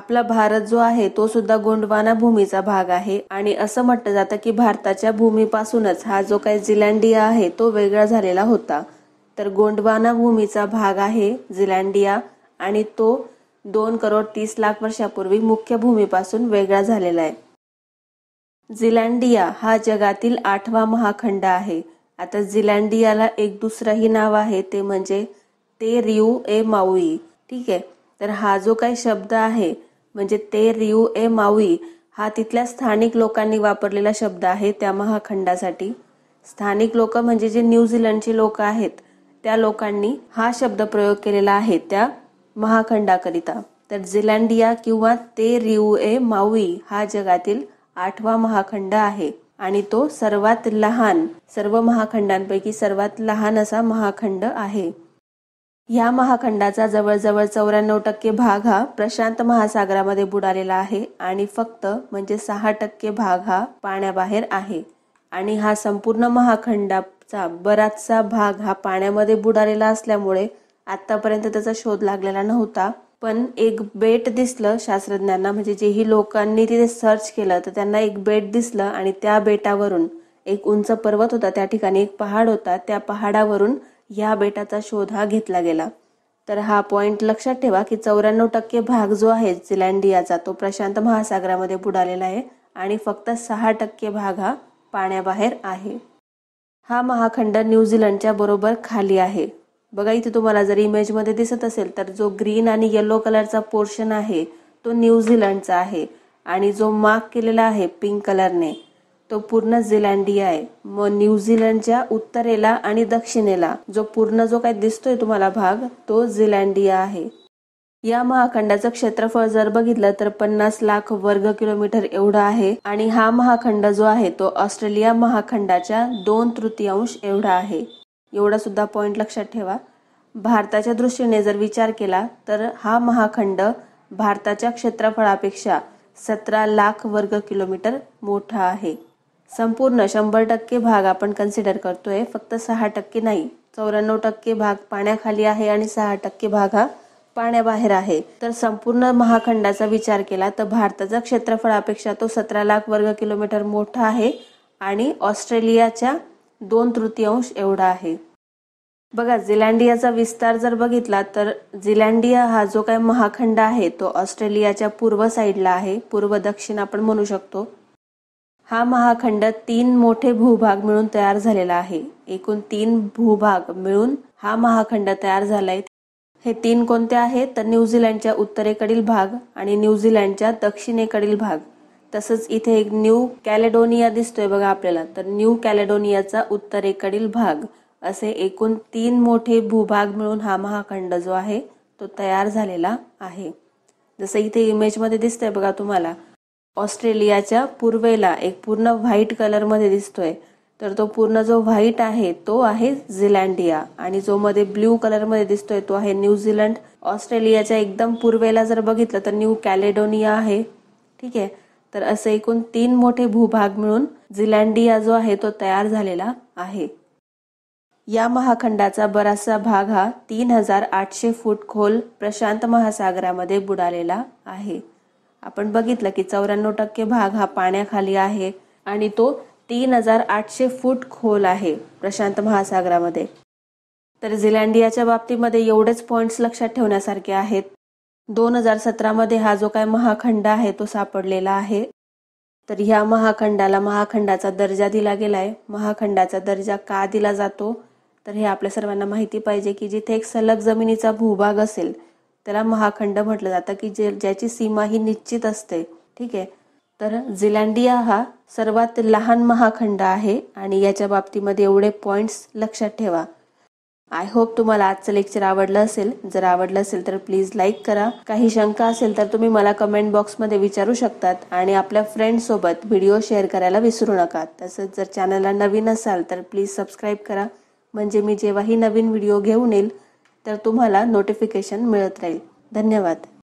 आपला भारत जो आहे तो सुद्धा गोंडवाना भूमीचा भाग आहे आणि असं म्हटलं जातं की भारताच्या भूमीपासूनच हा जो काही जिलँडिया आहे तो वेगळा झालेला होता तर गोंडवाना भूमीचा भाग आहे झिलँडिया आणि तो दोन करोड तीस लाख वर्षापूर्वी मुख्य भूमीपासून वेगळा झालेला आहे झिलँडिया हा जगातील आठवा महाखंड आहे आता झिलँडियाला एक दुसराही नाव आहे ते म्हणजे ते रिऊ ए माऊई ठीक आहे तर हा जो काही शब्द आहे म्हणजे ते रिऊ ए माऊई हा तिथल्या स्थानिक लोकांनी वापरलेला शब्द आहे त्या महाखंडासाठी स्थानिक लोक म्हणजे जे न्यूझीलंडचे लोक आहेत त्या लोकांनी हा शब्द प्रयोग केलेला आहे त्या महाखंडाकरिता तर झिलँडिया किंवा ते रिऊ ए माऊई हा जगातील आठवा महाखंड आहे आणि तो सर्वात लहान सर्व महाखंडांपैकी सर्वात लहान असा महाखंड आहे या महाखंडाचा जवळजवळ चौऱ्याण्णव टक्के भाग हा प्रशांत महासागरामध्ये बुडालेला आहे आणि फक्त म्हणजे सहा टक्के भाग हा पाण्याबाहेर आहे आणि हा संपूर्ण महाखंडाचा बराचसा भाग हा पाण्यामध्ये बुडालेला असल्यामुळे आतापर्यंत त्याचा शोध लागलेला नव्हता पण एक बेट दिसलं शास्त्रज्ञांना म्हणजे जेही लोकांनी तिथे सर्च केलं तर त्यांना एक बेट दिसलं आणि त्या बेटावरून एक उंच पर्वत होता त्या ठिकाणी एक पहाड होता त्या पहाडावरून या बेटाचा शोध हा घेतला गेला तर हा पॉइंट लक्षात ठेवा की चौऱ्याण्णव टक्के भाग जो आहे झिलँडियाचा तो प्रशांत महासागरामध्ये बुडालेला आहे आणि फक्त सहा टक्के भाग हा पाण्याबाहेर आहे हा महाखंड न्यूझीलंडच्या बरोबर खाली आहे बघा इथे तुम्हाला जर इमेजमध्ये दिसत असेल तर जो ग्रीन आणि येलो कलरचा पोर्शन आहे तो न्यूझीलंडचा आहे आणि जो मार्क केलेला आहे पिंक कलरने तो पूर्ण झिलँडिया आहे मग न्यूझीलंडच्या उत्तरेला आणि दक्षिणेला जो पूर्ण जो काही दिसतोय तुम्हाला भाग तो झिलँडिया आहे या महाखंडाचं क्षेत्रफळ जर बघितलं तर पन्नास लाख वर्ग किलोमीटर एवढा आहे आणि हा महाखंड जो आहे तो ऑस्ट्रेलिया महाखंडाच्या दोन तृतीयांश एवढा आहे एवढा सुद्धा पॉईंट लक्षात ठेवा भारताच्या दृष्टीने जर विचार केला तर हा महाखंड भारताच्या क्षेत्रफळापेक्षा सतरा लाख वर्ग किलोमीटर मोठा आहे संपूर्ण शंभर टक्के भाग आपण कन्सिडर करतोय फक्त सहा टक्के नाही चौऱ्याण्णव टक्के भाग पाण्याखाली आहे आणि सहा टक्के भाग हा पाण्याबाहेर आहे तर संपूर्ण महाखंडाचा विचार केला तर भारताचा क्षेत्रफळापेक्षा तो सतरा लाख वर्ग किलोमीटर मोठा आहे आणि ऑस्ट्रेलियाच्या दोन तृतीयांश एवढा आहे बघा झिलँडियाचा विस्तार जर बघितला तर झिलँडिया हा जो काही महाखंड आहे तो ऑस्ट्रेलियाच्या पूर्व साईडला आहे पूर्व दक्षिण आपण म्हणू शकतो हा महाखंड तीन मोठे भूभाग मिळून तयार झालेला आहे एकूण तीन भूभाग मिळून हा महाखंड तयार झालाय हे तीन कोणते आहेत तर न्यूझीलंडच्या उत्तरेकडील भाग आणि न्यूझीलंडच्या दक्षिणेकडील भाग तसंच इथे एक न्यू कॅलेडोनिया दिसतोय बघा आपल्याला तर न्यू कॅलेडोनियाचा उत्तरेकडील भाग असे एकूण तीन मोठे भूभाग मिळून हा महाखंड जो आहे तो तयार झालेला आहे जसं इथे इमेजमध्ये दिसतंय बघा तुम्हाला ऑस्ट्रेलियाच्या पूर्वेला एक पूर्ण व्हाईट कलरमध्ये दिसतोय तर तो पूर्ण जो व्हाईट आहे तो आहे झिलँडिया आणि जो मध्ये ब्ल्यू कलरमध्ये दिसतोय तो आहे न्यूझीलंड ऑस्ट्रेलियाच्या एकदम पूर्वेला जर बघितलं तर न्यू कॅलेडोनिया आहे ठीक आहे तर असे एकूण तीन मोठे भूभाग मिळून झिलँडिया जो आहे तो तयार झालेला आहे या महाखंडाचा बराचसा भाग हा तीन हजार आठशे फूट खोल प्रशांत महासागरामध्ये बुडालेला आहे आपण बघितलं की चौऱ्याण्णव टक्के भाग हा पाण्याखाली आहे आणि तो तीन हजार आठशे फूट खोल आहे प्रशांत महासागरामध्ये तर झिलँडियाच्या बाबतीमध्ये एवढेच पॉइंट्स लक्षात ठेवण्यासारखे आहेत दोन हजार सतरामध्ये हा जो काय महाखंड आहे तो सापडलेला आहे तर ह्या महाखंडाला महाखंडाचा दर्जा दिला गेला आहे महाखंडाचा दर्जा का दिला जातो तर हे आपल्या सर्वांना माहिती पाहिजे की जिथे एक सलग जमिनीचा भूभाग असेल त्याला महाखंड म्हटलं जातं की जे ज्याची सीमा ही निश्चित असते ठीक आहे तर झिलँडिया हा सर्वात लहान महाखंड आहे आणि याच्या बाबतीमध्ये एवढे पॉईंट्स लक्षात ठेवा आय होप तुम्हाला आजचं लेक्चर आवडलं असेल जर आवडलं असेल तर प्लीज लाईक करा काही शंका असेल तर तुम्ही मला कमेंट बॉक्समध्ये विचारू शकतात आणि आपल्या फ्रेंडसोबत व्हिडिओ शेअर करायला विसरू नका तसंच जर चॅनलला नवीन असाल तर प्लीज सबस्क्राईब करा म्हणजे मी जेव्हाही नवीन व्हिडिओ घेऊन येईल तर तुम्हाला नोटिफिकेशन मिळत राहील धन्यवाद